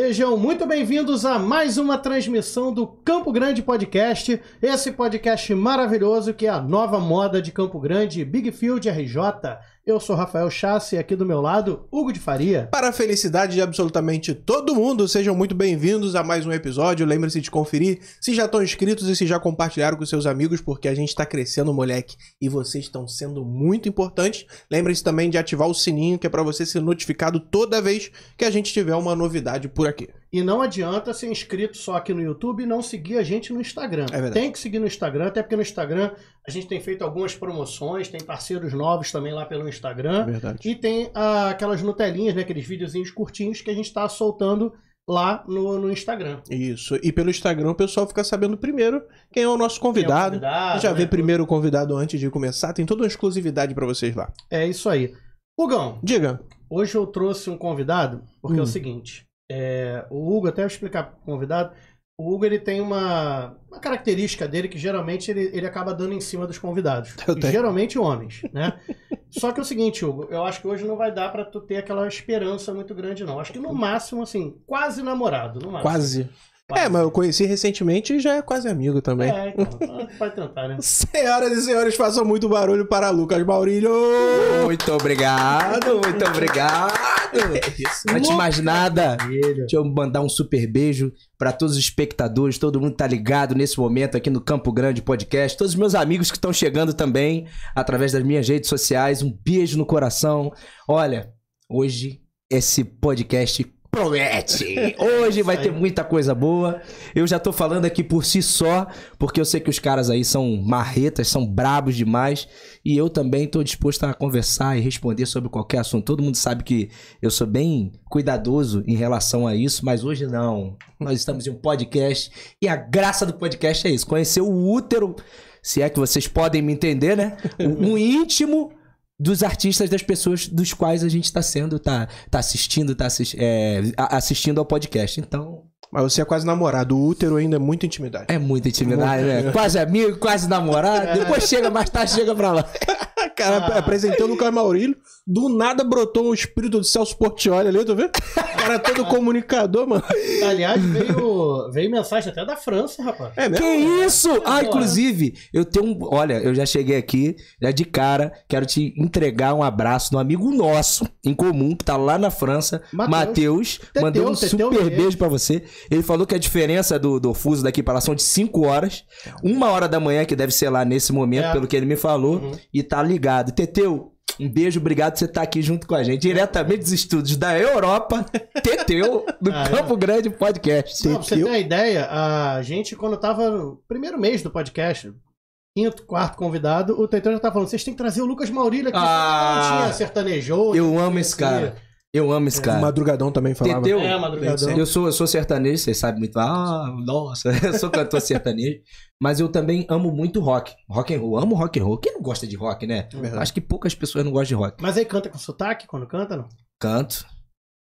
Sejam muito bem-vindos a mais uma transmissão do Campo Grande Podcast, esse podcast maravilhoso que é a nova moda de Campo Grande, Big Field RJ. Eu sou Rafael Chassi, aqui do meu lado, de Faria. Para a felicidade de absolutamente todo mundo, sejam muito bem-vindos a mais um episódio. Lembre-se de conferir se já estão inscritos e se já compartilharam com seus amigos, porque a gente está crescendo, moleque, e vocês estão sendo muito importantes. Lembre-se também de ativar o sininho, que é para você ser notificado toda vez que a gente tiver uma novidade por aqui. E não adianta ser inscrito só aqui no YouTube e não seguir a gente no Instagram. É verdade. Tem que seguir no Instagram, até porque no Instagram a gente tem feito algumas promoções, tem parceiros novos também lá pelo Instagram. É verdade. E tem ah, aquelas telinhas, né? Aqueles videozinhos curtinhos que a gente está soltando lá no, no, Instagram. Isso. E pelo Instagram o pessoal fica sabendo primeiro quem é o nosso convidado. É o convidado já né? vê primeiro o convidado antes de começar. Tem toda uma exclusividade para vocês lá. É isso aí. Hugão. Diga. Hoje eu trouxe um convidado, porque hum. é o hum. seguinte. É, o Hugo, até eu explicar pro convidado, o Hugo ele tem uma, uma característica dele que geralmente ele, ele acaba dando em cima dos convidados. Geralmente homens, né? Só que é o seguinte, Hugo, eu acho que hoje não vai dar para tu ter aquela esperança muito grande, não. Acho que no máximo, assim, quase namorado. No máximo. Quase. É, mas eu conheci recentemente e já é quase amigo também. É, então, pode tentar, né? Senhoras e senhores, façam muito barulho para Lucas Maurílio! Muito obrigado, muito obrigado! É Antes de mais nada, deixa eu mandar um super beijo para todos os espectadores, todo mundo tá ligado nesse momento aqui no Campo Grande Podcast, todos os meus amigos que estão chegando também através das minhas redes sociais, um beijo no coração. Olha, hoje esse podcast promete. É, hoje vai ter muita coisa boa. Eu já tô falando aqui por si só, porque eu sei que os caras aí são marretas, são brabos demais. E eu também tô disposto a conversar e responder sobre qualquer assunto. Todo mundo sabe que eu sou bem cuidadoso em relação a isso, mas hoje não. Nós estamos em um podcast e a graça do podcast é isso: conhecer o útero se é que vocês podem me entender, né? Um íntimo dos artistas, das pessoas dos quais a gente está sendo, tá, tá assistindo, tá é, assistindo ao podcast. Então. Mas você é quase namorado. O útero ainda é muita intimidade. É muita intimidade, né? muito né? Quase amigo, quase namorado. Depois chega, mais tarde chega pra lá. Cara, ah. apresentou o Lucas Maurílio. Do nada brotou o espírito do Celso Portioli ali, tu vê? O cara é todo comunicador, mano. Aliás, veio, veio mensagem até da França, rapaz. É mesmo? Que isso? Ah, inclusive, eu tenho um. Olha, eu já cheguei aqui, já de cara, quero te entregar um abraço do amigo nosso, em comum, que tá lá na França, Matheus. Mandei um super beijo para você. Ele falou que a diferença do, do fuso daqui para lá são de 5 horas. Uma hora da manhã, que deve ser lá nesse momento, é. pelo que ele me falou, uhum. e tá ligado. Teteu, um beijo, obrigado por você estar tá aqui junto com a gente, diretamente dos estúdios da Europa, Teteu, do ah, é. Campo é. Grande Podcast. Não, pra você ter uma ideia, a gente, quando tava no primeiro mês do podcast, quinto, quarto convidado, o Teteu já tava falando, vocês têm que trazer o Lucas Maurílio aqui, ah, não tinha sertanejou. Eu amo esse cara. Eu amo esse é, cara. O Madrugadão também falava. Teteu, é, Madrugadão. Eu sou, eu sou sertanejo, vocês sabem muito. Ah, nossa, eu sou cantor sertanejo. Mas eu também amo muito rock. Rock and roll. Amo rock and roll. Quem não gosta de rock, né? É Acho que poucas pessoas não gostam de rock. Mas aí canta com sotaque quando canta, não? Canto.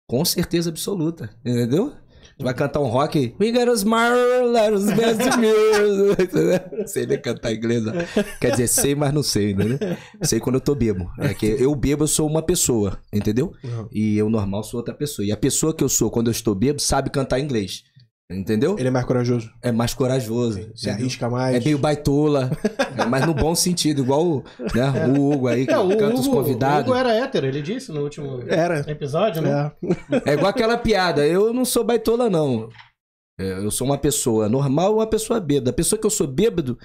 Com certeza absoluta, entendeu? Vai cantar um rock? We got a smile, let us best meals. Sei nem né, cantar inglês. Não. Quer dizer, sei, mas não sei, né? Sei quando eu tô bebo. É que eu bebo, eu sou uma pessoa, entendeu? Uhum. E eu normal sou outra pessoa. E a pessoa que eu sou quando eu estou bebo sabe cantar inglês. Entendeu? Ele é mais corajoso. É mais corajoso. Se arrisca mais. É meio baitola. é, mas no bom sentido, igual né, é. o Hugo aí, que é, canta Hugo, os convidados. O Hugo era hétero, ele disse no último era. episódio, né? É. é igual aquela piada. Eu não sou baitola, não. É, eu sou uma pessoa normal uma pessoa bêbada. A pessoa que eu sou bêbado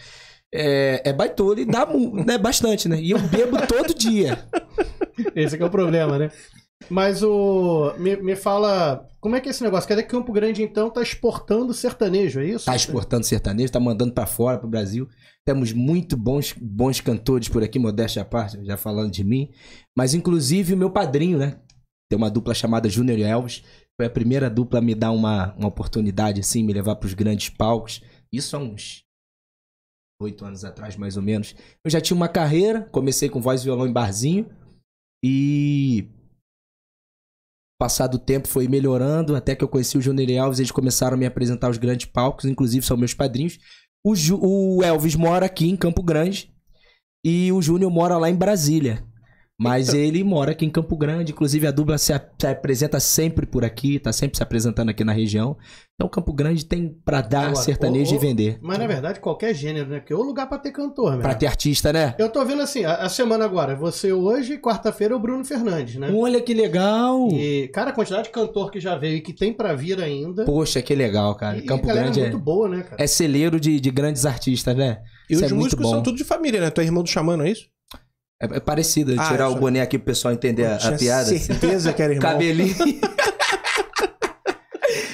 é, é baitola e dá né, bastante, né? E eu bebo todo dia. Esse é o problema, né? Mas o. Me, me fala. Como é que é esse negócio? Quer dizer que Campo Grande, então, tá exportando sertanejo, é isso? Tá exportando sertanejo, tá mandando para fora, pro Brasil. Temos muito bons, bons cantores por aqui, modéstia à parte, já falando de mim. Mas, inclusive, o meu padrinho, né? Tem uma dupla chamada Júnior Elvis. Foi a primeira dupla a me dar uma, uma oportunidade, assim, me levar para os grandes palcos. Isso há uns oito anos atrás, mais ou menos. Eu já tinha uma carreira, comecei com voz e violão em barzinho. E Passado o tempo foi melhorando, até que eu conheci o Júnior Alves, eles começaram a me apresentar os grandes palcos, inclusive são meus padrinhos. O, Ju, o Elvis mora aqui em Campo Grande e o Júnior mora lá em Brasília. Mas então. ele mora aqui em Campo Grande, inclusive a dupla se, se, apresenta sempre por aqui, tá sempre se apresentando aqui na região. Então Campo Grande tem pra dar Agora, sertanejo ou, ou, e vender. Mas na verdade, qualquer gênero, né? Porque é o lugar pra ter cantor, né? Pra ter artista, né? Eu tô vendo assim, a, a semana agora, você hoje, quarta-feira, é o Bruno Fernandes, né? Olha que legal! E, cara, a quantidade de cantor que já veio e que tem pra vir ainda. Poxa, que legal, cara. E, Campo e é Grande é muito boa, né, cara? É celeiro de, de grandes artistas, né? E Isso os é músicos são tudo de família, né? Tu é irmão do Xamã, não é isso? É, é parecida, ah, tirar o boné aqui pro pessoal entender a, a, piada. Assim. certeza assim. que era irmão. Cabelinho.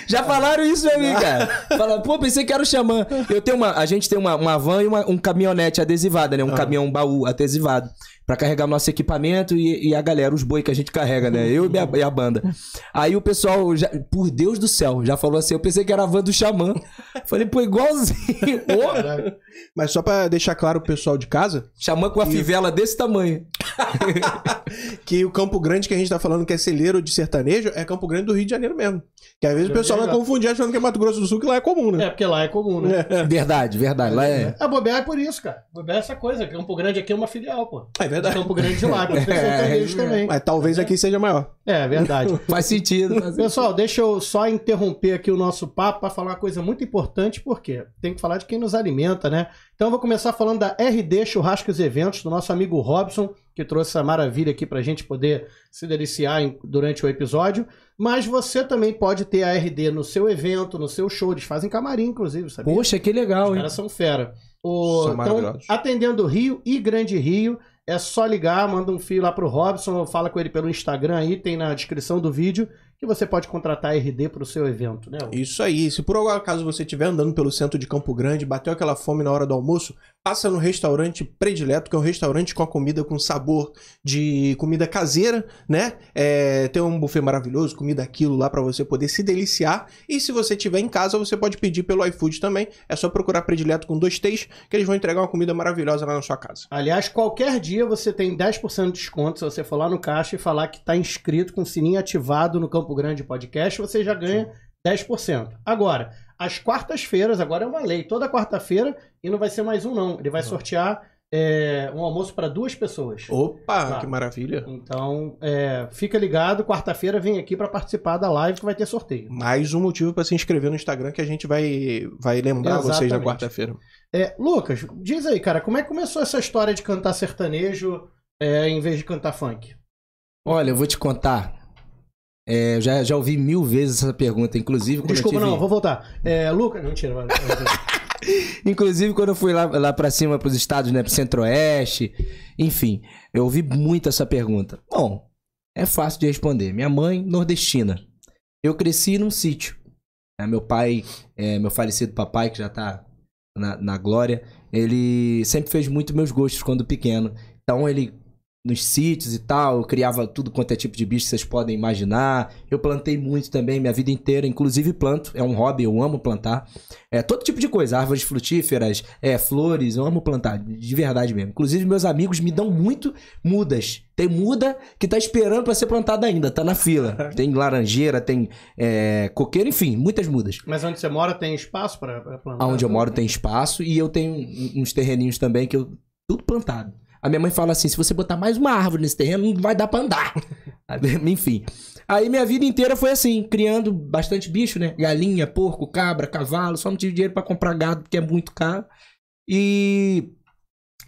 Já falaram isso pra mim, cara. Falaram, pô, pensei que era o Xamã. Eu tenho uma, a gente tem uma, uma van e uma, um caminhonete adesivada, né? Um ah. caminhão baú adesivado para carregar nosso equipamento e, e, a galera, os boi que a gente carrega, né? Eu e, e a banda. Aí o pessoal, já, por Deus do céu, já falou assim: eu pensei que era a van do Xamã. Falei, pô, igualzinho. Mas só para deixar claro o pessoal de casa: Xamã com a que... fivela desse tamanho. que o Campo Grande que a gente tá falando que é celeiro de sertanejo é Campo Grande do Rio de Janeiro mesmo. Que às vezes o pessoal vai confundir achando que é Mato Grosso do Sul, que lá é comum, né? É, porque lá é comum, né? É. Verdade, verdade. Lá é. A é, Bobear é por isso, cara. Bobear é essa coisa. Campo Grande aqui é uma filial, pô. É verdade área do Campo Grande lá, que é, é, também. Mas talvez é. aqui seja maior. É, verdade. faz sentido. pessoal, deixa eu só interromper aqui o nosso papo para falar uma coisa muito importante, porque tem que falar de quem nos alimenta, né? Então eu vou começar falando da RD Churrascos Eventos, do nosso amigo Robson, que trouxe essa maravilha aqui para a gente poder se deliciar em, durante o episódio. Mas você também pode ter a RD no seu evento, no seu show. Eles fazem camarim, inclusive, sabe Poxa, que legal, Os hein? Os caras são fera. O, são então, atendendo Rio e Grande Rio, é só ligar, manda um fio lá pro Robson, fala com ele pelo Instagram aí, tem na descrição do vídeo que você pode contratar a RD pro seu evento, né? Hugo? Isso aí. Se por algum acaso você estiver andando pelo centro de Campo Grande, bateu aquela fome na hora do almoço, passa no restaurante predileto, que é um restaurante com a comida com sabor de comida caseira, né? É, tem um buffet maravilhoso, comida aquilo lá para você poder se deliciar. E se você tiver em casa, você pode pedir pelo iFood também. É só procurar predileto com dois T's, que eles vão entregar uma comida maravilhosa lá na sua casa. Aliás, qualquer dia você tem 10% de desconto se você for lá no caixa e falar que está inscrito com o sininho ativado no Campo Grande Podcast, você já ganha Sim. 10%. Agora, às quartas-feiras, agora é uma lei, toda quarta-feira e não vai ser mais um, não. Ele vai sortear é, um almoço para duas pessoas. Opa, tá? que maravilha! Então, é, fica ligado. Quarta-feira vem aqui para participar da live que vai ter sorteio. Mais um motivo para se inscrever no Instagram que a gente vai, vai lembrar Exatamente. vocês na quarta-feira. É, Lucas, diz aí, cara, como é que começou essa história de cantar sertanejo é, em vez de cantar funk? Olha, eu vou te contar. É, já, já ouvi mil vezes essa pergunta, inclusive. Desculpa, tive... não, vou voltar. É, Lucas. Não, mentira, vai. Inclusive, quando eu fui lá, lá para cima, pros estados, né? Pro centro-oeste, enfim, eu ouvi muito essa pergunta. Bom, é fácil de responder. Minha mãe, nordestina. Eu cresci num sítio. É, meu pai, é, meu falecido papai, que já tá na, na glória, ele sempre fez muito meus gostos quando pequeno. Então ele nos sítios e tal, eu criava tudo quanto é tipo de bicho que vocês podem imaginar. Eu plantei muito também minha vida inteira, inclusive planto, é um hobby, eu amo plantar. É, todo tipo de coisa, árvores frutíferas, é, flores, eu amo plantar, de verdade mesmo. Inclusive meus amigos me dão muito mudas. Tem muda que tá esperando para ser plantada ainda, tá na fila. Tem laranjeira, tem é, coqueiro, enfim, muitas mudas. Mas onde você mora tem espaço para plantar? Onde eu moro tem espaço e eu tenho uns terreninhos também que eu tudo plantado. A minha mãe fala assim: se você botar mais uma árvore nesse terreno, não vai dar pra andar. Enfim. Aí minha vida inteira foi assim, criando bastante bicho, né? Galinha, porco, cabra, cavalo. Só não tive dinheiro para comprar gado, porque é muito caro. E.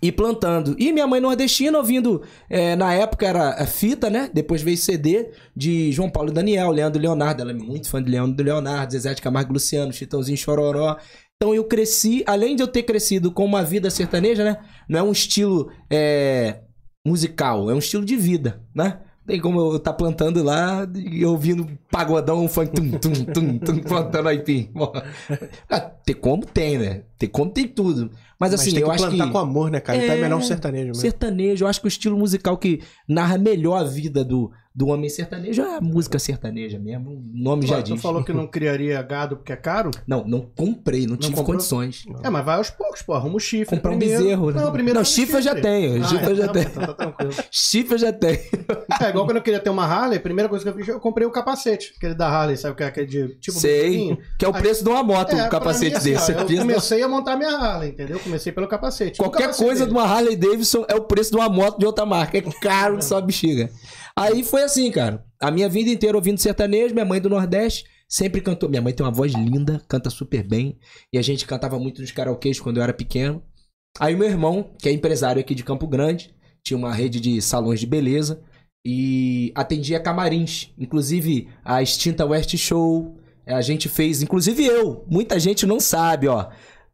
E plantando. E minha mãe nordestina ouvindo, é, na época era é, fita, né? Depois veio CD de João Paulo e Daniel, Leandro e Leonardo. Ela é muito fã de Leandro e Leonardo, Zezé de Camargo Luciano, Chitãozinho Chororó. Então eu cresci, além de eu ter crescido com uma vida sertaneja, né? Não é um estilo é, musical, é um estilo de vida, né? Tem como eu estar tá plantando lá e ouvindo pagodão, funk, tum, tum, tum, tum, plantando aipim. tem como? Tem, né? Tem como? Tem tudo. Mas assim, Mas tem que eu acho que. com amor, né, cara? É... Então é melhor um é, sertanejo mesmo. Sertanejo. Eu acho que o estilo musical que narra melhor a vida do, do homem sertanejo é a música sertaneja mesmo. O nome Pô, já tu diz. Tu falou que não criaria gado porque é caro? Não, não comprei, não, não tive comprou? condições. Não. É, mas vai aos poucos, pô, arruma o chifre. Comprar um bezerro. Né? Não, primeiro não chifre, eu já tenho. Ah, chifre eu então já tá tenho. Então tá, tranquilo. chifre eu já tenho. É igual quando eu queria ter uma Harley, a primeira coisa que eu fiz, eu comprei o capacete, aquele da Harley, sabe o que é aquele de tipo Sei, um que é o preço Aí, de uma moto, é, um capacete mim, assim, desse. ó, eu comecei a montar minha Harley, entendeu? comecei pelo capacete. Qualquer capacete coisa dele. de uma Harley Davidson é o preço de uma moto de outra marca. É caro que só bexiga. Aí foi assim, cara. A minha vida inteira ouvindo sertanejo, minha mãe do Nordeste sempre cantou. Minha mãe tem uma voz linda, canta super bem. E a gente cantava muito nos karaokês quando eu era pequeno. Aí meu irmão, que é empresário aqui de Campo Grande, tinha uma rede de salões de beleza e atendia camarins, inclusive a extinta West Show. Eh, a gente fez, inclusive eu, muita gente não sabe, ó.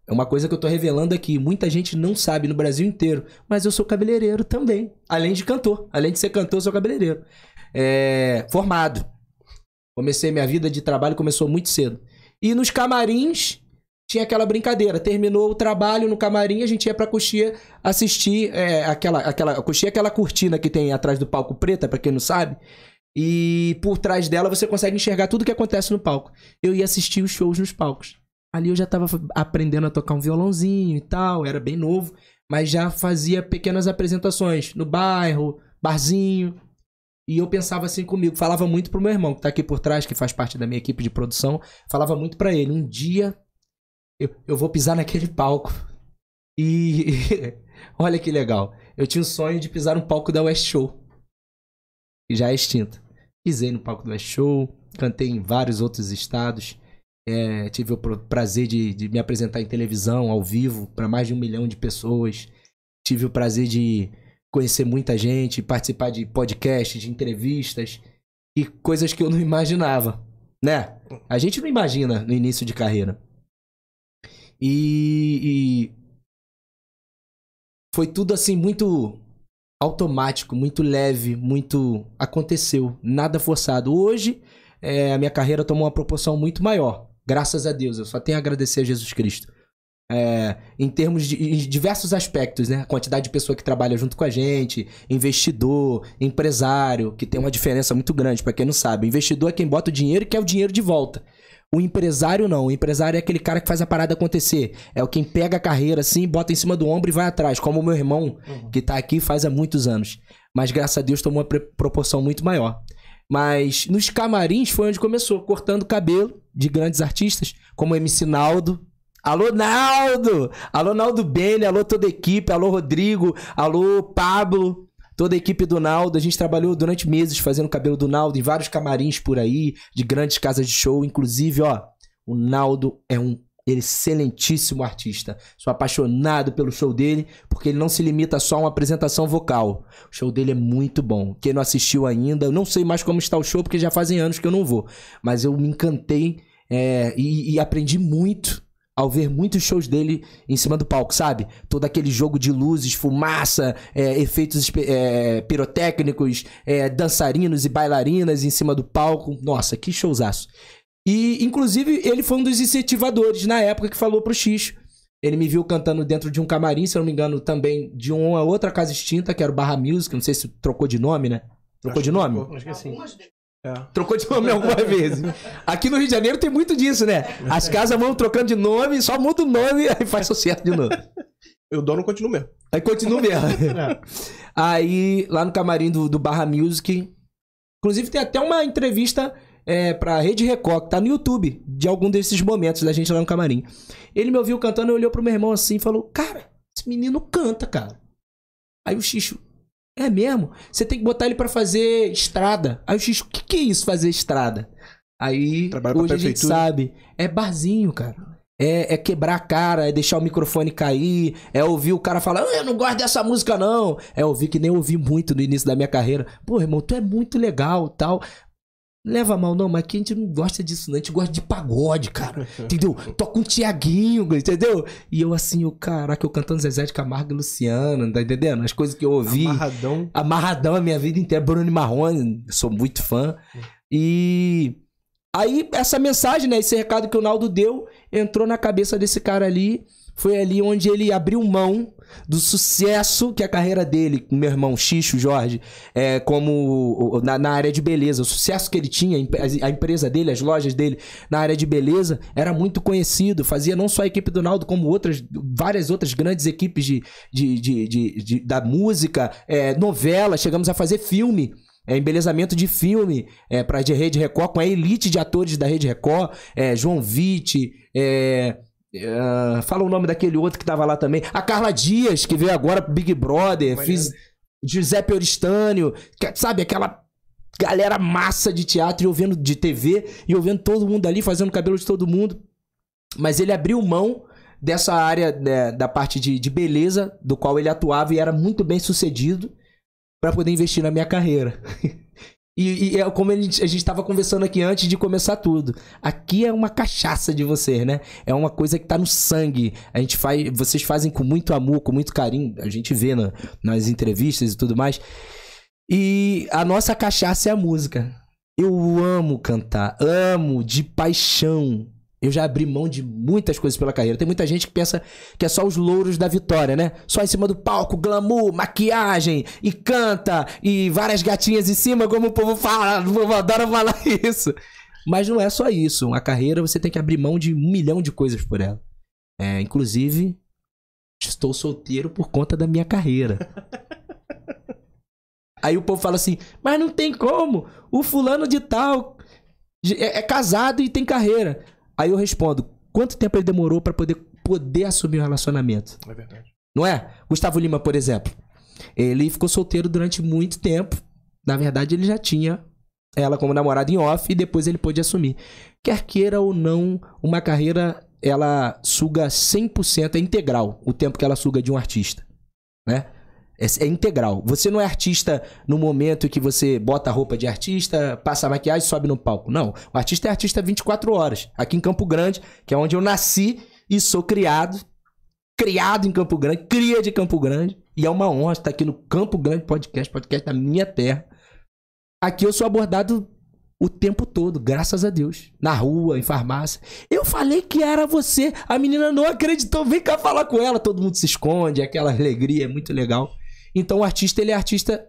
É uma coisa que eu tô revelando aqui. Muita gente não sabe no Brasil inteiro, mas eu sou cabeleireiro também. Além de cantor. Além de ser cantor, eu sou cabeleireiro. É... Formado. Comecei minha vida de trabalho, começou muito cedo. E nos camarins tinha aquela brincadeira. Terminou o trabalho no camarim, a gente ia pra coxia assistir é, aquela, aquela. Coxia é aquela cortina que tem atrás do palco preta, é para quem não sabe. E por trás dela você consegue enxergar tudo que acontece no palco. Eu ia assistir os shows nos palcos. Ali eu já tava aprendendo a tocar um violãozinho e tal, era bem novo, mas já fazia pequenas apresentações no bairro, barzinho. E eu pensava assim comigo, falava muito pro meu irmão, que tá aqui por trás, que faz parte da minha equipe de produção, falava muito para ele, um dia eu, eu vou pisar naquele palco. E olha que legal, eu tinha o sonho de pisar um palco da West Show, que já é extinta. Pisei no palco da West Show, cantei em vários outros estados é, tive o prazer de, de, me apresentar em televisão, ao vivo, para mais de um milhão de pessoas. Tive o prazer de conhecer muita gente, participar de podcasts, de entrevistas e coisas que eu não imaginava, né? A gente não imagina no início de carreira. E, e foi tudo assim muito automático, muito leve, muito aconteceu, nada forçado. Hoje é, a minha carreira tomou uma proporção muito maior Graças a Deus, eu só tenho a agradecer a Jesus Cristo. É, em termos de em diversos aspectos, né? A quantidade de pessoa que trabalha junto com a gente, investidor, empresário, que tem uma diferença muito grande, para quem não sabe. Investidor é quem bota o dinheiro e quer o dinheiro de volta. O empresário não. O empresário é aquele cara que faz a parada acontecer. É o quem pega a carreira assim, bota em cima do ombro e vai atrás, como o meu irmão, uhum. que tá aqui faz há muitos anos. Mas graças a Deus tomou uma proporção muito maior. Mas nos camarins foi onde começou, cortando cabelo de grandes artistas, como MC Naldo. Alô, Naldo! Alô, Naldo Bene, alô, toda a equipe, alô, Rodrigo, alô, Pablo, toda a equipe do Naldo. A gente trabalhou durante meses fazendo cabelo do Naldo em vários camarins por aí, de grandes casas de show. Inclusive, ó, o Naldo é um excelentíssimo artista. Sou apaixonado pelo show dele, porque ele não se limita só a uma apresentação vocal. O show dele é muito bom. Quem não assistiu ainda, eu não sei mais como está o show, porque já fazem anos que eu não vou. Mas eu me encantei é, e, e aprendi muito ao ver muitos shows dele em cima do palco, sabe? Todo aquele jogo de luzes, fumaça, é, efeitos é, pirotécnicos, é, dançarinos e bailarinas em cima do palco. Nossa, que showzaço. E, inclusive, ele foi um dos incentivadores na época que falou pro X. Ele me viu cantando dentro de um camarim, se eu não me engano, também de uma outra casa extinta, que era o Barra Music. Não sei se trocou de nome, né? Trocou acho de nome? Que, acho que sim. É. Trocou de nome algumas vezes. Aqui no Rio de Janeiro tem muito disso, né? As casas vão trocando de nome, só muda o nome e aí faz sucesso de novo. Eu dono continuo mesmo. Aí continua mesmo. É. Aí, lá no camarim do, do Barra Music. Inclusive, tem até uma entrevista é, pra Rede Record, que tá no YouTube, de algum desses momentos da gente lá no camarim. Ele me ouviu cantando, e olhou pro meu irmão assim e falou: Cara, esse menino canta, cara. Aí o Xixo, é mesmo? Você tem que botar ele para fazer estrada. Aí o Xixo, o que, que é isso fazer estrada? Aí Trabalho hoje a gente sabe. É barzinho, cara. É, é, quebrar a cara, é deixar o microfone cair, é ouvir o cara falar, ah, eu não gosto dessa música não. É ouvir que nem ouvi muito no início da minha carreira. Pô, irmão, tu é muito legal tal. Leva mal, não, mas aqui a gente não gosta disso, não. A gente gosta de pagode, cara. Entendeu? Toca um Tiaguinho, entendeu? E eu assim, o caraca, eu cantando Zezé de Camargo e Luciano, tá entendendo? As coisas que eu ouvi. Amarradão. Amarradão a minha vida inteira. Bruno Marrone, sou muito fã. E aí, essa mensagem, né? Esse recado que o Naldo deu, entrou na cabeça desse cara ali foi ali onde ele abriu mão do sucesso que a carreira dele, meu irmão Xixo Jorge, é, como na, na, área de beleza, o sucesso que ele tinha, a empresa dele, as lojas dele na área de beleza, era muito conhecido. Fazia não só a equipe do Naldo, como outras, várias outras grandes equipes de, de, de, de, de da música, é, novela, chegamos a fazer filme. É, embelezamento de filme é, para a Rede Record, com a elite de atores da Rede Record, é, João Vitti, é, é, fala o nome daquele outro que tava lá também. A Carla Dias, que veio agora pro Big Brother. fiz Giuseppe Oristânio. Que, sabe, aquela galera massa de teatro e eu vendo de TV e eu vendo todo mundo ali fazendo cabelo de todo mundo. Mas ele abriu mão dessa área né, da parte de, de beleza, do qual ele atuava e era muito bem sucedido, para poder investir na minha carreira. E, e, é como a gente estava conversando aqui antes de começar tudo. Aqui é uma cachaça de vocês, né? É uma coisa que está no sangue. A gente faz, vocês fazem com muito amor, com muito carinho. A gente vê na, nas entrevistas e tudo mais. E a nossa cachaça é a música. Eu amo cantar, amo de paixão eu já abri mão de muitas coisas pela carreira. Tem muita gente que pensa que é só os louros da vitória, né? Só em cima do palco, glamour, maquiagem, e canta, e várias gatinhas em cima, como o povo fala, o povo adora falar isso. Mas não é só isso. A carreira você tem que abrir mão de um milhão de coisas por ela. É, inclusive, estou solteiro por conta da minha carreira. Aí o povo fala assim, mas não tem como. O fulano de tal é, é casado e tem carreira. Aí eu respondo: quanto tempo ele demorou para poder, poder assumir o um relacionamento? É verdade. Não é? Gustavo Lima, por exemplo. Ele ficou solteiro durante muito tempo. Na verdade, ele já tinha ela como namorada em off e depois ele pôde assumir. Quer queira ou não, uma carreira ela suga 100% é integral o tempo que ela suga de um artista, né? É, é, integral. Você não é artista no momento que você bota a roupa de artista, passa a maquiagem e sobe no palco. Não. O artista é artista 24 horas. Aqui em Campo Grande, que é onde eu nasci e sou criado. Criado em Campo Grande, cria de Campo Grande. E é uma honra estar aqui no Campo Grande Podcast, podcast da minha terra. Aqui eu sou abordado o tempo todo, graças a Deus. Na rua, em farmácia. Eu falei que era você. A menina não acreditou. Vem cá falar com ela. Todo mundo se esconde, aquela alegria, é muito legal. Então o artista, ele é artista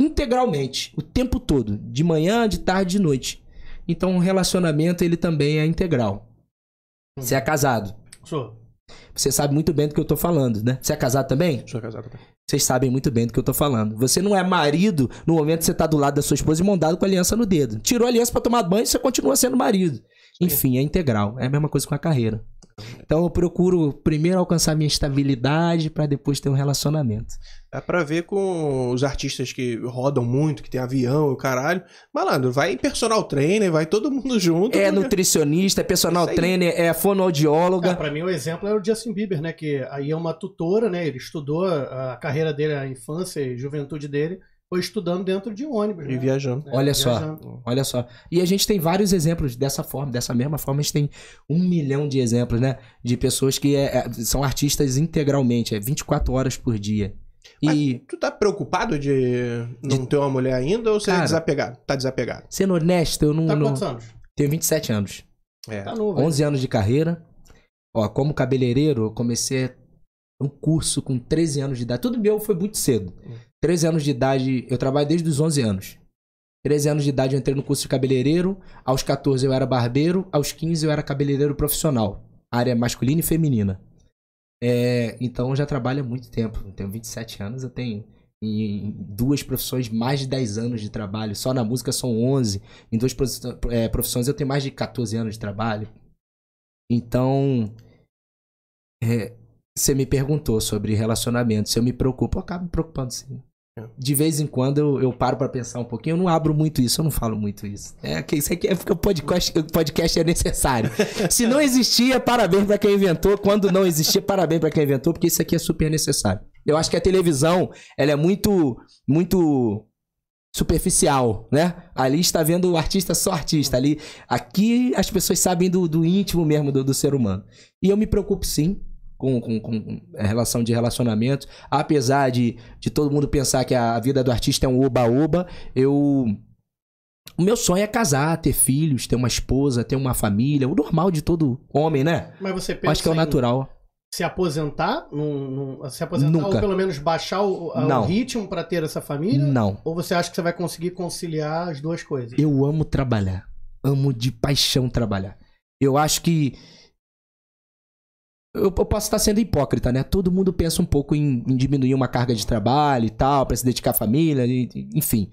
integralmente, o tempo todo, de manhã, de tarde, de noite. Então o relacionamento, ele também é integral. Hum. Você é casado? Sou. Você sabe muito bem do que eu tô falando, né? Você é casado também? Sou casado também. Vocês sabem muito bem do que eu tô falando. Você não é marido no momento que você tá do lado da sua esposa e mandado com a aliança no dedo. Tirou a aliança para tomar banho, você continua sendo marido. Enfim, é integral. É a mesma coisa com a carreira. Então eu procuro primeiro alcançar minha estabilidade para depois ter um relacionamento. Dá para ver com os artistas que rodam muito, que tem avião e caralho. Malandro, vai personal trainer, vai todo mundo junto. É porque... Né? nutricionista, é personal trainer, é fonoaudióloga. para mim, o um exemplo é o Justin Bieber, né? Que aí é uma tutora, né? Ele estudou a carreira dele, a infância e juventude dele estudando dentro de ônibus. E né? viajando. É, olha viajando. só, olha só. E a gente tem vários exemplos dessa forma, dessa mesma forma, a gente tem um milhão de exemplos, né? De pessoas que é, é são artistas integralmente, é 24 horas por dia. Mas e tu tá preocupado de não de... ter uma mulher ainda ou você é Cara, é desapegado? Tá desapegado. Sendo honesto, eu não. Tá não... quantos anos? Tenho 27 anos. É. Tá novo. 11 velho. anos de carreira. Ó, como cabeleireiro, eu comecei um curso com 13 anos de idade. Tudo meu foi muito cedo. Hum. 13 anos de idade, eu trabalho desde os 11 anos. 13 anos de idade eu entrei no curso de cabeleireiro, aos 14 eu era barbeiro, aos 15 eu era cabeleireiro profissional, área masculina e feminina. É, então eu já trabalho há muito tempo, eu tenho 27 anos, eu tenho em duas profissões mais de 10 anos de trabalho, só na música são 11, em duas é, profissões eu tenho mais de 14 anos de trabalho. Então, é, você me perguntou sobre relacionamento, se eu me preocupo, eu acabo me preocupando sim. É. de vez em quando eu, eu paro para pensar um pouquinho. Eu não abro muito isso, eu não falo muito isso. É que isso aqui é porque o podcast, podcast é necessário. Se não existia, parabéns para quem inventou. Quando não existia, parabéns para quem inventou, porque isso aqui é super necessário. Eu acho que a televisão, ela é muito, muito superficial, né? Ali está vendo o artista só artista. Ali, aqui as pessoas sabem do, do íntimo mesmo do, do ser humano. E eu me preocupo sim com, com, com, é, relação de relacionamento. Apesar de, de todo mundo pensar que a vida do artista é um oba-oba, eu. O meu sonho é casar, ter filhos, ter uma esposa, ter uma família, o normal de todo homem, né? Mas você pensa Acho que é o natural. Se aposentar, num, num, se aposentar Nunca. ou pelo menos baixar o, o ritmo para ter essa família? Não. Ou você acha que você vai conseguir conciliar as duas coisas? Eu amo trabalhar. Amo de paixão trabalhar. Eu acho que eu, posso estar sendo hipócrita, né? Todo mundo pensa um pouco em, em diminuir uma carga de trabalho e tal, para se dedicar à família, e, enfim.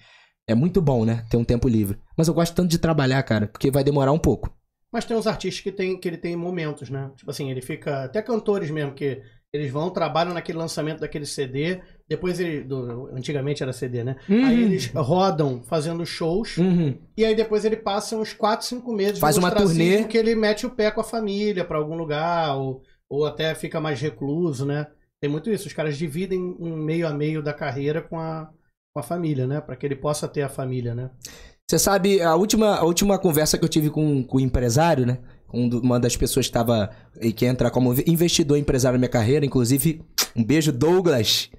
É muito bom, né? Ter um tempo livre. Mas eu gosto tanto de trabalhar, cara, porque vai demorar um pouco. Mas tem uns artistas que tem, que ele tem momentos, né? Tipo assim, ele fica. Até cantores mesmo, que eles vão, trabalham naquele lançamento daquele CD, depois ele. Do, antigamente era CD, né? Uhum. Aí eles rodam fazendo shows. Uhum. E aí depois ele passa uns 4, 5 meses. Faz uma turnê. Que ele mete o pé com a família para algum lugar. Ou ou até fica mais recluso, né? Tem muito isso. Os caras dividem um meio a meio da carreira com a, com a família, né? Para que ele possa ter a família, né? Você sabe, a última, a última conversa que eu tive com, com o empresário, né? uma das pessoas que estava que entra como investidor empresário na minha carreira, inclusive um beijo Douglas,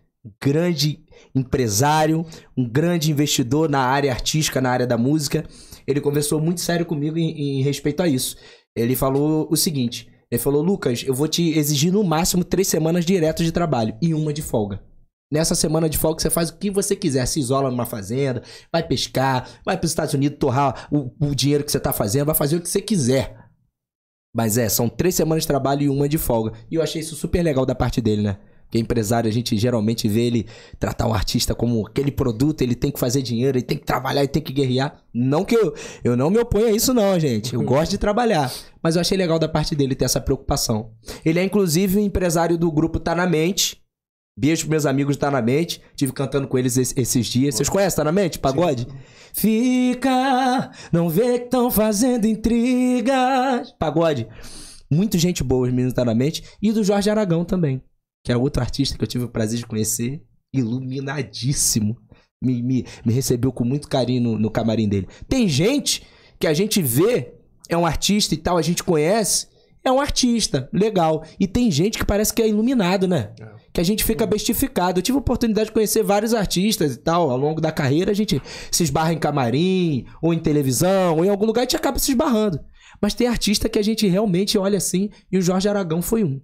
grande empresário, um grande investidor na área artística, na área da música. Ele conversou muito sério comigo em, em respeito a isso. Ele falou o seguinte: ele falou: Lucas, eu vou te exigir no máximo três semanas direto de trabalho e uma de folga. Nessa semana de folga você faz o que você quiser, se isola numa fazenda, vai pescar, vai para os Estados Unidos torrar o, o dinheiro que você está fazendo, vai fazer o que você quiser. Mas é, são três semanas de trabalho e uma de folga. E eu achei isso super legal da parte dele, né? Porque é empresário, a gente geralmente vê ele tratar o artista como aquele produto, ele tem que fazer dinheiro, ele tem que trabalhar, ele tem que guerrear. Não que eu, eu não me oponho a isso não, gente. Eu gosto de trabalhar. Mas eu achei legal da parte dele ter essa preocupação. Ele é, inclusive, empresário do grupo Tá Na Mente. Beijo pros meus amigos do Tá Na Mente. Tive cantando com eles esses dias. Vocês conhecem Tá Na Mente? Pagode? Sim. Fica, não vê que estão fazendo intrigas. Pagode. Muito gente boa, os meninos Tá Na Mente. E do Jorge Aragão também que é outro artista que eu tive o prazer de conhecer, iluminadíssimo. Me, me, me recebeu com muito carinho no, no camarim dele. Tem gente que a gente vê, é um artista e tal, a gente conhece, é um artista, legal. E tem gente que parece que é iluminado, né? É. Que a gente fica bestificado. Eu tive a oportunidade de conhecer vários artistas e tal. Ao longo da carreira, a gente se esbarra em camarim, ou em televisão, ou em algum lugar, a gente acaba se esbarrando. Mas tem artista que a gente realmente olha assim, e o Jorge Aragão foi um.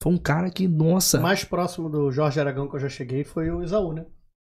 Foi um cara que, nossa. O mais próximo do Jorge Aragão que eu já cheguei foi o Isaú, né?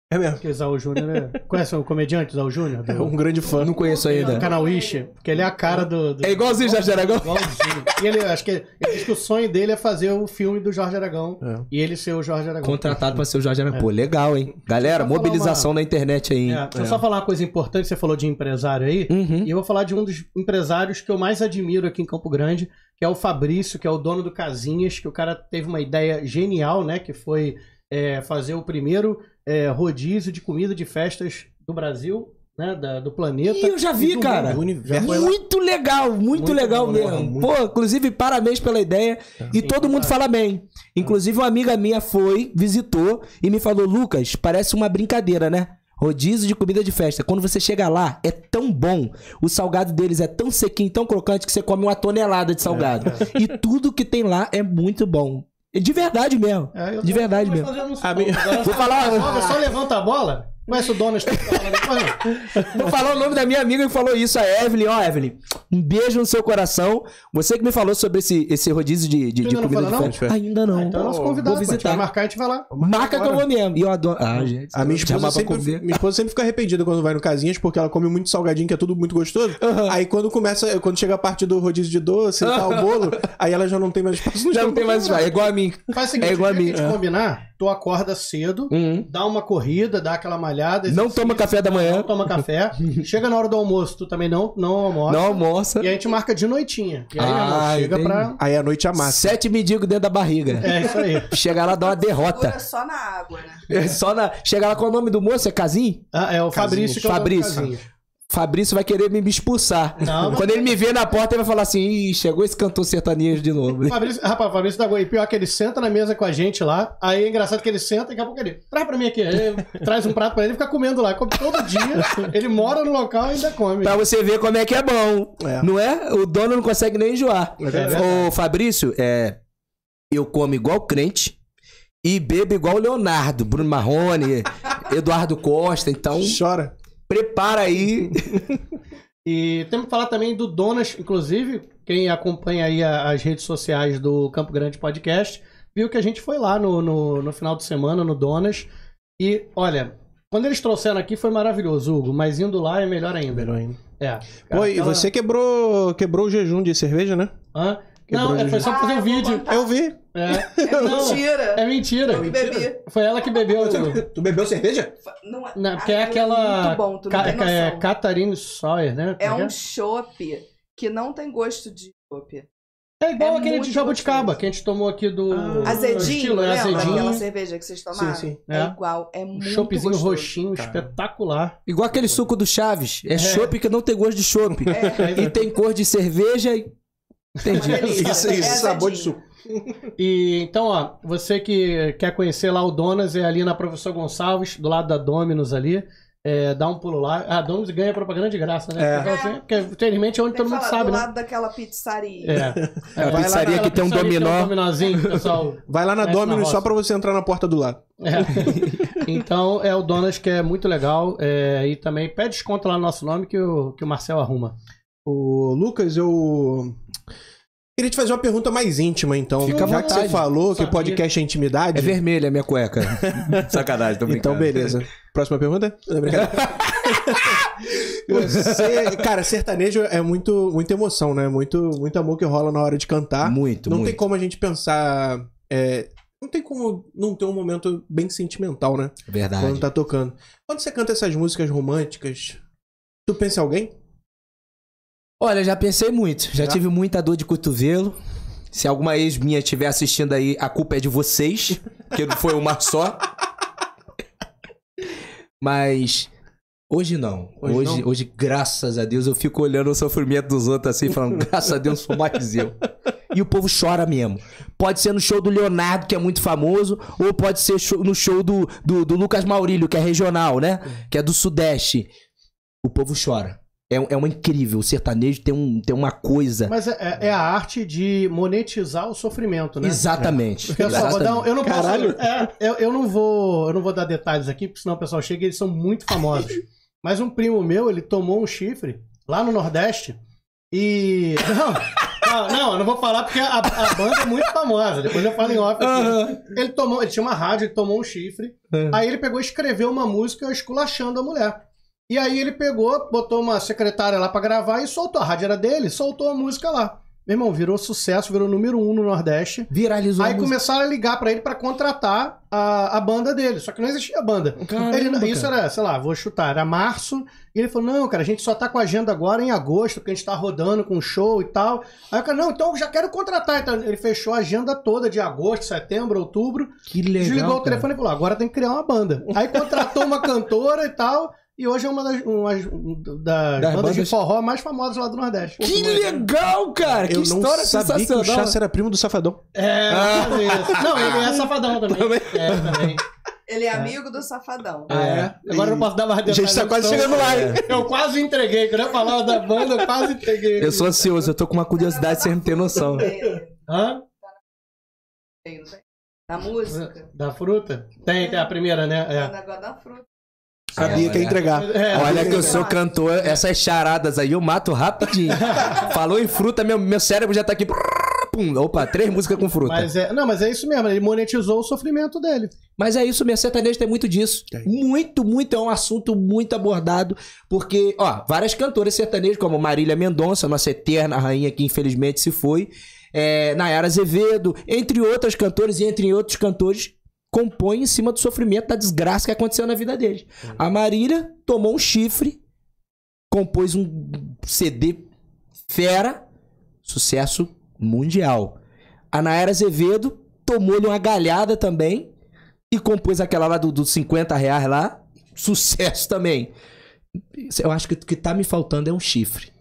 É mesmo? Porque Zal Júnior é. Conhece o comediante Zal Júnior? Do... É um grande fã. Não conheço ainda. O canal Ishi, porque ele é a cara do. do... É igualzinho o Jorge Aragão? Igualzinho. E ele, acho que, ele diz que o sonho dele é fazer o filme do Jorge Aragão é. e ele ser o Jorge Aragão. Contratado pra ser o Jorge Aragão. É. Pô, legal, hein? Galera, mobilização uma... na internet aí. É. Deixa eu só é. falar uma coisa importante. Você falou de empresário aí. Uhum. E eu vou falar de um dos empresários que eu mais admiro aqui em Campo Grande, que é o Fabrício, que é o dono do Casinhas, que o cara teve uma ideia genial, né? Que foi é, fazer o primeiro é, rodízio de comida de festas do Brasil, né? Da, do planeta. E eu já vi, cara. Muito legal, muito, muito legal bom, mesmo. Muito... Pô, inclusive, parabéns pela ideia. É. E todo mundo fala bem. Inclusive, uma amiga minha foi, visitou e me falou: Lucas, parece uma brincadeira, né? Rodízio de comida de festa. Quando você chega lá, é tão bom. O salgado deles é tão sequinho, tão crocante que você come uma tonelada de salgado. É. E tudo que tem lá é muito bom. De verdade mesmo. É, de verdade mesmo. Vou falar. só levanta a bola. Conhece o Donald não Vou falar o nome da minha amiga que falou isso, a Evelyn. Ó, oh, Evelyn, um beijo no seu coração. Você que me falou sobre esse, esse rodízio de, de, de comida não de Ainda não. Ah, então, é nosso convidado. Vou visitar. Vai marcar, a gente vai lá. Marca que eu vou mesmo. E eu adoro. Ah, uhum. gente. A minha esposa, sempre, minha esposa sempre fica arrependida quando vai no Casinhas, porque ela come muito salgadinho, que é tudo muito gostoso. Uhum. Aí quando começa, quando chega a parte do rodízio de doce e tá tal, o bolo, aí ela já não tem mais espaço. Já não tem mais espaço. É igual a mim. Faz o seguinte, é igual a mim. É. combinar tu acorda cedo, uhum. dá uma corrida, dá aquela malhada. Não toma café da manhã. Não toma café. chega na hora do almoço, tu também não, não almoça. Não almoça. E a gente marca de noitinha. E aí, ah, amor, chega pra... aí a noite amassa. É Sete mendigos dentro da barriga. É, isso aí. chega lá, dá uma derrota. Só na água, né? É. Só na... Chega lá, qual é o nome do moço? É Casim? Ah, é o Casinho. Fabrício. É Fabrício. Fabrício vai querer me expulsar. Não, Quando ele me vê na porta, ele vai falar assim: Ih, chegou esse cantor sertanejo de novo. Fabrício, rapaz, Fabrício da Goiânia, pior que ele senta na mesa com a gente lá. Aí é engraçado que ele senta e daqui a pouco ele traz pra mim aqui. traz um prato pra ele e fica comendo lá. Come todo dia. ele mora no local e ainda come. Pra você ver como é que é bom. É. Não é? O dono não consegue nem enjoar. É Ô, Fabrício, é, eu como igual crente e bebo igual Leonardo, Bruno Marrone, Eduardo Costa. Então. Chora prepara aí. e temos que falar também do Donas, inclusive, quem acompanha aí as redes sociais do Campo Grande Podcast, viu que a gente foi lá no, no, no final de semana, no Donas. E, olha, quando eles trouxeram aqui foi maravilhoso, Hugo, mas indo lá é melhor ainda. Melhor ainda. É. Cara, e você quebrou, quebrou o jejum de cerveja, né? Hã? Quebrou Não, é, foi só pra fazer o um ah, vídeo. Eu vi. É. É Não, mentira. É mentira. Eu é bebi. Foi ela que bebeu. Tu, tu bebeu cerveja? Não, é. Não, porque é, ah, é aquela. Muito bom, tu não Ca- tem noção. é Catarine Sawyer, né? É um chope que não tem gosto de chope. É igual é aquele de jabuticaba que a gente tomou aqui do. Ah, Azedinho, estilo, é lembra? Aquela cerveja que vocês tomaram? Sim, sim. É, É. igual, é Um muito chopezinho gostoso. roxinho Cara. espetacular. Igual aquele suco do Chaves. É, chope que não tem gosto de chope. É, E tem cor de cerveja e. Entendi. Isso, isso, É sabor de suco. E então, ó, você que quer conhecer lá o Donas, é ali na Professor Gonçalves, do lado da Dominus ali. É, dá um pulo lá. A Dom's ganha propaganda de graça, né? É. é. Porque, assim, infelizmente é onde tem todo mundo falar, sabe. Do né? lado daquela pizzaria. É. é, é a pizzaria que tem um dominó. Tem um dominozinho, pessoal. Vai lá na Domino's só pra você entrar na porta do lado. É. Então é o Donas que é muito legal. É, e também pede desconto lá no nosso nome que o, que o Marcel arruma. O Lucas, eu Queria te fazer uma pergunta mais íntima, então. Fica Já que você falou que podcast é intimidade. É vermelha a minha cueca. Sacanagem, tô brincando. Então, beleza. Próxima pergunta? Você, cara, sertanejo é muito, muita emoção, né? Muito, muito amor que rola na hora de cantar. Muito, Não muito. tem como a gente pensar. É, não tem como não ter um momento bem sentimental, né? Verdade. Quando tá tocando. Quando você canta essas músicas românticas, tu pensa em alguém? Olha, já pensei muito. Já, já? tive muita dor de cotovelo. Se alguma ex minha estiver assistindo aí, a culpa é de vocês, que não foi uma só. Mas hoje não. Hoje, hoje, não? hoje, graças a Deus, eu fico olhando o sofrimento dos outros assim, falando, graças a Deus, sou mais eu. E o povo chora mesmo. Pode ser no show do Leonardo, que é muito famoso, ou pode ser no show do, do, do Lucas Maurílio, que é regional, né? Que é do Sudeste. O povo chora. É, é incrível. O sertanejo tem, um, tem uma coisa. Mas é, é, é a arte de monetizar o sofrimento, né? Exatamente. É. Exatamente. eu, não posso, é, eu, eu, não vou, eu não vou dar detalhes aqui, porque senão o pessoal chega e eles são muito famosos. Mas um primo meu, ele tomou um chifre lá no Nordeste e. Não, não, eu não vou falar porque a, a, banda é muito famosa. Depois eu falo em off. Uhum. Ele tomou, ele tinha uma rádio, ele tomou um chifre. Uhum. Aí ele pegou e escreveu uma música esculachando a mulher. E aí ele pegou, botou uma secretária lá para gravar e soltou. A rádio era dele, soltou a música lá. Meu irmão, virou sucesso, virou número um no Nordeste. Viralizou. Aí a começaram a ligar para ele para contratar a, a banda dele. Só que não existia banda. Caramba, ele, isso era, sei lá, vou chutar, era março. E ele falou: não, cara, a gente só tá com a agenda agora em agosto, porque a gente tá rodando com show e tal. Aí o cara, não, então eu já quero contratar. Então, ele fechou a agenda toda de agosto, setembro, outubro. Que legal. Desligou o telefone e falou: agora tem que criar uma banda. Aí contratou uma cantora e tal. E hoje é uma das, uma, das, das bandas, bandas, de forró mais famosas lá do Nordeste. Que Pô, legal, cara! Que eu história não sabia sensacional. que o Chá era primo do Safadão. É, ah. Não, ele é Safadão também. também. É, também. Ele é, é, amigo do Safadão. Ah, é? é. Agora e... não posso dar mais detalhes. A gente tá quase chegando lá, hein? Eu quase entreguei. Quando eu falava da banda, eu quase entreguei. Eu sou ansioso. Eu tô com uma curiosidade sem ter noção. Hã? Da música? Da fruta? Tem, tem a primeira, né? É. O negócio da fruta. Sabia é, que ia entregar. É, olha que eu sou cantor, essas charadas aí eu mato rapidinho. Falou em fruta, meu, meu cérebro já tá aqui. Pum, opa, três músicas com fruta. Mas é, não, mas é isso mesmo, ele monetizou o sofrimento dele. Mas é isso mesmo, sertanejo tem muito disso. Tem. Muito, muito, é um assunto muito abordado, porque, ó, várias cantoras sertanejas, como Marília Mendonça, nossa eterna rainha que infelizmente se foi, é, Nayara Azevedo, entre outras cantores e entre outros cantores, compõe em cima do sofrimento, da desgraça que aconteceu na vida dele. Uhum. A Marília tomou um chifre, compôs um CD fera, sucesso mundial. A Nayara Azevedo tomou-lhe uma galhada também e compôs aquela lá dos do 50 reais lá, sucesso também. Eu acho que o que tá me faltando é um chifre.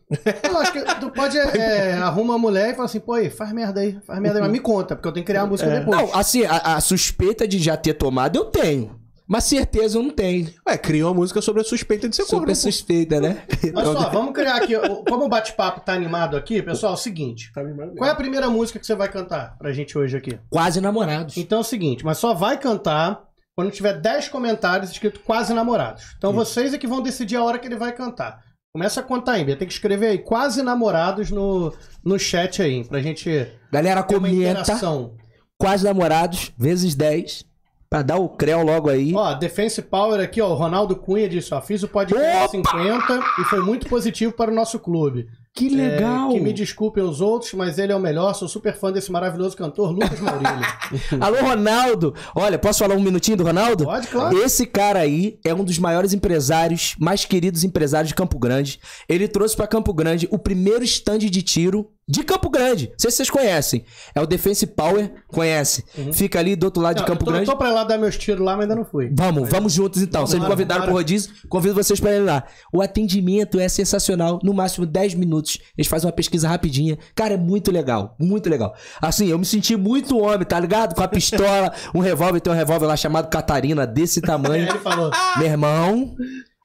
Eu acho que tu pode é, uma a mulher e falar assim, pô, aí, faz merda aí, faz merda aí, mas me conta, porque eu tenho que criar a música é. depois. Não, assim, a, a, suspeita de já ter tomado eu tenho. Mas certeza eu não tenho. Ué, criou uma música sobre a suspeita de ser Sobre a suspeita, né? Olha só, então, né? vamos criar aqui. Como o bate-papo tá animado aqui, pessoal, é o seguinte. Tá qual é a primeira música que você vai cantar pra gente hoje aqui? Quase Namorados. Então é o seguinte, mas só vai cantar quando tiver 10 comentários escrito Quase Namorados. Então Isso. vocês é que vão decidir a hora que ele vai cantar. Começa a contar aí, Bia. Tem que escrever aí quase namorados no, no chat aí, pra gente. Galera, ter comenta. Uma quase namorados, vezes 10. Pra dar o creu logo aí. Ó, Defense Power aqui, ó. O Ronaldo Cunha disse, ó. Fiz o podcast Opa! 50 e foi muito positivo para o nosso clube. Que é, legal! É, que me desculpem os outros, mas ele é o melhor. Sou super fã desse maravilhoso cantor, Lucas Maurílio. Alô, Ronaldo! Olha, posso falar um minutinho do Ronaldo? Pode, claro. Esse cara aí é um dos maiores empresários, mais queridos empresários de Campo Grande. Ele trouxe para Campo Grande o primeiro estande de tiro de Campo Grande. Não sei se vocês conhecem. É o Defense Power, conhece. Uhum. Fica ali do outro lado não, de Campo eu tô, Grande. Eu tô pra lá dar meus tiros lá, mas ainda não fui. Vamos, mas... vamos juntos então. Não, vocês me convidaram para. pro rodízio, convido vocês para ir lá. O atendimento é sensacional. No máximo 10 minutos. Eles fazem uma pesquisa rapidinha. Cara, é muito legal. Muito legal. Assim, eu me senti muito homem, tá ligado? Com a pistola, um revólver. Tem um revólver lá chamado Catarina, desse tamanho. É, ele falou. Meu irmão...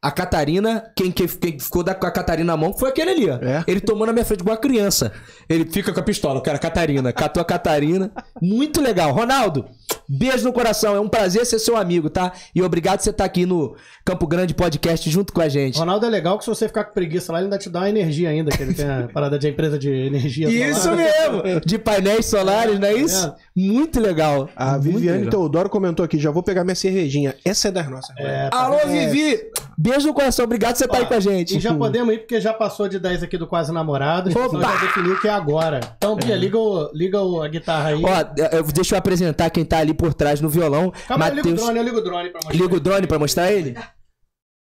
A Catarina, quem, quem, quem ficou da, com a Catarina na mão foi aquele ali, ó. É. Ele tomou na minha frente igual a criança. Ele fica com a pistola, cara, Catarina. Catou a Catarina. Muito legal. Ronaldo, beijo no coração. É um prazer ser seu amigo, tá? E obrigado por você estar tá aqui no Campo Grande Podcast junto com a gente. Ronaldo é legal que se você ficar com preguiça lá, ele ainda te dá uma energia ainda, que ele tem a parada de empresa de energia. Isso solar. mesmo! De painéis solares, não é tá isso? É. Muito legal. A Viviane Teodoro comentou aqui, já vou pegar minha cervejinha. Essa é das nossas. É, é. Alô, Vivi! Beijo no coração, obrigado por você estar tá aí com a gente. E já podemos ir, porque já passou de 10 aqui do Quase Namorado. Então Opa! Já definiu que é agora. Então, Bia, é. liga, o, liga o, a guitarra aí. Ó, eu, deixa eu apresentar quem tá ali por trás no violão. Calma, Mateus... eu ligo o drone, eu ligo o drone pra mostrar. Liga o drone pra mostrar ele?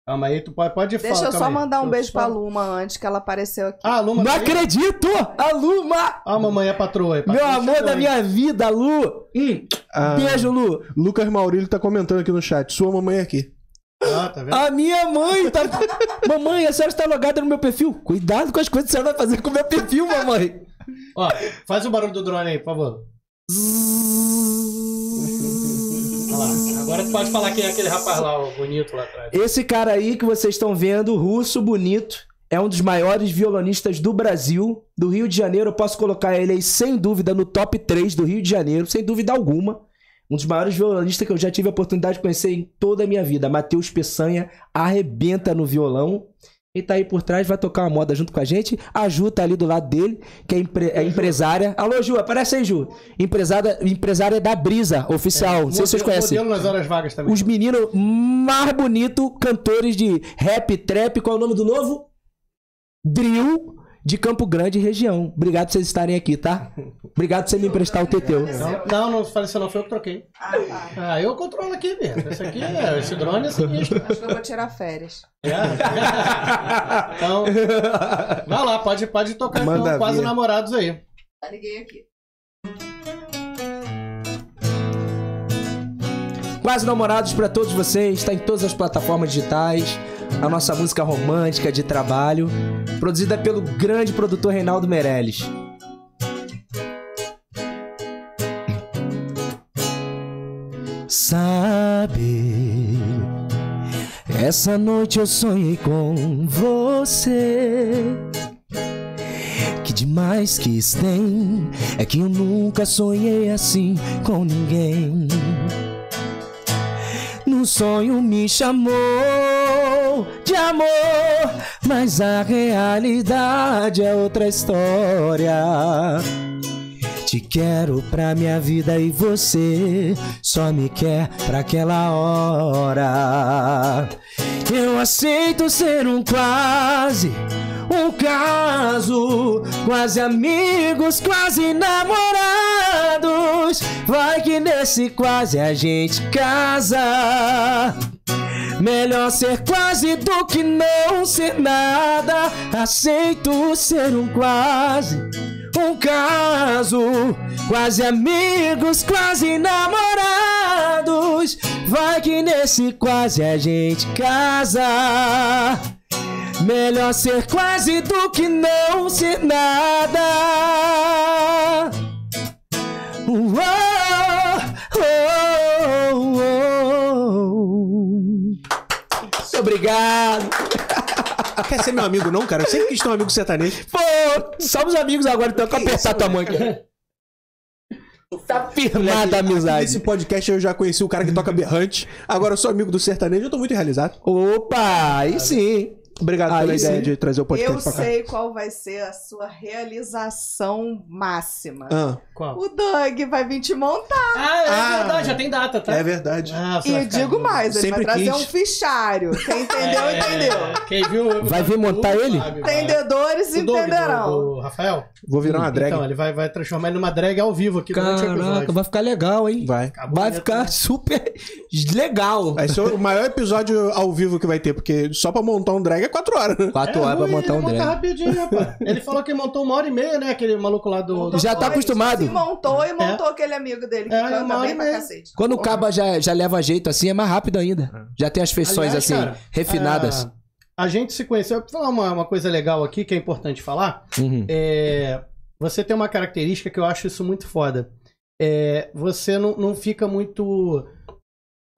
Calma aí, tu pode, pode falar. Deixa eu só aí. mandar um beijo só... pra Luma antes que ela apareceu aqui. Ah, Luma. Não tá acredito! A Luma! Ah, mamãe é patroa. É patroa Meu amor da minha vida, Lu! Hum. Ah, beijo, Lu! Lucas Maurílio tá comentando aqui no chat. Sua mamãe é aqui. Ah, tá vendo? A minha mãe tá. mamãe, a senhora está logada no meu perfil. Cuidado com as coisas que a senhora vai fazer com o meu perfil, mamãe. Ó, faz o barulho do drone aí, por favor. Agora tu pode falar quem é aquele rapaz lá, o bonito lá atrás. Esse cara aí que vocês estão vendo, russo bonito, é um dos maiores violonistas do Brasil, do Rio de Janeiro. Eu posso colocar ele aí sem dúvida no top 3 do Rio de Janeiro, sem dúvida alguma. Um dos maiores violonistas que eu já tive a oportunidade de conhecer em toda a minha vida. Matheus Peçanha arrebenta no violão e tá aí por trás, vai tocar uma moda junto com a gente. A Ju tá ali do lado dele, que é, empre é empresária. Alô, Ju, aparece aí, Ju. Empresária, empresária da Brisa, oficial. É, Não sei modelo, se vocês conhecem. Modelo nas horas vagas também. Os meninos mais bonitos, cantores de rap, trap. Qual é o nome do novo? Drill de Campo Grande e região. Obrigado por vocês estarem aqui, tá? Obrigado por você me emprestar o TT. Não, não, falei isso não, foi eu que troquei. Ah, tá. ah, eu controlo aqui mesmo. Esse aqui é, esse drone é sinistro. Acho que eu vou tirar férias. É? então, vai lá, pode, pode tocar com então, quase namorados aí. Tá liguei aqui. Quase namorados para todos vocês, está em todas as plataformas digitais a nossa música romântica de trabalho, produzida pelo grande produtor Reinaldo Meirelles. Sabe, essa noite eu sonhei com você. Que demais que tem é que eu nunca sonhei assim com ninguém. No sonho me chamou de amor, mas a realidade é outra história. Te quero pra minha vida e você só me quer pra aquela hora. Eu aceito ser um quase, um caso, quase amigos, quase namorados. Vai que nesse quase a gente casa. Melhor ser quase do que não ser nada. Aceito ser um quase, um caso. Quase amigos, quase namorados. Vai que nesse quase a gente casa. Melhor ser quase do que não ser nada. Uou, uh, oh, oh, oh. oh obrigado. Quer ser meu amigo, não, cara? Eu sempre quis ter um amigo sertanejo. Pô, somos amigos agora, então. Que eu apertar tua mãe Tá firmada a amizade. Nesse podcast eu já conheci o cara que toca berrante. Agora eu sou amigo do sertanejo, eu tô muito realizado. Opa, aí sim. Obrigado Aí pela sim. ideia de trazer o podcast Eu pra cá. sei qual vai ser a sua realização máxima. Ah. Qual? O Doug vai vir te montar. Ah, é ah. verdade, já tem data, tá? É verdade. Ah, e digo mais, ele Sempre vai trazer um fichário. Quem entendeu, é, entendeu. Quem viu... Vai vir montar tudo, ele? Sabe, Entendedores o Doug, entenderão. Do, do Rafael? Vou virar uma drag. Então, ele vai, vai transformar ele numa drag ao vivo aqui Caraca, durante o episódio. vai ficar legal, hein? Vai. Acabou vai ficar né? super legal. Vai ser é o maior episódio ao vivo que vai ter, porque só pra montar um drag é quatro horas. Né? Quatro é, horas pra montar um drone. rapidinho, rapaz. Ele falou que montou uma hora e meia, né? Aquele maluco lá do. Já tá acostumado. Ele montou e é. montou é. aquele amigo dele. Que é, canta uma hora bem pra cacete. Quando o caba já, já leva jeito assim, é mais rápido ainda. Uhum. Já tem as feições Aliás, assim, cara, refinadas. A, é, a gente se conheceu. Vou falar uma, uma coisa legal aqui que é importante falar. Uhum. É, você tem uma característica que eu acho isso muito foda. É, você não, não fica muito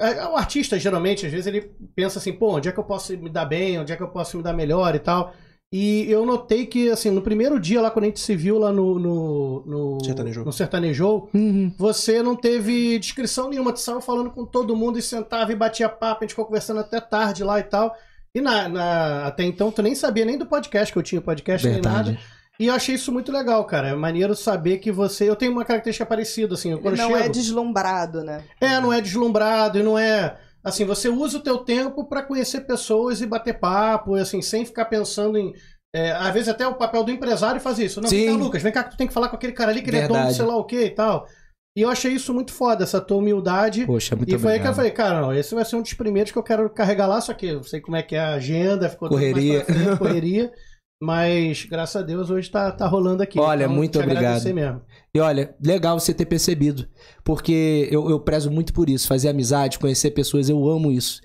o é, é artista, geralmente, às vezes ele pensa assim, pô, onde é que eu posso me dar bem, onde é que eu posso me dar melhor e tal. E eu notei que, assim, no primeiro dia lá, quando a gente se viu lá no. no, no sertanejou. No sertanejou uhum. Você não teve descrição nenhuma, tu saiu falando com todo mundo e sentava e batia papo, a gente ficou conversando até tarde lá e tal. E na, na até então, tu nem sabia nem do podcast que eu tinha podcast, Verdade. nem nada. E eu achei isso muito legal, cara. É maneiro saber que você. Eu tenho uma característica parecida, assim. Quando não chego... é deslumbrado, né? É, não é deslumbrado e não é. Assim, você usa o teu tempo para conhecer pessoas e bater papo, assim, sem ficar pensando em. É, às vezes até o papel do empresário faz isso. Não, Sim. vem cá, Lucas, vem cá que tu tem que falar com aquele cara ali que Verdade. ele é dono sei lá o quê e tal. E eu achei isso muito foda, essa tua humildade. Poxa, muito E foi obrigado. aí que eu falei, cara, não, esse vai ser um dos primeiros que eu quero carregar lá, só que eu sei como é que é a agenda, ficou correria. Frente, correria. Mas, graças a Deus, hoje tá, tá rolando aqui. Olha, então, muito obrigado. Mesmo. E olha, legal você ter percebido. Porque eu, eu prezo muito por isso. Fazer amizade, conhecer pessoas, eu amo isso.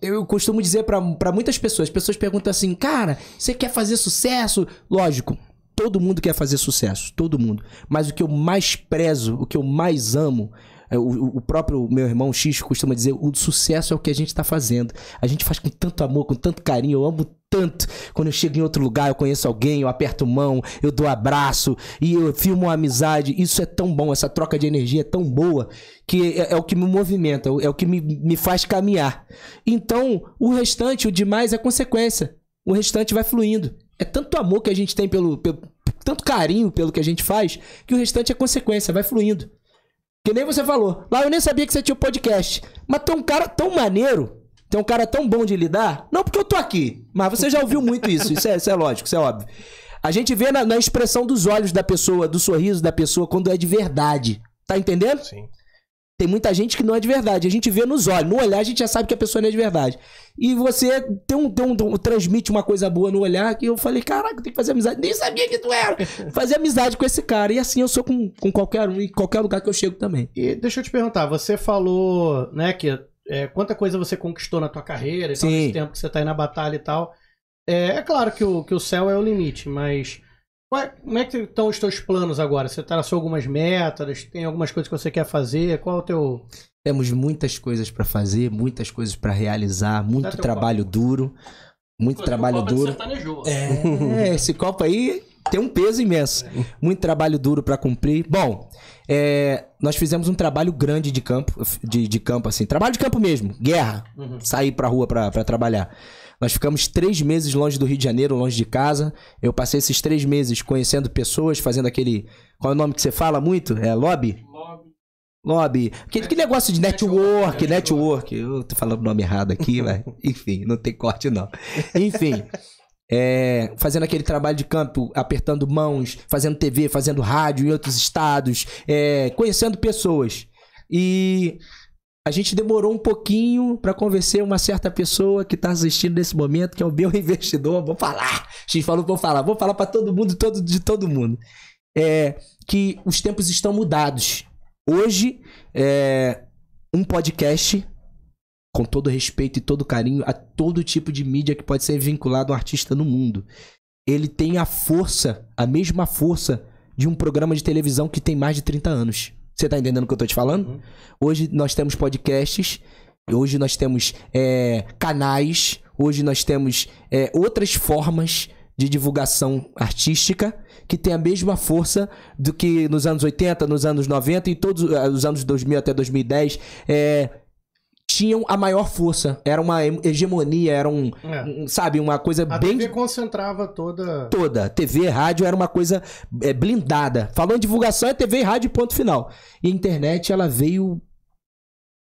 Eu costumo dizer para muitas pessoas, pessoas perguntam assim, cara, você quer fazer sucesso? Lógico, todo mundo quer fazer sucesso, todo mundo. Mas o que eu mais prezo, o que eu mais amo, é, o, o próprio meu irmão Xixo costuma dizer: o sucesso é o que a gente está fazendo. A gente faz com tanto amor, com tanto carinho. Eu amo tanto. Quando eu chego em outro lugar, eu conheço alguém, eu aperto mão, eu dou abraço e eu filmo uma amizade. Isso é tão bom, essa troca de energia é tão boa que é, é, é o que me movimenta, é o que me, me faz caminhar. Então, o restante, o demais é consequência. O restante vai fluindo. É tanto amor que a gente tem pelo, pelo tanto carinho pelo que a gente faz que o restante é consequência, vai fluindo. Que nem você falou. Lá eu nem sabia que você tinha o um podcast. Mas tem um cara tão maneiro, tem um cara tão bom de lidar. Não porque eu tô aqui, mas você já ouviu muito isso. Isso é, isso é lógico, isso é óbvio. A gente vê na, na expressão dos olhos da pessoa, do sorriso da pessoa, quando é de verdade. Tá entendendo? Sim. Tem muita gente que não é de verdade. A gente vê nos olhos. No olhar, a gente já sabe que a pessoa não é de verdade. E você tem um, tem um, transmite uma coisa boa no olhar que eu falei, caraca, tem que fazer amizade. Nem sabia que tu era. Fazer amizade com esse cara. E assim eu sou com, com qualquer um, em qualquer lugar que eu chego também. E deixa eu te perguntar, você falou, né, que é, quanta coisa você conquistou na tua carreira, e Sim. todo esse tempo que você tá aí na batalha e tal. É, é claro que o, que o céu é o limite, mas como é que estão os teus planos agora? Você traçou algumas metas? Tem algumas coisas que você quer fazer? Qual é o teu... Temos muitas coisas para fazer, muitas coisas para realizar, muito trabalho duro, muito Pô, trabalho é duro. É, é, esse copo aí tem um peso imenso. É. Muito trabalho duro para cumprir. Bom, é, nós fizemos um trabalho grande de campo, de, de, campo assim, trabalho de campo mesmo, guerra, uhum. sair para rua para trabalhar. Nós ficamos três meses longe do Rio de Janeiro, longe de casa. Eu passei esses três meses conhecendo pessoas, fazendo aquele. Qual é o nome que você fala muito? É lobby? Lobby. Lobby. Que, que negócio de é, network, network, Eu tô falando o nome errado aqui, mas enfim, não tem corte não. Enfim. É, fazendo aquele trabalho de campo, apertando mãos, fazendo TV, fazendo rádio em outros estados, é, conhecendo pessoas. E a gente demorou um pouquinho para convencer uma certa pessoa que está assistindo nesse momento, que é o meu investidor. Vou falar. A gente falou, vou falar. Vou falar para todo mundo, todo, de todo mundo. É, que os tempos estão mudados. Hoje, é, um podcast, com todo respeito e todo carinho, a todo tipo de mídia que pode ser vinculado a um artista no mundo. Ele tem a força, a mesma força de um programa de televisão que tem mais de 30 anos. Você tá entendendo o que eu tô te falando? Uhum. Hoje nós temos podcasts, hoje nós temos é, canais, hoje nós temos é, outras formas de divulgação artística que tem a mesma força do que nos anos 80, nos anos 90 e todos eh, os anos 2000 até 2010. É, tinham a maior força. Era uma hegemonia, era um, é. um sabe, uma coisa a bem... A TV concentrava toda... Toda. TV, rádio era uma coisa é, blindada. Falando em divulgação, é TV e rádio, ponto final. E a internet, ela veio...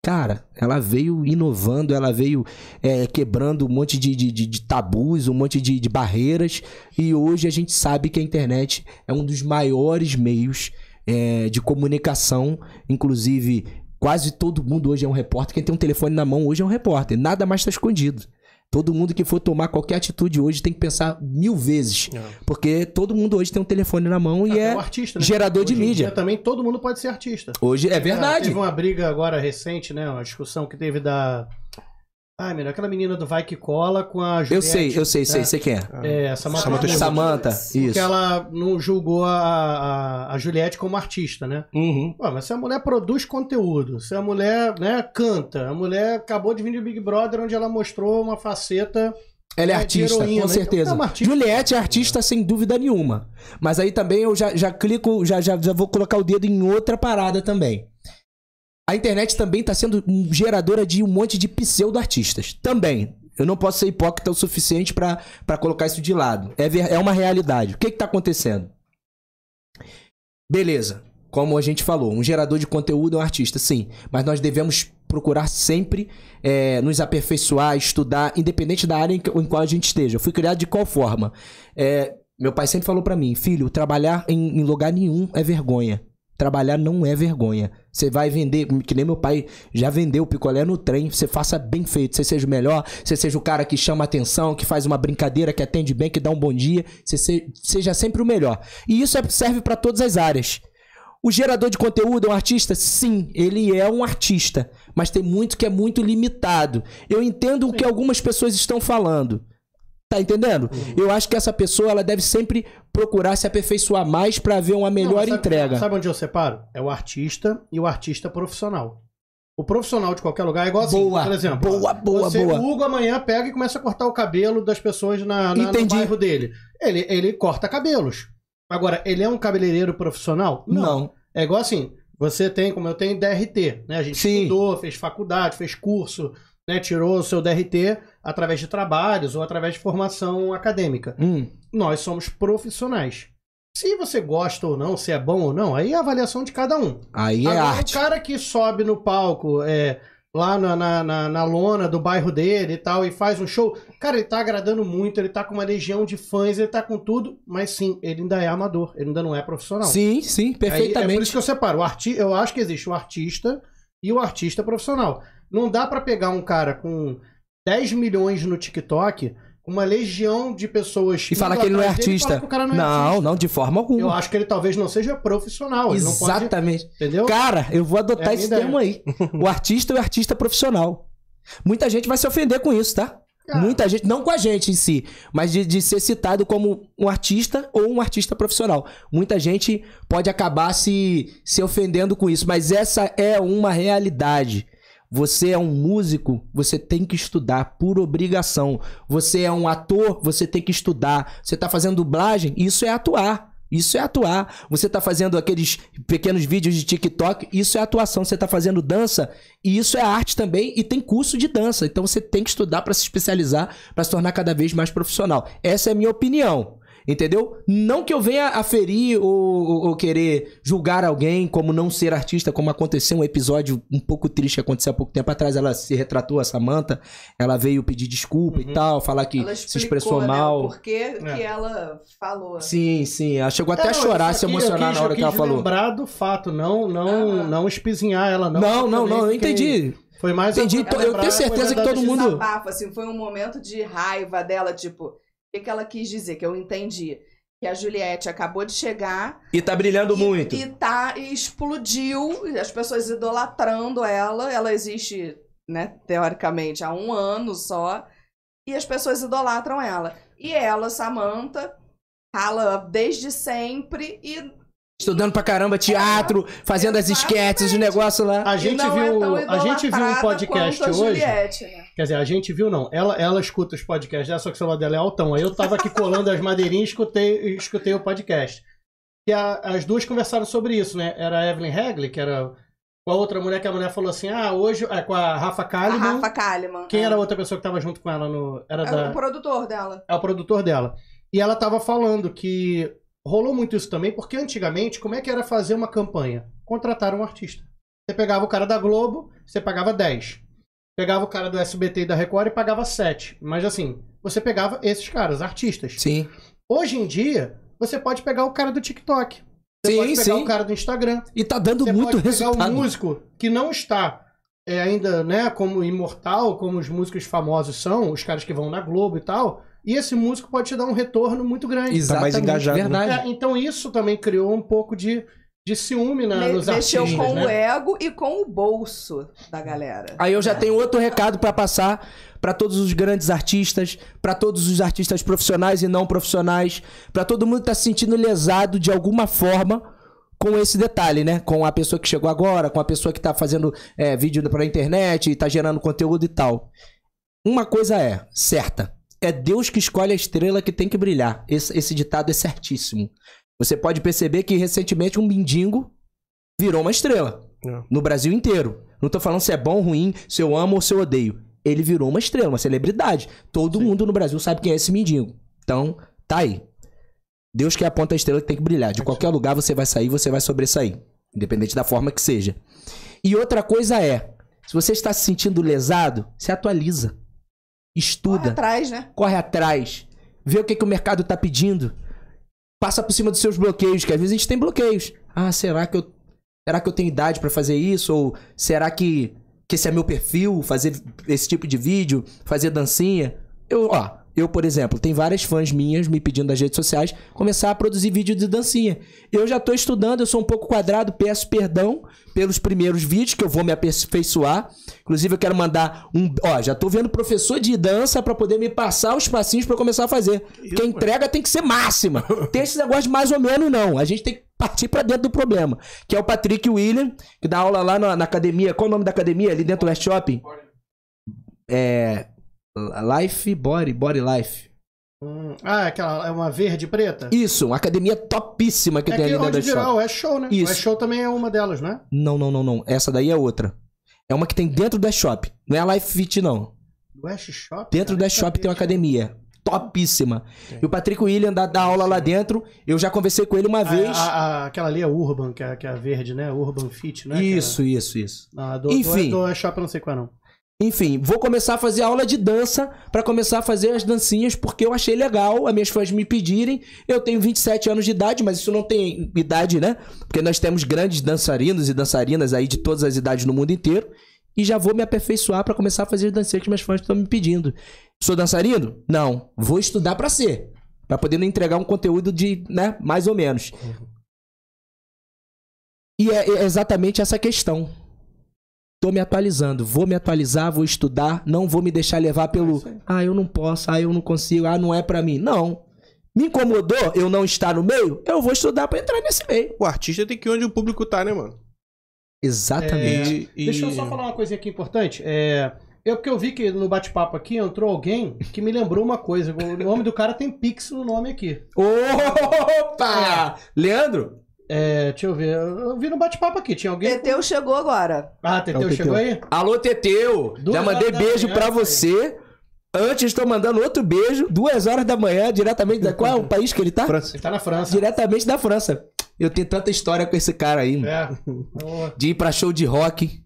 Cara, ela veio inovando, ela veio é, quebrando um monte de, de, de, de tabus, um monte de, de barreiras. E hoje a gente sabe que a internet é um dos maiores meios é, de comunicação, inclusive Quase todo mundo hoje é um repórter. Quem tem um telefone na mão hoje é um repórter. Nada mais está escondido. Todo mundo que for tomar qualquer atitude hoje tem que pensar mil vezes. É. Porque todo mundo hoje tem um telefone na mão e é um artista, né? gerador hoje de mídia. também todo mundo pode ser artista. Hoje é, é verdade. Ah, teve uma briga agora recente, né? Uma discussão que teve da ah, menina, aquela menina do Vai Que Cola com a Juliette. Eu sei, eu sei, né? sei, sei quem é. É, Samanta. Ah. Samantha. Samantha, Samantha isso. Porque ela não julgou a, a, a Juliette como artista, né? Uhum. Pô, mas se a mulher produz conteúdo, se a mulher né, canta, a mulher acabou de vir do Big Brother, onde ela mostrou uma faceta ela é né, artista, heroína, com né? certeza. Então, é artista. Juliette é artista sem dúvida nenhuma. Mas aí também eu já, já clico, já, já, já vou colocar o dedo em outra parada também. A internet também está sendo geradora de um monte de pseudo-artistas. Também. Eu não posso ser hipócrita o suficiente para colocar isso de lado. É, ver, é uma realidade. O que está acontecendo? Beleza. Como a gente falou, um gerador de conteúdo é um artista, sim. Mas nós devemos procurar sempre é, nos aperfeiçoar, estudar, independente da área em, que, em, qual a gente esteja. Eu fui criado de qual forma? É, meu pai sempre falou para mim, filho, trabalhar em, em lugar nenhum é vergonha. Trabalhar não é vergonha. Você vai vender, que nem meu pai já vendeu o picolé no trem. Você faça bem feito, você seja o melhor, você seja o cara que chama atenção, que faz uma brincadeira, que atende bem, que dá um bom dia. Você seja sempre o melhor. E isso é, serve para todas as áreas. O gerador de conteúdo é um artista? Sim, ele é um artista. Mas tem muito que é muito limitado. Eu entendo Sim. o que algumas pessoas estão falando. Tá entendendo? Uhum. Eu acho que essa pessoa ela deve sempre procurar se aperfeiçoar mais para ver uma melhor Não, sabe, entrega. Sabe onde eu separo? É o artista e o artista profissional. O profissional de qualquer lugar é igual assim, boa, por exemplo. Boa, boa, você, boa. O Hugo amanhã pega e começa a cortar o cabelo das pessoas na, na no bairro dele. Ele, ele corta cabelos. Agora, ele é um cabeleireiro profissional? Não. Não. É igual assim, você tem, como eu tenho, DRT, né? A gente Sim. estudou, fez faculdade, fez curso, né? Tirou o seu DRT através de trabalhos ou através de formação acadêmica. Hum. Nós somos profissionais. Se você gosta ou não, se é bom ou não, aí é a avaliação de cada um. Aí é Agora, é arte. O cara que sobe no palco, é, lá na, na, na, na, lona do bairro dele e tal, e faz um show, cara, ele tá agradando muito, ele tá com uma legião de fãs, ele tá com tudo, mas sim, ele ainda é amador, ele ainda não é profissional. Sim, sim, perfeitamente. Aí, é por isso que eu separo. O arti eu acho que existe o artista e o artista profissional. Não dá para pegar um cara com 10 milhões no TikTok, uma legião de pessoas. E fala que ele não é artista. Não, é não, artista. não, de forma alguma. Eu acho que ele talvez não seja profissional. Exatamente. Pode, entendeu? Cara, eu vou adotar é esse termo aí. O artista é o artista profissional. Muita gente vai se ofender com isso, tá? Cara. Muita gente, não com a gente em si, mas de, de ser citado como um artista ou um artista profissional. Muita gente pode acabar se, se ofendendo com isso, mas essa é uma realidade. Você é um músico, você tem que estudar por obrigação. Você é um ator, você tem que estudar. Você está fazendo dublagem, isso é atuar. Isso é atuar. Você está fazendo aqueles pequenos vídeos de TikTok, isso é atuação. Você está fazendo dança, e isso é arte também, e tem curso de dança. Então você tem que estudar para se especializar, para se tornar cada vez mais profissional. Essa é a minha opinião. Entendeu? Não que eu venha a ferir ou, ou, querer julgar alguém como não ser artista, como aconteceu um episódio um pouco triste que aconteceu há pouco tempo atrás. Ela se retratou, a Samanta, ela veio pedir desculpa uhum. e tal, falar que explicou, se expressou né, mal. Né, porque é. que ela falou. Né? Sim, sim. Ela chegou até a chorar, se emocionar quis, na hora que ela falou. lembrar do fato, não, não, ah. ah. não espizinhar ela, não. Não, não, não, eu entendi. Foi mais Entendi, eu tenho certeza que todo mundo. Sapapo, assim, foi um momento de raiva dela, tipo, o que, que ela quis dizer? Que eu entendi que a Juliette acabou de chegar. E tá brilhando e, muito. E tá e explodiu, as pessoas idolatrando ela. Ela existe, né, teoricamente, há um ano só. E as pessoas idolatram ela. E ela, Samantha, rala desde sempre e. Estudando pra caramba teatro, é, fazendo Exatamente. as esquetes, os negócios lá. A gente é viu, é a gente viu um podcast a hoje. Juliette, né? Quer dizer, a gente viu, não. Ela, ela escuta os podcasts dela, só que o celular dela é altão. Aí eu tava aqui colando as madeirinhas e escutei, escutei o podcast. E a, as duas conversaram sobre isso, né? Era a Evelyn Hagley, que era com a outra mulher, que a mulher falou assim: ah, hoje. É, com a Rafa Kalimann. A Rafa Kalimann. Quem é. era a outra pessoa que tava junto com ela no. Era é da... o produtor dela. É o produtor dela. E ela tava falando que rolou muito isso também, porque antigamente, como é que era fazer uma campanha? Contratar um artista. Você pegava o cara da Globo, você pagava 10. Pegava o cara do SBT e da Record e pagava 7. Mas assim, você pegava esses caras, artistas. Sim. Hoje em dia, você pode pegar o cara do TikTok. Você sim, pode pegar sim. o cara do Instagram. E tá dando você muito pode resultado. pegar o um músico que não está é, ainda, né, como imortal, como os músicos famosos são, os caras que vão na Globo e tal. E esse músico pode te dar um retorno muito grande. Exatamente. Tá mais engajado. Né? Verdade. Né? É, então isso também criou um pouco de de ciúme na, Me, nos mexeu artistas. Mexeu com né? o ego e com o bolso da galera. Aí eu já é. tenho outro recado para passar para todos os grandes artistas, para todos os artistas profissionais e não profissionais, para todo mundo que tá se sentindo lesado de alguma forma com esse detalhe, né? Com a pessoa que chegou agora, com a pessoa que tá fazendo é, vídeo pra internet e tá gerando conteúdo e tal. Uma coisa é certa. É Deus que escolhe a estrela que tem que brilhar. Esse, esse ditado é certíssimo. Você pode perceber que recentemente um mendigo virou uma estrela. É. No Brasil inteiro. Não tô falando se é bom, ruim, se eu amo ou se eu odeio. Ele virou uma estrela, uma celebridade. Todo Sim. mundo no Brasil sabe quem é esse mendigo. Então, tá aí. Deus que aponta a estrela que tem que brilhar. De qualquer lugar você vai sair, você vai sobressair. Independente da forma que seja. E outra coisa é, se você está se sentindo lesado, se atualiza. Estuda. Corre atrás, né? Corre atrás. Vê o que, que o mercado está pedindo passa por cima dos seus bloqueios, que às vezes a gente tem bloqueios. Ah, será que eu, será que eu tenho idade para fazer isso? Ou será que, que esse é meu perfil? Fazer esse tipo de vídeo? Fazer dancinha? Eu, ó, eu, por exemplo, tem várias fãs minhas me pedindo nas redes sociais começar a produzir vídeo de dancinha. Eu já estou estudando, eu sou um pouco quadrado, peço perdão pelos primeiros vídeos que eu vou me aperfeiçoar. Inclusive, eu quero mandar um. Ó, já estou vendo professor de dança para poder me passar os passinhos para começar a fazer. Porque a entrega tem que ser máxima. Tem esse negócio de mais ou menos, não. A gente tem que partir para dentro do problema. Que é o Patrick William, que dá aula lá na, na academia. Qual o nome da academia? Ali dentro do West Shopping? É. Life Body, Body Life. Hum. Ah, é aquela é uma verde e preta? Isso, uma academia topíssima que é tem ali dentro da geral, É show, né? Isso. O é show também é uma delas, né? Não, não, não, não. Essa daí é outra. É uma que tem dentro do shop. Não é a Life Fit, não. Do West Shop? Dentro do West Shop tem uma academia. Topíssima. Sim. E o Patrick William dá, dá aula lá dentro. Eu já conversei com ele uma a, ah, vez. A, a, aquela ali é Urban, que é, que é a verde, né? Urban Fit, né? Isso, isso, isso. É- ah, do, Enfim. Do, do Shop eu não sei qual é, não. Enfim, vou começar a fazer aula de dança para começar a fazer as dancinhas porque eu achei legal, as minhas fãs me pedirem. Eu tenho 27 anos de idade, mas isso não tem idade, né? Porque nós temos grandes dançarinos e dançarinas aí de todas as idades no mundo inteiro. E já vou me aperfeiçoar para começar a fazer as dancinhas que minhas fãs estão me pedindo. Sou dançarino? Não. Vou estudar para ser. Pra poder entregar um conteúdo de, né, mais ou menos. Uhum. E é, é exatamente essa questão Tô me atualizando, vou me atualizar, vou estudar, não vou me deixar levar pelo é ah, eu não posso, ah, eu não consigo, ah, não é para mim. Não. Me incomodou eu não estar no meio, eu vou estudar para entrar nesse meio. O artista tem que ir onde o público tá, né, mano? Exatamente. É, e... Deixa eu só falar uma coisa aqui importante. É, eu porque eu vi que no bate-papo aqui entrou alguém que me lembrou uma coisa. O nome do cara tem Pix no nome aqui. Opa! É. Leandro? É, deixa eu ver. Eu vi no bate-papo aqui. Tinha alguém. Teteu com... chegou agora. Ah, Teteu, é Teteu. chegou aí? Alô, Teteu! Duas Já mandei beijo para você. Antes, estou mandando outro beijo. Duas horas da manhã, diretamente. Da... Qual é o país que ele tá? França. Ele tá na França. Diretamente da França. Eu tenho tanta história com esse cara aí. É. de ir pra show de rock,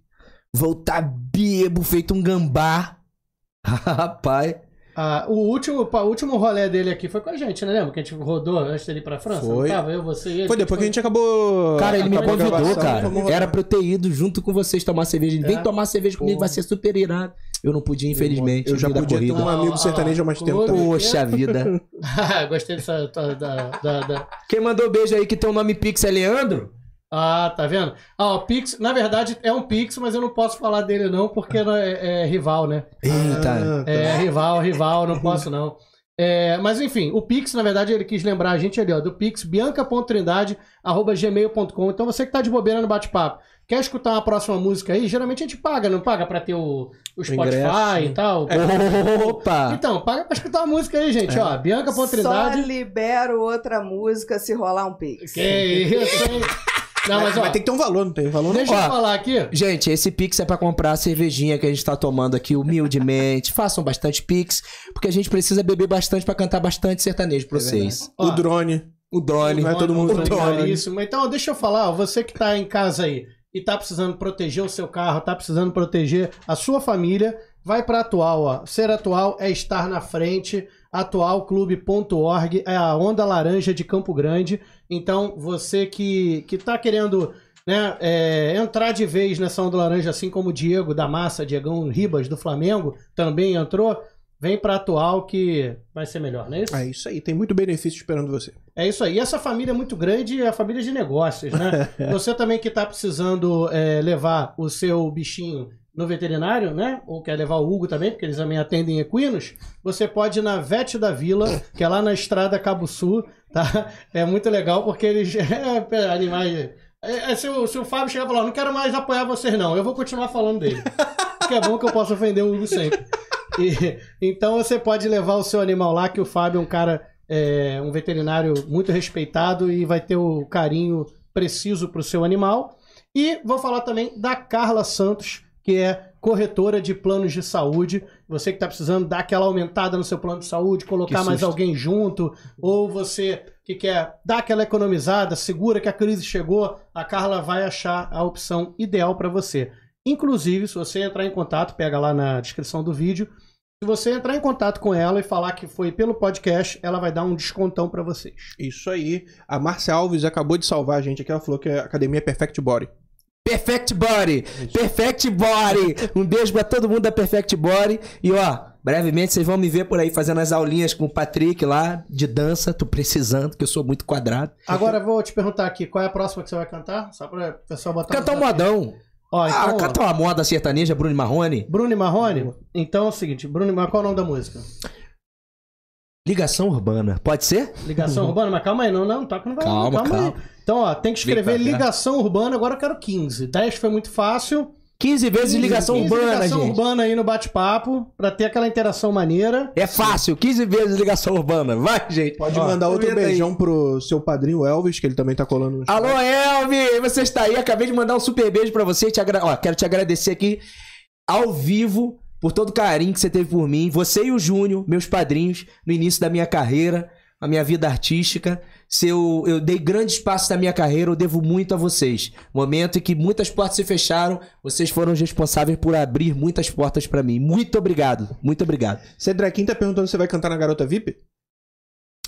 voltar bebo, feito um gambá. Rapaz. Ah, o, último, o último rolê dele aqui foi com a gente, né? Lembra que a gente rodou antes dele ir pra França? Foi. tava eu, você e ele. Foi depois que a gente acabou. Cara, ele acabou me convidou, cara. Era pra eu ter ido junto com vocês tomar cerveja. É? Vem tomar cerveja Porra. comigo, vai ser super irado. Eu não podia, infelizmente. Eu, eu já podia ter um amigo sertanejo há mais tempo. Poxa vida. Gostei dessa. Da, da, da, Quem mandou beijo aí que tem o um nome Pix é Leandro? Ah, tá vendo? Ah, o Pix, na verdade é um Pix, mas eu não posso falar dele não, porque ah. é, é rival, né? Eita. Ah, tá. É, rival, rival, não posso não. É, mas enfim, o Pix, na verdade, ele quis lembrar a gente ali, ó, do Pix, bianca.trindade.gmail.com. Então você que tá de bobeira no bate-papo, quer escutar uma próxima música aí? Geralmente a gente paga, não paga pra ter o, o Spotify ingresso. e né? tal. É. Opa! Então, paga pra escutar a música aí, gente, é. ó. Bianca.trindade. Só libero outra música se rolar um Pix. Que isso, hein? Não, mas, ó, mas tem que ter um valor, não tem um valor. Deixa não. eu ó, falar aqui. Gente, esse Pix é para comprar a cervejinha que a gente tá tomando aqui humildemente. Façam bastante Pix, porque a gente precisa beber bastante para cantar bastante sertanejo pra é vocês. Ó, o drone. O drone. Vai é todo mundo o drone. Isso. Então, deixa eu falar, ó, você que tá em casa aí e tá precisando proteger o seu carro, tá precisando proteger a sua família, vai para Atual, ó. Ser Atual é estar na frente. Atualclube.org é a onda laranja de Campo Grande. Então, você que, que tá querendo né, é, entrar de vez nessa onda laranja, assim como o Diego da Massa, Diegão Ribas do Flamengo, também entrou, vem para atual que vai ser melhor, não é isso? É isso aí, tem muito benefício esperando você. É isso aí. E essa família é muito grande, é a família de negócios, né? você também que está precisando é, levar o seu bichinho no veterinário, né? Ou quer levar o Hugo também, porque eles também atendem equinos, você pode ir na Vete da Vila, que é lá na estrada Cabo Sul, tá? É muito legal porque eles. É, é, animais. É, é, se, o, se o Fábio chegar e falar, não quero mais apoiar vocês, não, eu vou continuar falando dele. que é bom que eu possa ofender o Hugo sempre. E, então você pode levar o seu animal lá, que o Fábio é um cara, é, um veterinário muito respeitado e vai ter o carinho preciso para o seu animal. E vou falar também da Carla Santos que é corretora de planos de saúde. Você que está precisando dar aquela aumentada no seu plano de saúde, colocar mais alguém junto, ou você que quer dar aquela economizada, segura que a crise chegou, a Carla vai achar a opção ideal para você. Inclusive, se você entrar em contato, pega lá na descrição do vídeo. Se você entrar em contato com ela e falar que foi pelo podcast, ela vai dar um descontão para vocês. Isso aí. A Márcia Alves acabou de salvar a gente aqui. Ela falou que a academia é Perfect Body. Perfect Body. Perfect Body. Um beijo pra todo mundo da Perfect Body. E ó, brevemente vocês vão me ver por aí fazendo as aulinhas com o Patrick lá de dança. Tô precisando, que eu sou muito quadrado. Agora eu vou te perguntar aqui, qual é a próxima que você vai cantar? Só pra pessoal botar. Cantar um modão. Ó, ah, então, ah, canta uma moda sertaneja, Bruno Marrone. Bruno Marrone? Então é o seguinte, Bruno Marrone, qual é o nome da música? Ligação urbana. Pode ser? Ligação urbana, mas calma aí, não, não, toca não vai. Calma, calma, calma. Então, ó, tem que escrever ligação urbana, agora eu quero 15. 10 foi muito fácil. 15 vezes 15, ligação 15 urbana, ligação gente. urbana aí no bate-papo, pra ter aquela interação maneira. É fácil, 15 vezes ligação urbana. Vai, gente. Pode Ó, mandar outro beijão aí. pro seu padrinho Elvis, que ele também tá colando no Alô, Elvis! Você está aí, acabei de mandar um super beijo pra você. Te agra... Ó, quero te agradecer aqui ao vivo por todo o carinho que você teve por mim. Você e o Júnior, meus padrinhos, no início da minha carreira, a minha vida artística. Se eu, eu dei grandes passos na minha carreira, eu devo muito a vocês. Momento em que muitas portas se fecharam, vocês foram os responsáveis por abrir muitas portas para mim. Muito obrigado, muito obrigado. Cedraquim tá perguntando se vai cantar na Garota VIP?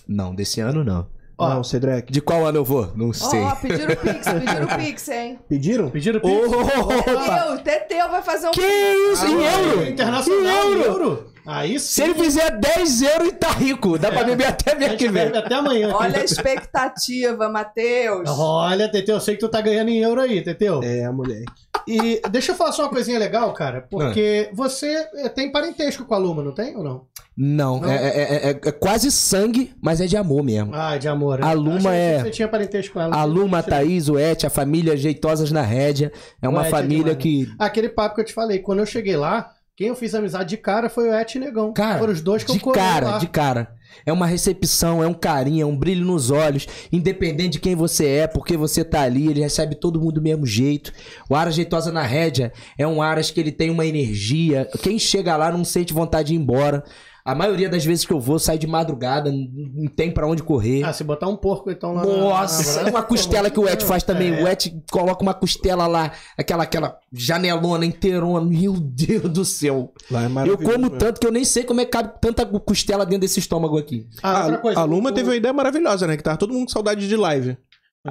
Não, desse ano não. Ó, não, Cedrec. De qual ano eu vou? Não sei. Ó, pediram Pix, pediram Pix, hein? Pediram? Pediram o Pix. Ô, Opa. Teteu, Teteu vai fazer um... Que isso? Em ah, euro? É internacional, em euro? Aí sim. Se ele fizer 10 euros e tá rico, dá é. pra beber até mês que vem. Até amanhã. Olha a expectativa, Matheus. Olha, Teteu, eu sei que tu tá ganhando em euro aí, Teteu. É, mulher E deixa eu falar só uma coisinha legal, cara, porque ah. você eh, tem parentesco com a Luma, não tem ou não? Não, não? É, é, é, é, é quase sangue, mas é de amor mesmo. Ah, de amor. Né? A Luma é. Você tinha parentesco com ela. A Luma, a Thaís, o Et, a família Jeitosas na rédia É uma é família né? que. Aquele papo que eu te falei, quando eu cheguei lá. Quem eu fiz amizade de cara foi o Et Negão. Cara, Foram os dois que de eu cara, lá. de cara. É uma recepção, é um carinho, é um brilho nos olhos, independente de quem você é, porque você tá ali, ele recebe todo mundo do mesmo jeito. O Aras Jeitosa na Rédea é um Aras que ele tem uma energia. Quem chega lá não sente vontade de ir embora. A maioria das vezes que eu vou, sai de madrugada, não tem para onde correr. Ah, se botar um porco então lá. Nossa, na... uma costela que o Et faz também. É. O Et coloca uma costela lá, aquela aquela janelona inteirona. Meu Deus do céu. Lá é eu como né? tanto que eu nem sei como é que cabe tanta costela dentro desse estômago aqui. Ah, a, coisa, a Luma o... teve uma ideia maravilhosa, né? Que tava todo mundo com saudade de live. É.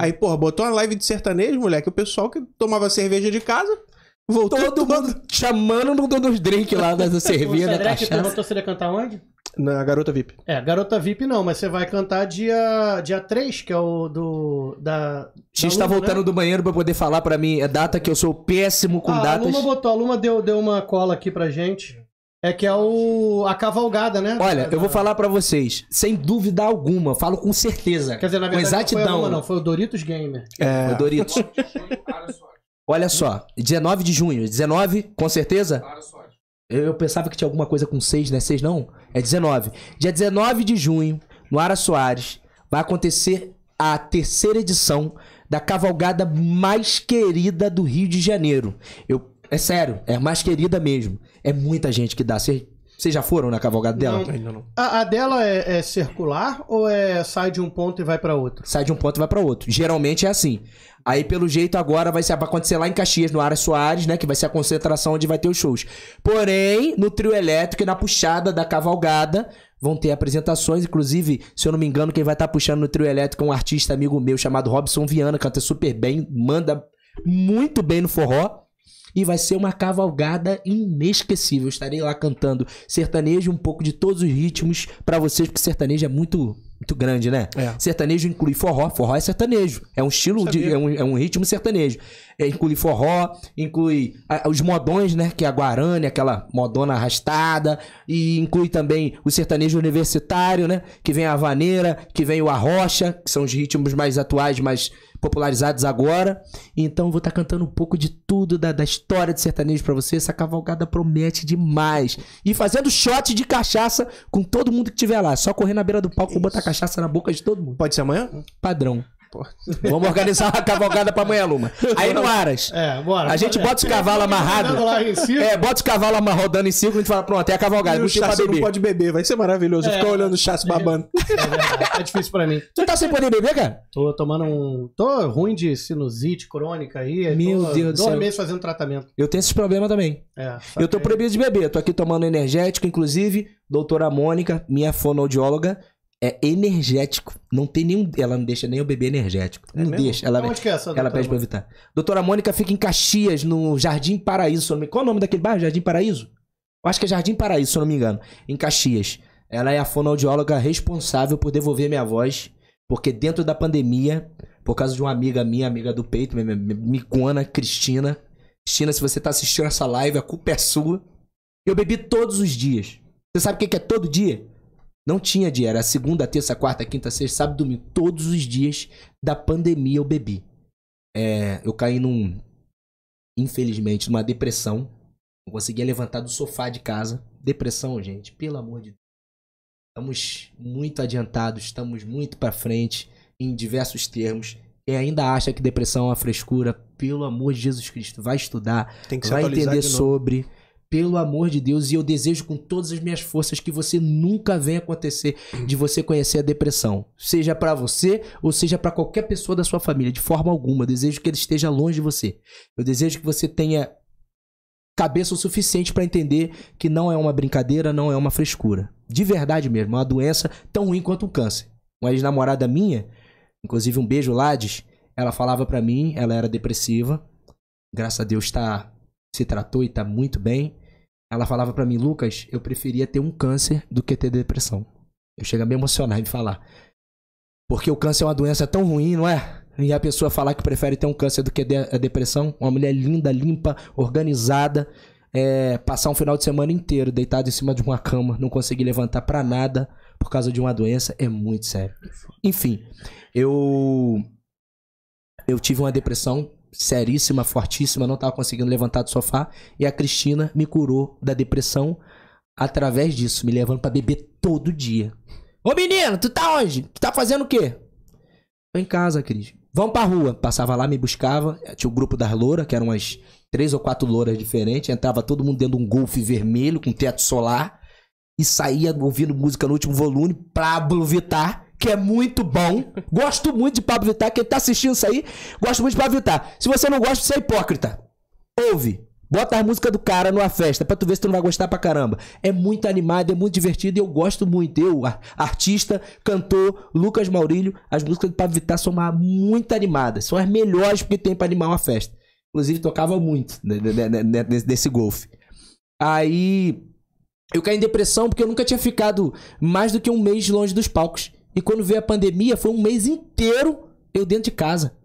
Aí, porra, botou uma live de sertanejo, moleque. O pessoal que tomava cerveja de casa Voltou todo, todo mundo chamando no dono dos drinks lá da cerveja, da cachaça. Você perguntou se ele cantar onde? Na Garota VIP. É, Garota VIP não, mas você vai cantar dia, dia 3, que é o do. Da, X da tá Luma, voltando né? do banheiro pra poder falar pra mim a data que eu sou péssimo com ah, datas. A Luma botou, a Luma deu, deu uma cola aqui pra gente. É que é o a cavalgada, né? Olha, eu vou falar para vocês, sem dúvida alguma, falo com certeza. Quer dizer, na verdade, com exatidão. não foi a Luma, não, foi o Doritos Gamer. É, o Doritos. Olha só, 19 de junho. 19, com certeza? Eu, eu pensava que tinha alguma coisa com 6, né? 6 não? É 19. Dia 19 de junho, no Ara Soares, vai acontecer a terceira edição da cavalgada mais querida do Rio de Janeiro. Eu, é sério, é mais querida mesmo. É muita gente que dá. Vocês já foram na cavalgada dela? Não, ainda não. A, a dela é, é, circular ou é sai de um ponto e vai para outro? Sai de um ponto e vai para outro. Geralmente é assim. Aí, pelo jeito, agora vai, ser, vai acontecer lá em Caxias, no Ara Soares, né? Que vai ser a concentração onde vai ter os shows. Porém, no trio elétrico e na puxada da cavalgada, vão ter apresentações. Inclusive, se eu não me engano, quem vai estar tá puxando no trio elétrico é um artista amigo meu chamado Robson Viana, canta super bem, manda muito bem no forró. E vai ser uma cavalgada inesquecível. estarei lá cantando sertanejo, um pouco de todos os ritmos para vocês, porque sertanejo é muito muito grande, né? É. Sertanejo inclui forró, forró é sertanejo. É um estilo, de, é um, é um ritmo sertanejo. É, inclui forró, inclui os modões, né? Que é a Guarani, aquela modona arrastada. E inclui também o sertanejo universitário, né? Que vem a vaneira, que vem o arrocha, que são os ritmos mais atuais, mais popularizados agora. Então vou estar tá cantando um pouco de tudo da, da história do sertanejo para você. Essa cavalgada promete demais. E fazendo shot de cachaça com todo mundo que tiver lá. Só correr na beira do palco e botar cachaça na boca de todo mundo. Pode ser amanhã? Padrão. Pô. Vamos organizar uma cavalgada pra amanhã, Luma. Aí no Aras. É, bora. A gente bota os cavalos é, amarrados. É, bota os cavalos rodando em círculo e a gente fala, pronto, é a cavalgada. E o chassi não pode beber, vai ser maravilhoso. É, Ficar olhando o se é, babando. É, é, é difícil pra mim. Tu tá sem poder beber, cara? Tô tomando um... Tô ruim de sinusite crônica aí. Meu tô, Deus do céu. meses fazendo tratamento. Eu tenho esses problemas também. É, eu tô proibido de beber. Tô aqui tomando energético, inclusive, doutora Mônica, minha fonoaudióloga, é energético. Não tem nenhum. Ela não deixa nem o bebê energético. É não mesmo? deixa. Ela, Onde que é essa, ela pede pra evitar. Doutora Mônica fica em Caxias, no Jardim Paraíso. Qual é o nome daquele bairro? Jardim Paraíso? Eu acho que é Jardim Paraíso, se eu não me engano. Em Caxias. Ela é a fonoaudióloga responsável por devolver minha voz. Porque dentro da pandemia, por causa de uma amiga minha, amiga do peito, minha, minha, Micona, Cristina. Cristina, se você tá assistindo essa live, a culpa é sua. Eu bebi todos os dias. Você sabe o que é todo dia? Não tinha dia, era segunda, terça, quarta, quinta, sexta, sábado, domingo. Todos os dias da pandemia eu bebi. É, eu caí num. Infelizmente, numa depressão. Não conseguia levantar do sofá de casa. Depressão, gente, pelo amor de Deus. Estamos muito adiantados, estamos muito para frente em diversos termos. Quem ainda acha que depressão é uma frescura, pelo amor de Jesus Cristo, vai estudar, vai entender sobre. Novo pelo amor de Deus, e eu desejo com todas as minhas forças que você nunca venha acontecer de você conhecer a depressão, seja para você ou seja para qualquer pessoa da sua família, de forma alguma. Eu desejo que ele esteja longe de você. Eu desejo que você tenha cabeça o suficiente para entender que não é uma brincadeira, não é uma frescura. De verdade mesmo, é uma doença tão ruim quanto um câncer. Uma ex-namorada minha, inclusive um beijo, Lades, ela falava para mim, ela era depressiva. Graças a Deus está se tratou e está muito bem. Ela falava para mim, Lucas, eu preferia ter um câncer do que ter depressão. Eu chego a me emocionar em falar. Porque o câncer é uma doença tão ruim, não é? E a pessoa falar que prefere ter um câncer do que a depressão. Uma mulher linda, limpa, organizada. É, passar um final de semana inteiro deitado em cima de uma cama, não conseguir levantar para nada por causa de uma doença é muito sério. Enfim, eu eu tive uma depressão seríssima, fortíssima, não estava conseguindo levantar do sofá. E a Cristina me curou da depressão através disso, me levando para beber todo dia. Ô menino, tu tá onde? Tu tá fazendo o quê? Tô em casa, Cris. Vamos pra rua. Passava lá, me buscava. Tinha o grupo das louras, que eram umas três ou quatro louras diferentes. Entrava todo mundo dentro de um golfe vermelho com teto solar. E saía ouvindo música no último volume, Pablo Vittar que é muito bom. Gosto muito de Pablo Vittar. Quem tá assistindo isso aí, gosto muito de Pablo Vittar. Se você não gosta, você é hipócrita. Ouve. Bota a música do cara numa festa pra tu ver se tu não vai gostar pra caramba. É muito animado, é muito divertido e eu gosto muito. Eu, artista, cantor, Lucas Maurílio, as músicas do Pablo Vittar são muito animadas. São as melhores que tem pra animar uma festa. Inclusive, tocava muito nesse golfe. Aí. Eu caí em depressão porque eu nunca tinha ficado mais do que um mês longe dos palcos. E quando veio a pandemia, foi um mês inteiro eu dentro de casa.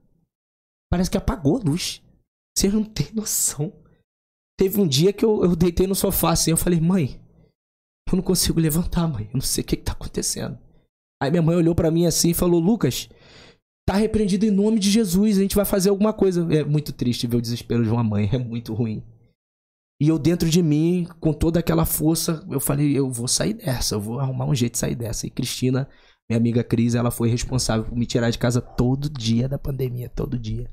Parece que apagou a luz. Vocês não têm noção. Teve um dia que eu, eu deitei no sofá assim, eu falei, mãe, eu não consigo levantar, mãe. Eu não sei o que, que tá acontecendo. Aí minha mãe olhou para mim assim e falou, Lucas, tá repreendido em nome de Jesus, a gente vai fazer alguma coisa. É muito triste ver o desespero de uma mãe, é muito ruim. E eu dentro de mim, com toda aquela força, eu falei, eu vou sair dessa, eu vou arrumar um jeito de sair dessa. E Cristina minha amiga Cris, ela foi responsável por me tirar de casa todo dia da pandemia, todo dia.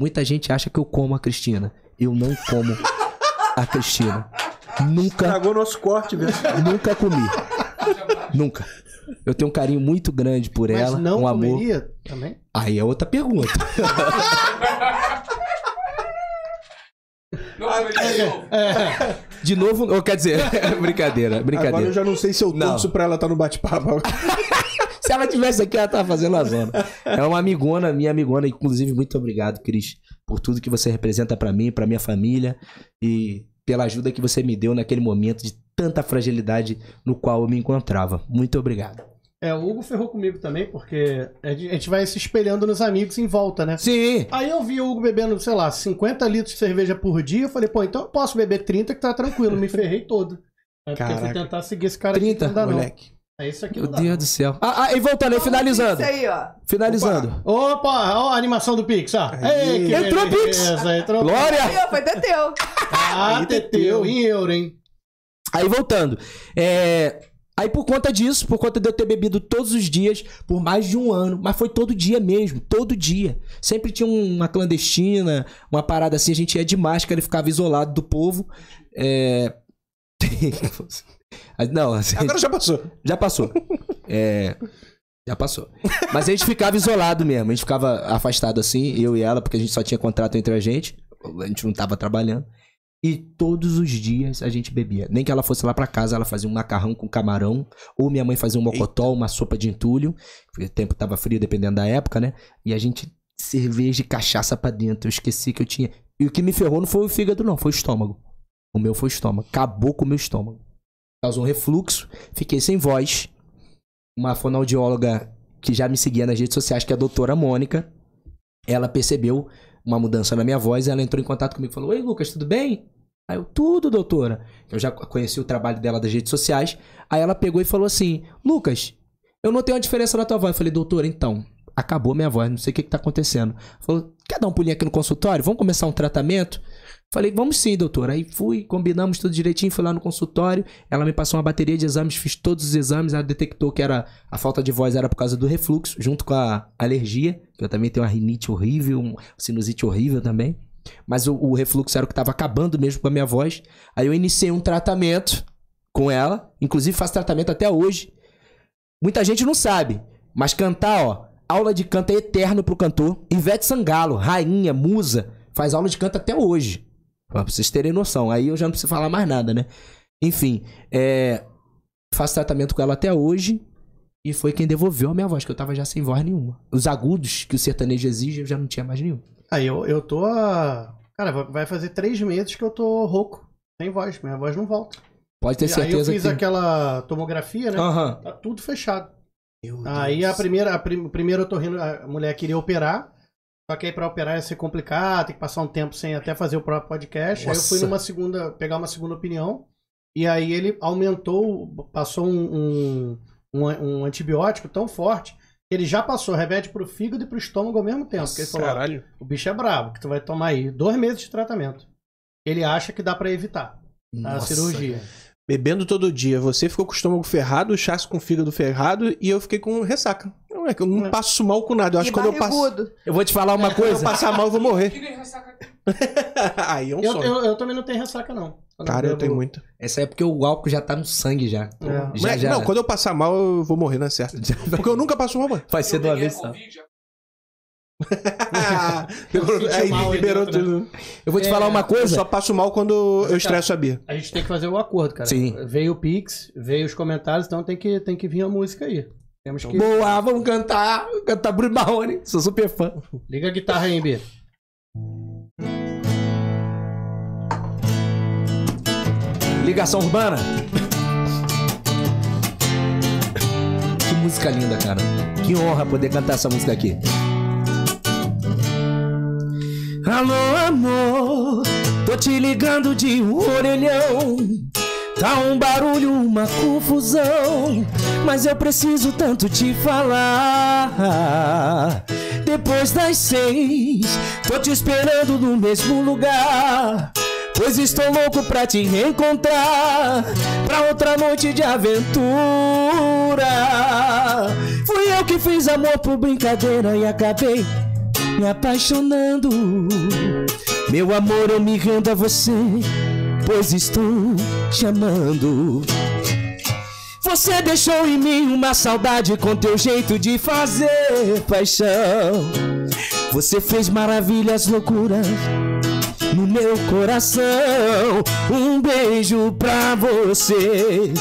Muita gente acha que eu como a Cristina. Eu não como a Cristina. Nunca. Estragou nosso corte, velho. Nunca comi. nunca. Eu tenho um carinho muito grande por Mas ela, não um amor. também? Aí é outra pergunta. É, é, é. De novo, ou quer dizer, brincadeira, brincadeira. Agora eu já não sei se eu torço pra ela estar tá no bate-papo. Se ela tivesse aqui, ela tava fazendo a zona. É uma amigona, minha amigona. Inclusive, muito obrigado, Cris, por tudo que você representa para mim, para minha família e pela ajuda que você me deu naquele momento de tanta fragilidade no qual eu me encontrava. Muito obrigado. É, o Hugo ferrou comigo também, porque a gente vai se espelhando nos amigos em volta, né? Sim. Aí eu vi o Hugo bebendo, sei lá, 50 litros de cerveja por dia. Eu falei, pô, então eu posso beber 30 que tá tranquilo. Me ferrei todo. É, porque eu fui tentar seguir esse cara 30, aqui, não moleque. Não. É isso aqui. Meu Deus do céu. Ah, ah e voltando aí, então, finalizando. Isso aí, ó. Finalizando. Opa, Opa ó a animação do Pix, ó. Ei, que entrou Pix. Entrou Glória. Foi Teteu. Ah, Teteu, em euro, hein? Aí voltando. É. Aí por conta disso, por conta de eu ter bebido todos os dias, por mais de um ano, mas foi todo dia mesmo, todo dia. Sempre tinha uma clandestina, uma parada assim, a gente ia de máscara e ficava isolado do povo. É. Não, assim, Agora já passou. Já passou. É. Já passou. Mas a gente ficava isolado mesmo. A gente ficava afastado assim, eu e ela, porque a gente só tinha contrato entre a gente. A gente não tava trabalhando. E todos os dias a gente bebia. Nem que ela fosse lá para casa, ela fazia um macarrão com camarão. Ou minha mãe fazia um mocotó, uma sopa de entulho. O tempo tava frio, dependendo da época, né? E a gente cerveja e cachaça pra dentro. Eu esqueci que eu tinha. E o que me ferrou não foi o fígado, não. Foi o estômago. O meu foi o estômago. Acabou com o meu estômago causou um refluxo, fiquei sem voz. Uma fonoaudióloga que já me seguia nas redes sociais, que é a doutora Mônica, ela percebeu uma mudança na minha voz e ela entrou em contato comigo e falou: Oi, Lucas, tudo bem? Aí eu, tudo, doutora. Eu já conheci o trabalho dela das redes sociais. Aí ela pegou e falou assim: Lucas, eu não tenho uma diferença na tua voz. Eu falei, doutora, então, acabou minha voz, não sei o que, que tá acontecendo. Falou, quer dar um pulinho aqui no consultório? Vamos começar um tratamento? Falei, vamos sim, doutor. Aí fui, combinamos tudo direitinho, fui lá no consultório. Ela me passou uma bateria de exames, fiz todos os exames. Ela detectou que era a falta de voz era por causa do refluxo, junto com a alergia, que eu também tenho uma rinite horrível, um sinusite horrível também. Mas o, o refluxo era o que estava acabando mesmo com a minha voz. Aí eu iniciei um tratamento com ela, inclusive faço tratamento até hoje. Muita gente não sabe, mas cantar, ó, aula de canto é eterno pro cantor. Ivete Sangalo, rainha, musa, faz aula de canto até hoje. Pra vocês terem noção. Aí eu já não preciso falar mais nada, né? Enfim, é, faço tratamento com ela até hoje. E foi quem devolveu a minha voz, que eu tava já sem voz nenhuma. Os agudos que o sertanejo exige, eu já não tinha mais nenhum. Aí eu, eu tô. Cara, vai fazer três meses que eu tô rouco. Sem voz, minha voz não volta. Pode ter certeza. Aí eu fiz que... aquela tomografia, né? Uhum. Tá tudo fechado. Meu aí Deus. a primeira, a prim, eu tô rindo, a mulher queria operar. Só que aí pra operar ia ser complicado, tem que passar um tempo sem até fazer o próprio podcast. Nossa. Aí eu fui numa segunda, pegar uma segunda opinião. E aí ele aumentou, passou um, um, um, um antibiótico tão forte ele já passou remédio pro fígado e pro estômago ao mesmo tempo. Nossa, ele falou, caralho. o bicho é brabo, que tu vai tomar aí dois meses de tratamento. Ele acha que dá para evitar tá? Nossa, a cirurgia bebendo todo dia, você ficou com o estômago ferrado, o com o fígado ferrado e eu fiquei com ressaca. Não é que eu não é. passo mal com nada. Eu acho que quando eu passo. Eu vou te falar uma coisa. Se eu passar mal, eu vou morrer. Aí é um eu, sonho. Eu, eu também não tenho ressaca, não. Cara, eu, eu tenho muito. Essa é porque o álcool já tá no sangue já. É. já, já... Não, né? quando eu passar mal, eu vou morrer, não é certo? Porque eu nunca passo mal, mano. Vai ser de uma vez só. aí liberou né? tudo. Eu vou te é, falar uma coisa. Eu só passo mal quando eu então, estresso a Bia. A gente tem que fazer o acordo, cara. Sim. Veio o Pix, veio os comentários, então tem que, tem que vir a música aí. Temos então, que... Boa, vamos cantar. Cantar Bruno Marrone. Sou super fã. Liga a guitarra aí, Bia. Ligação Urbana. Que música linda, cara. Que honra poder cantar essa música aqui. Alô, amor, tô te ligando de um orelhão. Tá um barulho, uma confusão. Mas eu preciso tanto te falar. Depois das seis, tô te esperando no mesmo lugar. Pois estou louco pra te reencontrar. Pra outra noite de aventura. Fui eu que fiz amor por brincadeira e acabei me apaixonando. Meu amor, eu me rendo a você, pois estou te amando. Você deixou em mim uma saudade com teu jeito de fazer paixão. Você fez maravilhas, loucuras no meu coração. Um beijo pra você,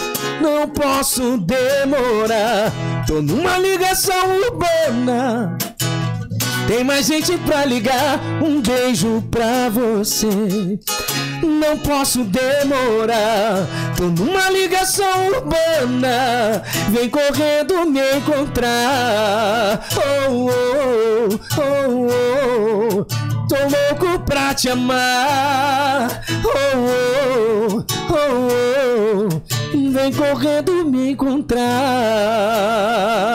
não posso demorar. Tô numa ligação urbana tem mais gente pra ligar, um beijo pra você. Não posso demorar, tô numa ligação urbana. Vem correndo me encontrar. Oh, oh, oh, oh. Tô louco pra te amar. Oh, oh, oh, oh. Vem correndo me encontrar.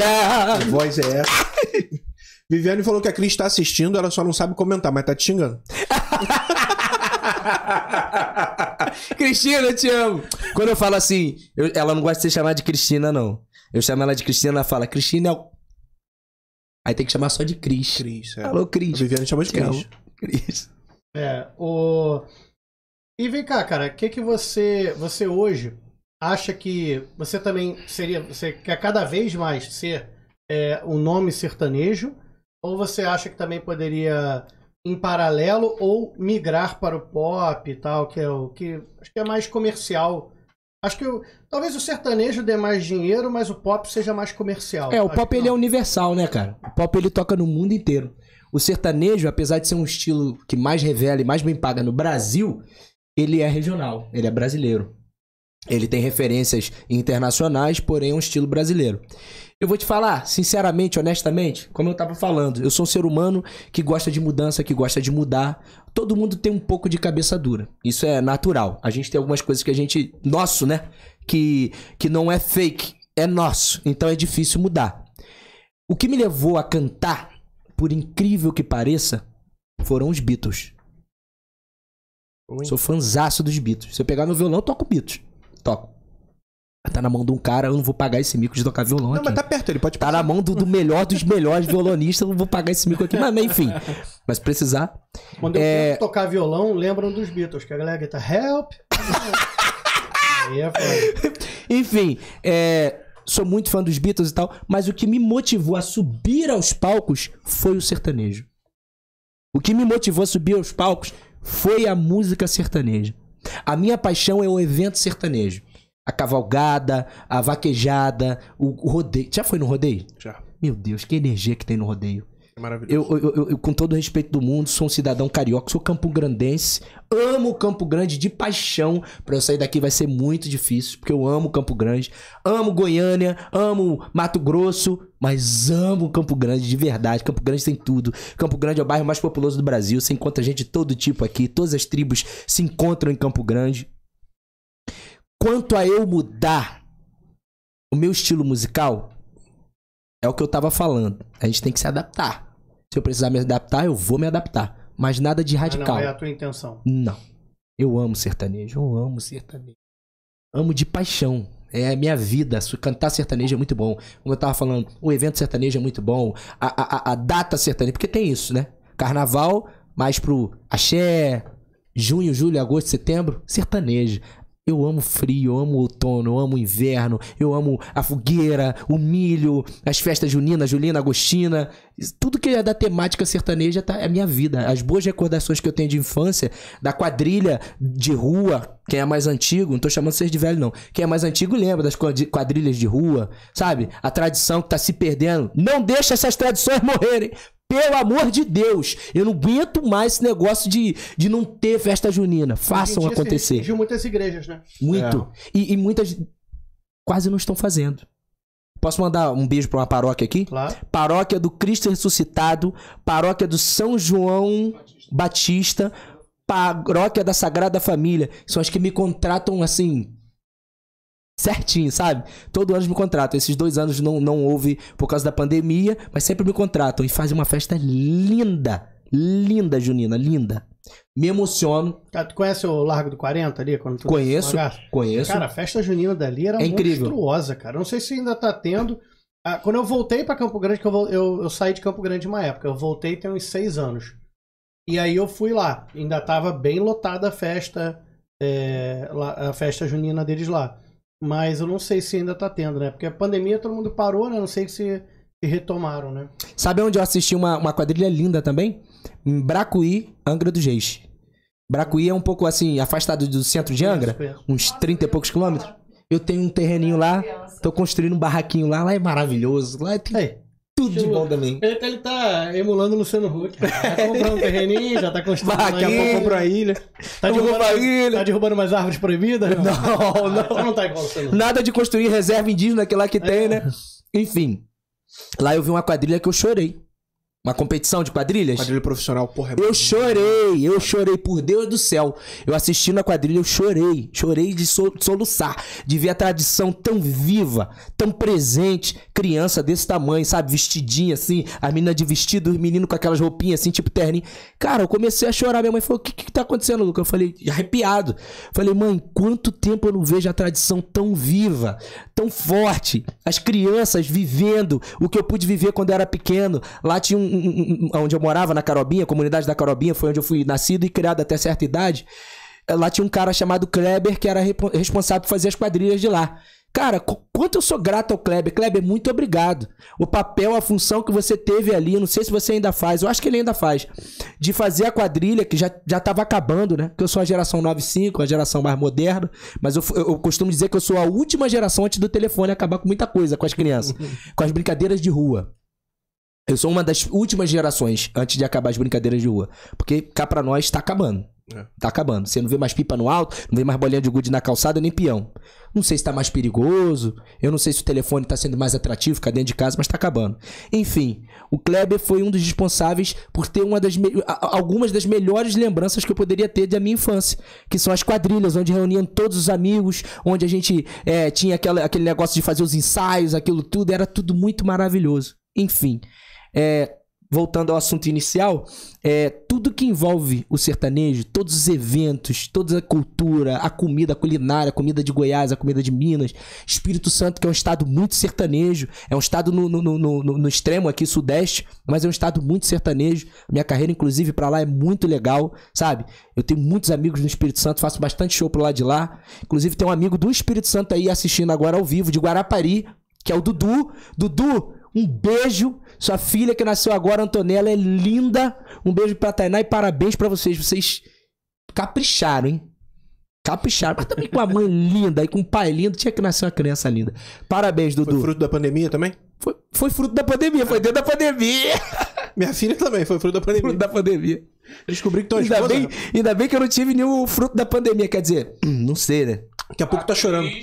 Obrigado. Que voz é essa? Viviane falou que a Cris tá assistindo, ela só não sabe comentar, mas tá te xingando. Cristina, eu te amo. Quando eu falo assim, eu, ela não gosta de ser chamada de Cristina, não. Eu chamo ela de Cristina, ela fala, Cristina é o... Aí tem que chamar só de Cris. Cris, é. Alô, Cris. A Viviane chama de Cris. Cris. É, o... E vem cá, cara, o que que você... Você hoje acha que você também seria. Você quer cada vez mais ser é, um nome sertanejo? Ou você acha que também poderia, em paralelo, ou migrar para o pop e tal, que é o que acho que é mais comercial? Acho que o, talvez o sertanejo dê mais dinheiro, mas o pop seja mais comercial. É, o acho pop ele é universal, né, cara? O pop ele toca no mundo inteiro. O sertanejo, apesar de ser um estilo que mais revela e mais bem paga no Brasil, ele é regional, ele é brasileiro. Ele tem referências internacionais, porém é um estilo brasileiro. Eu vou te falar, sinceramente, honestamente, como eu estava falando, eu sou um ser humano que gosta de mudança, que gosta de mudar. Todo mundo tem um pouco de cabeça dura. Isso é natural. A gente tem algumas coisas que a gente. Nosso, né? Que, que não é fake. É nosso. Então é difícil mudar. O que me levou a cantar, por incrível que pareça, foram os Beatles. Oi. Sou fanzaço dos Beatles. Se eu pegar meu violão, eu toco Beatles toco. Tá na mão de um cara, eu não vou pagar esse mico de tocar violão. Não, aqui. mas tá perto, ele pode Tá na mão do, do melhor dos melhores violonistas, eu não vou pagar esse mico aqui. Mas, enfim, mas precisar. Quando eu é... tocar violão, lembram dos Beatles, que a galera grita help. Aí é Enfim, é sou muito fã dos Beatles e tal, mas o que me motivou a subir aos palcos foi o sertanejo. O que me motivou a subir aos palcos foi a música sertaneja. A minha paixão é o evento sertanejo. A cavalgada, a vaquejada, o, rodeio. Já foi no rodeio? Já. Meu Deus, que energia que tem no rodeio. É maravilhoso. Eu, eu, eu, eu, com todo o respeito do mundo, sou um cidadão carioca, sou campo grandense, amo Campo Grande de paixão. Pra eu sair daqui vai ser muito difícil, porque eu amo Campo Grande, amo Goiânia, amo Mato Grosso, mas amo Campo Grande de verdade. Campo Grande tem tudo. Campo Grande é o bairro mais populoso do Brasil. Você encontra gente de todo tipo aqui, todas as tribos se encontram em Campo Grande. Quanto a eu mudar o meu estilo musical, é o que eu tava falando. A gente tem que se adaptar. Se eu precisar me adaptar, eu vou me adaptar. Mas nada de radical. Ah, não é a tua intenção. Não. Eu amo sertanejo, eu amo sertanejo. Amo de paixão. É a minha vida. Cantar sertanejo é muito bom. Como eu tava falando, o evento sertanejo é muito bom. A, a, a data sertaneja, porque tem isso, né? Carnaval, mais pro axé, junho, julho, agosto, setembro, sertanejo. Eu amo frio, eu amo outono, eu amo inverno, eu amo a fogueira, o milho, as festas junina, julina, agostina. Tudo que é da temática sertaneja tá, é minha vida. As boas recordações que eu tenho de infância, da quadrilha de rua, quem é mais antigo, não tô chamando vocês de velho não. Quem é mais antigo lembra das quadrilhas de rua, sabe? A tradição que tá se perdendo. Não deixa essas tradições morrerem. Pelo amor de Deus, eu não aguento mais esse negócio de, de não ter festa junina. Façam acontecer. Se muitas igrejas, né? Muito. É. E, e, muitas quase não estão fazendo. Posso mandar um beijo para uma paróquia aqui? Claro. Paróquia do Cristo Ressuscitado, paróquia do São João Batista, Batista paróquia da Sagrada Família. São as que me contratam assim certinho, sabe? Todo ano me contratam. Esses dois anos não, não houve por causa da pandemia, mas sempre me contratam e fazem uma festa linda. Linda, Junina, linda. Me emociono. tu conhece o Largo do 40 ali? Quando tu conheço, conheço. Cara, a festa junina dali era é monstruosa, cara. Não sei se ainda tá tendo. Ah, quando eu voltei para Campo Grande, que eu, eu, eu, saí de Campo Grande uma época. Eu voltei tem uns seis anos. E aí eu fui lá. Ainda tava bem lotada a festa, é, a festa junina deles lá. Mas eu não sei se ainda tá tendo, né? Porque a pandemia todo mundo parou, né? Não sei se, se retomaram, né? Sabe onde eu assisti uma, uma quadrilha linda também? Em Bracuí, Angra do Reis. Bracuí é um pouco assim, afastado do centro de Angra, é. uns 30 e poucos quilômetros. Eu tenho um terreninho lá, tô construindo um barraquinho lá, lá é maravilhoso. Lá tem tudo Chegou. de tipo, bom também. Ele, tá, ele tá emulando o Luciano Huck. Tá comprando um terreninho, já tá construindo. Daqui a pouco comprou tá a ilha. Tá derrubando, a ilha. tá derrubando mais árvores proibidas? Não, não. Ah, não. Ah, não tá igual Luciano Nada de construir reserva indígena que lá que é. tem, né? Enfim. Lá eu vi uma quadrilha que eu chorei. Uma competição de quadrilhas? Quadrilha profissional, porra. É eu chorei, eu chorei, por Deus do céu. Eu assistindo a quadrilha, eu chorei. Chorei de soluçar, de ver a tradição tão viva, tão presente. Criança desse tamanho, sabe? Vestidinha assim, a menina de vestido, os meninos com aquelas roupinhas assim, tipo terninho. Cara, eu comecei a chorar. Minha mãe falou: O que, que tá acontecendo, Lucas? Eu falei: Arrepiado. falei, mãe, quanto tempo eu não vejo a tradição tão viva, tão forte. As crianças vivendo o que eu pude viver quando eu era pequeno. Lá tinha um onde eu morava, na Carobinha, comunidade da Carobinha, foi onde eu fui nascido e criado até certa idade. Eh, lá tinha um cara chamado Kleber que era responsável por fazer as quadrilhas de lá. Cara, quanto eu sou grato ao Kleber. Kleber, muito obrigado. O papel, a função que você teve ali, não sei se você ainda faz, eu acho que ele ainda faz, de fazer a quadrilha, que já, já tava acabando, né? Que eu sou a geração 95, a geração mais moderna, mas eu, eu costumo dizer que eu sou a última geração antes do telefone acabar com muita coisa, com as crianças, com as brincadeiras de rua. Eu sou uma das últimas gerações antes de acabar as brincadeiras de rua. Porque cá pra nós tá acabando. É. Tá acabando. Você não vê mais pipa no alto, não vê mais bolinha de gude na calçada, nem peão. Não sei se tá mais perigoso, eu não sei se o telefone tá sendo mais atrativo, ficar dentro de casa, mas tá acabando. Enfim, o Kleber foi um dos responsáveis por ter uma das algumas das melhores lembranças que eu poderia ter da minha infância, que são as quadrilhas, onde reuniam todos os amigos, onde a gente é, tinha aquela, aquele negócio de fazer os ensaios, aquilo tudo, era tudo muito maravilhoso. Enfim, é, voltando ao assunto inicial, é, tudo que envolve o sertanejo, todos os eventos, toda a cultura, a comida, a culinária, a comida de Goiás, a comida de Minas, Espírito Santo, que é um estado muito sertanejo, é um estado no, no, no, no extremo aqui, sudeste, mas é um estado muito sertanejo. Minha carreira, inclusive, para lá é muito legal, sabe? Eu tenho muitos amigos no Espírito Santo, faço bastante show pro lado de lá. Inclusive, tem um amigo do Espírito Santo aí assistindo agora ao vivo, de Guarapari, que é o Dudu. Dudu, um beijo. Sua filha que nasceu agora, Antonella, é linda. Um beijo pra Tainá e parabéns para vocês. Vocês capricharam, hein? Capricharam. Mas também com a mãe linda e com o pai lindo, tinha que nascer uma criança linda. Parabéns, Dudu. Foi fruto da pandemia também? Foi, foi fruto da pandemia, foi dentro da pandemia. Minha filha também foi fruto da pandemia. Fruto da pandemia. Descobri que tua ainda Bem, ainda bem que eu não tive nenhum fruto da pandemia, quer dizer, não sei, né? Daqui a pouco tá chorando.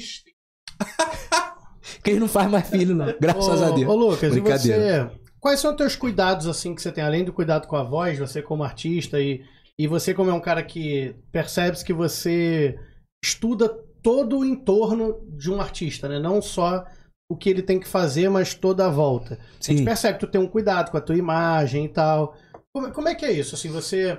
Porque ele não faz mais filho, não. Graças ô, a Deus. Ô, Lucas, Brincadeira. Você... Quais são os teus cuidados, assim, que você tem? Além do cuidado com a voz, você como artista e, e você como é um cara que percebe que você estuda todo o entorno de um artista, né? Não só o que ele tem que fazer, mas toda a volta. Sim. A gente percebe que tu tem um cuidado com a tua imagem e tal. Como, como é que é isso? Assim, você,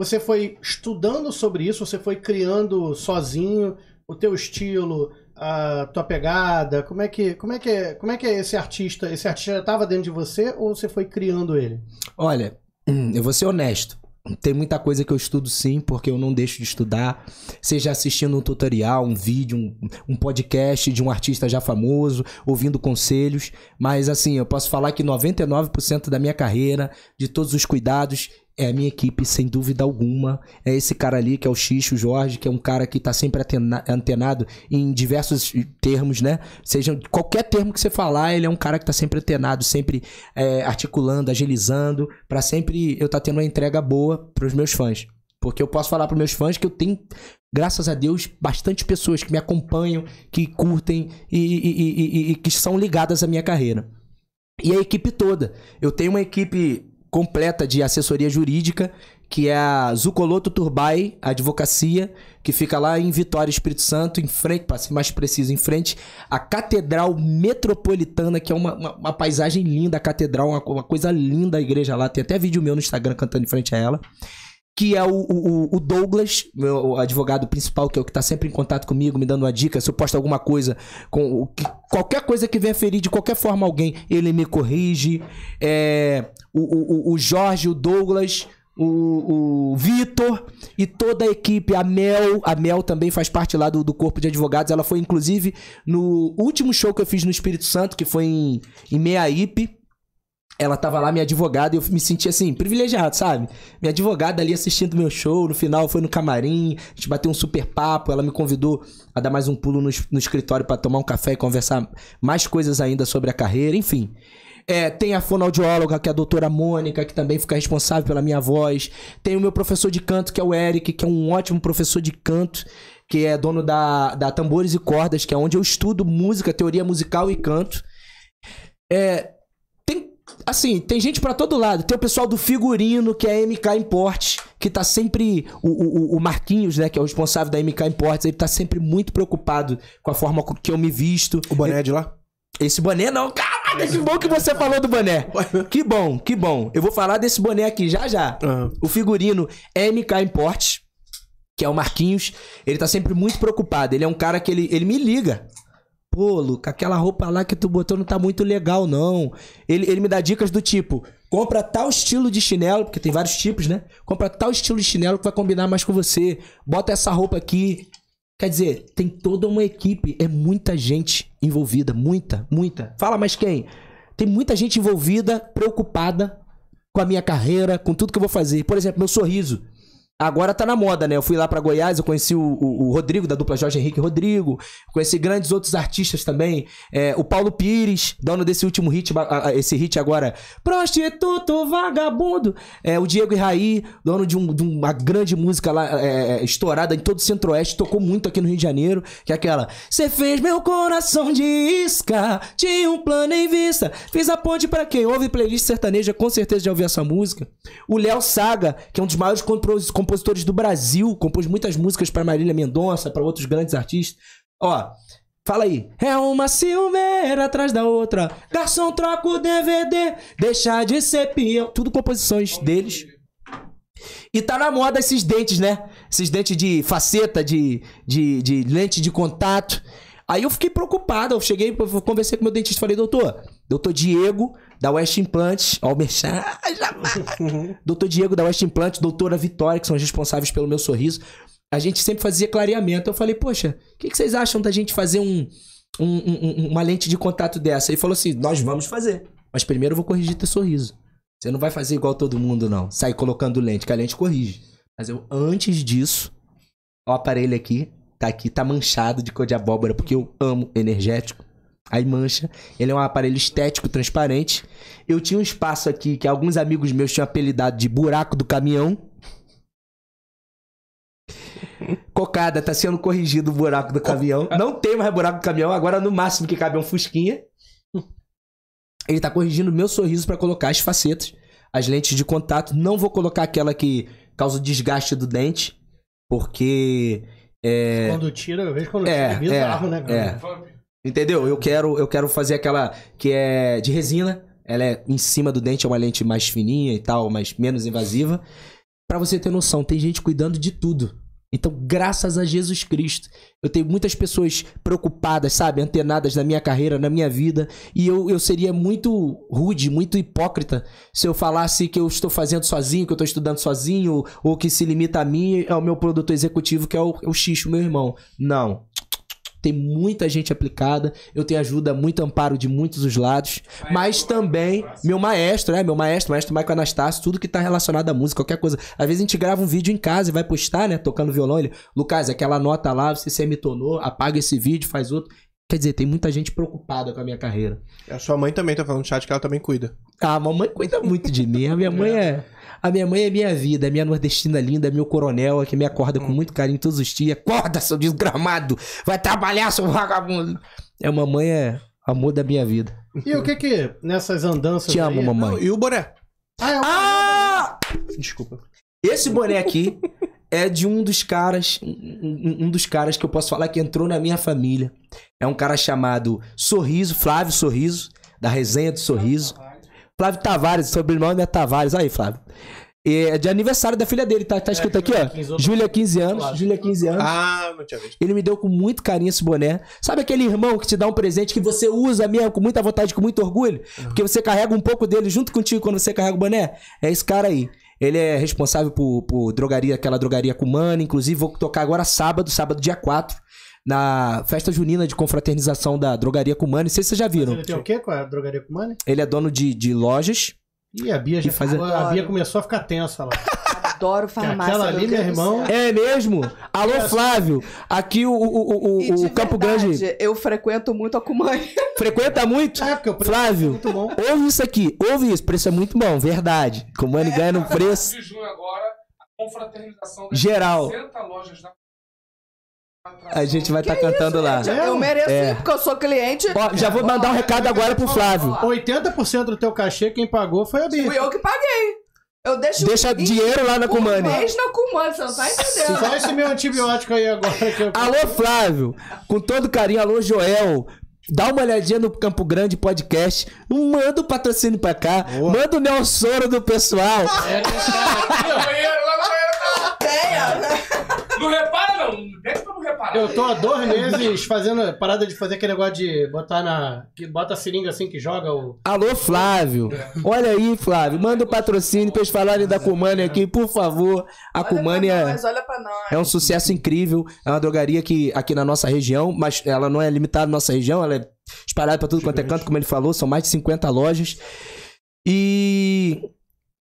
você foi estudando sobre isso, você foi criando sozinho o teu estilo, a tua pegada? Como é que, como é que, como é que é esse artista? Esse artista já estava dentro de você ou você foi criando ele? Olha, eu vou ser honesto. Tem muita coisa que eu estudo sim, porque eu não deixo de estudar. Seja assistindo um tutorial, um vídeo, um, um podcast de um artista já famoso, ouvindo conselhos. Mas assim, eu posso falar que 99% da minha carreira, de todos os cuidados é a minha equipe, sem dúvida alguma. É esse cara ali, que é o Xixo, Jorge, que é um cara que está sempre antenado em diversos termos, né? Seja qualquer termo que você falar, ele é um cara que está sempre antenado, sempre é, articulando, agilizando, para sempre eu estar tá tendo uma entrega boa para os meus fãs. Porque eu posso falar para meus fãs que eu tenho, graças a Deus, bastante pessoas que me acompanham, que curtem e, e, e, e que são ligadas à minha carreira. E a equipe toda. Eu tenho uma equipe completa de assessoria jurídica, que é a Zucoloto Turbai Advocacia, que fica lá em Vitória, Espírito Santo, em frente, para ser mais preciso, em frente à Catedral Metropolitana, que é uma, uma, uma paisagem linda, a catedral, uma, uma coisa linda a igreja lá. Tem até vídeo meu no Instagram cantando em frente a ela que é o, o, o, Douglas, meu advogado principal, que é o que está sempre em contato comigo, me dando uma dica. Se eu posto alguma coisa, com qualquer coisa que venha ferir de qualquer forma alguém, ele me corrige. É, o, o, Jorge, o Douglas, o, Vitor e toda a equipe. A Mel, a Mel também faz parte lá do, do corpo de advogados. Ela foi, inclusive, no último show que eu fiz no Espírito Santo, que foi em, em Meiaípe ela tava lá, minha advogada, e eu me senti assim, privilegiado, sabe? Minha advogada ali assistindo meu show, no final foi no camarim, a gente bateu um super papo, ela me convidou a dar mais um pulo no, no escritório para tomar um café e conversar mais coisas ainda sobre a carreira, enfim. É, tem a fonoaudióloga, que é a doutora Mônica, que também fica responsável pela minha voz. Tem o meu professor de canto, que é o Eric, que é um ótimo professor de canto, que é dono da, da Tambores e Cordas, que é onde eu estudo música, teoria musical e canto. É, Assim, tem gente para todo lado. Tem o pessoal do figurino, que é a MK Import, que tá sempre. O, o, o Marquinhos, né, que é o responsável da MK Imports, ele tá sempre muito preocupado com a forma que eu me visto. O boné é de lá? Esse boné não, caraca, que bom que você falou do boné. Que bom, que bom. Eu vou falar desse boné aqui já já. Uhum. O figurino MK Import, que é o Marquinhos, ele tá sempre muito preocupado. Ele é um cara que ele, ele me liga pô, Luca, aquela roupa lá que tu botou não tá muito legal, não. Ele, ele me dá dicas do tipo, compra tal estilo de chinelo, porque tem vários tipos, né? Compra tal estilo de chinelo que vai combinar mais com você. Bota essa roupa aqui. Quer dizer, tem toda uma equipe, é muita gente envolvida, muita, muita. Fala mais quem? Tem muita gente envolvida, preocupada com a minha carreira, com tudo que eu vou fazer. Por exemplo, meu sorriso. Agora tá na moda, né? Eu fui lá para Goiás, eu conheci o, o, o, Rodrigo, da dupla Jorge Henrique Rodrigo, conheci grandes outros artistas também. É, o Paulo Pires, dono desse último hit, esse hit agora, Prostituto Vagabundo. É, o Diego Raí, dono de, um, de uma grande música lá, é, é, estourada em todo o Centro-Oeste, tocou muito aqui no Rio de Janeiro, que é aquela. Você fez meu coração de isca, tinha um plano em vista. Fiz a ponte para quem ouve playlist sertaneja, com certeza já ouviu essa música. O Léo Saga, que é um dos maiores compositores compositores do Brasil, compôs muitas músicas para Marília Mendonça, para outros grandes artistas. Ó, Fala aí. É uma Silveira atrás da outra. Garçom troca o DVD, deixa de ser peão. Tudo composições deles. E tá na moda esses dentes, né? Esses dentes de faceta, de, de, de lente de contato. Aí eu fiquei preocupado. Eu cheguei, eu conversei com meu dentista falei, doutor, doutor Diego, da West Implant, ó, o merchan, doutor Diego da West Implant, doutora Vitória, que são as responsáveis pelo meu sorriso. A gente sempre fazia clareamento. Eu falei, poxa, o que, que, vocês acham da gente fazer um, um, um, uma lente de contato dessa? Ele falou assim: nós vamos fazer. Mas primeiro eu vou corrigir teu sorriso. Você não vai fazer igual todo mundo, não. Sai colocando lente, que a lente corrige. Mas eu, antes disso, o aparelho aqui, tá aqui, tá manchado de cor de abóbora, porque eu amo energético. Aí mancha. Ele é um aparelho estético, transparente. Eu tinha um espaço aqui que alguns amigos meus tinham apelidado de buraco do caminhão. Cocada, tá sendo corrigido o buraco do caminhão. Não tem mais buraco do caminhão, agora no máximo que cabe é um fusquinha. Ele tá corrigindo meu sorriso para colocar as facetas, as lentes de contato. Não vou colocar aquela que causa desgaste do dente, porque. É... Quando tira, eu vejo quando é, tira, é, é bizarro, é, né, cara? É. Entendeu? Eu quero, eu quero fazer aquela que é de resina. Ela é em cima do dente, é uma lente mais fininha e tal, mas menos invasiva. Para você ter noção, tem gente cuidando de tudo. Então, graças a Jesus Cristo, eu tenho muitas pessoas preocupadas, sabe, antenadas na minha carreira, na minha vida, e eu, eu seria muito rude, muito hipócrita se eu falasse que eu estou fazendo sozinho, que eu estou estudando sozinho, ou, ou que se limita a mim, ao meu produtor executivo, que é o, é o Xixo, meu irmão. Não. Tem muita gente aplicada. Eu tenho ajuda, muito amparo de muitos os lados. Maestro, mas também, meu maestro, é, meu maestro, maestro Michael Anastácio, tudo que tá relacionado à música, qualquer coisa. Às vezes a gente grava um vídeo em casa e vai postar, né? Tocando violão. Ele, Lucas, aquela nota lá, você semitonou, apaga esse vídeo, faz outro. Quer dizer, tem muita gente preocupada com a minha carreira. A sua mãe também tá falando no chat que ela também cuida. Ah, a mamãe cuida muito de mim. A minha mãe é. é a minha mãe é minha vida, minha nordestina linda, meu coronel, que me acorda com hum. muito carinho todos os dias. Acorda, seu desgramado! Vai trabalhar, seu vagabundo! É mamãe mãe, é amor da minha vida. E o que que nessas andanças. Te amo, aí... mamãe. Não, e o boné? Ah! É o... ah! Desculpa. Esse boné aqui é de um dos caras, um, um, dos caras que eu posso falar que entrou na minha família. É um cara chamado Sorriso, Flávio Sorriso, da resenha do Sorriso. Flávio Tavares, sobrenome é Tavares. Aí, Flávio. É de aniversário da filha dele, tá, tá escrito aqui, ó. Júlia, 15 anos. Júlia, 15 anos. Ah, não tinha visto. Ele me deu com muito carinho esse boné. Sabe aquele irmão que te dá um presente que você usa mesmo com muita vontade, com muito orgulho? Uhum. Porque você carrega um pouco dele junto contigo quando você carrega o boné? É esse cara aí. Ele é responsável por, por drogaria, aquela drogaria Cumana. Inclusive, vou tocar agora sábado, sábado, dia 4 na festa junina de confraternização da Drogaria Cumani. Não sei se vocês já viram. Mas ele tem o quê com é a Drogaria Cumani? Ele é dono de, de lojas. E a Bia já faz... A Bia começou a ficar tensa lá. adoro farmácia. Aquela ali, meu irmão. É mesmo? Alô, Flávio. Aqui o, o, o, o Campo verdade, Grande. Eu frequento muito a Cumani. Frequenta muito? É, porque o preço é Flávio, é muito bom. ouve isso aqui, ouve isso. Preço é muito bom, verdade. Cumani é, ganha no preço. De junho agora, confraternização das Geral. 60 lojas da a gente vai estar tá cantando lá. Eu mereço é. porque eu sou cliente. Ó, já vou mandar um recado agora pro Flávio. 80% do teu cachê, quem pagou foi a Bia. Fui eu que paguei. Eu deixo Deixa dinheiro lá na Cumani. Mês na Cumani, você não tá entendendo. Só esse meu antibiótico aí agora. Que eu... Alô, Flávio. Com todo carinho, alô, Joel. Dá uma olhadinha no Campo Grande Podcast. Manda o patrocínio pra cá. Boa. Manda o Nelsoro do pessoal. É, deixa... lá no banheiro, lá no banheiro. Não repara, não. Deixa eu tô há dois meses fazendo parada de fazer aquele negócio de botar na. que bota a seringa assim que joga o. Alô, Flávio! Olha aí, Flávio, manda o um patrocínio pra eles falarem da Cumânia aqui, por favor. A Cumânia é-, é um sucesso incrível. É uma drogaria que aqui na nossa região, mas ela não é limitada na nossa região, ela é espalhada pra tudo quanto é canto, como ele falou, são mais de 50 lojas. E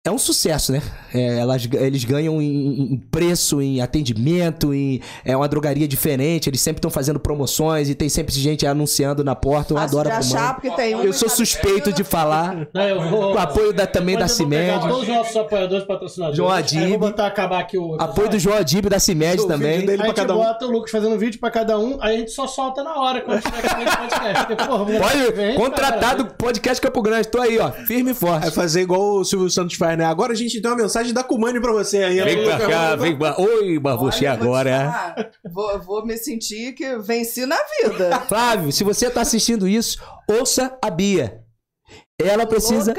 é um sucesso, né? É, elas, eles ganham em, em, preço, em atendimento, em, é uma drogaria diferente. Eles sempre estão fazendo promoções e tem sempre gente anunciando na porta. Eu Fácil adoro de achar, porque tem Eu sou suspeito de falar. É, com o apoio da, também da CIMED. Todos os nossos apoiadores patrocinadores. João Adib. Vou botar, acabar aqui o... Apoio do João Adib, da CIMED também. Dele a gente cada bota um. o Lucas fazendo vídeo pra cada um, aí a gente só solta na hora quando tiver aqui podcast. Porque, porra, Pode, vem, contratado cara. podcast Campo Grande. Tô aí, ó. Firme e forte. É fazer igual o Silvio Santos faz né? Agora a gente tem uma mensagem da Kumani pra você aí. Vem pra cá, vem pra... Oi, mas você agora... Vou, é? vou, vou, me sentir que venci na vida. Flávio, se você tá assistindo isso, ouça a Bia. Ela precisa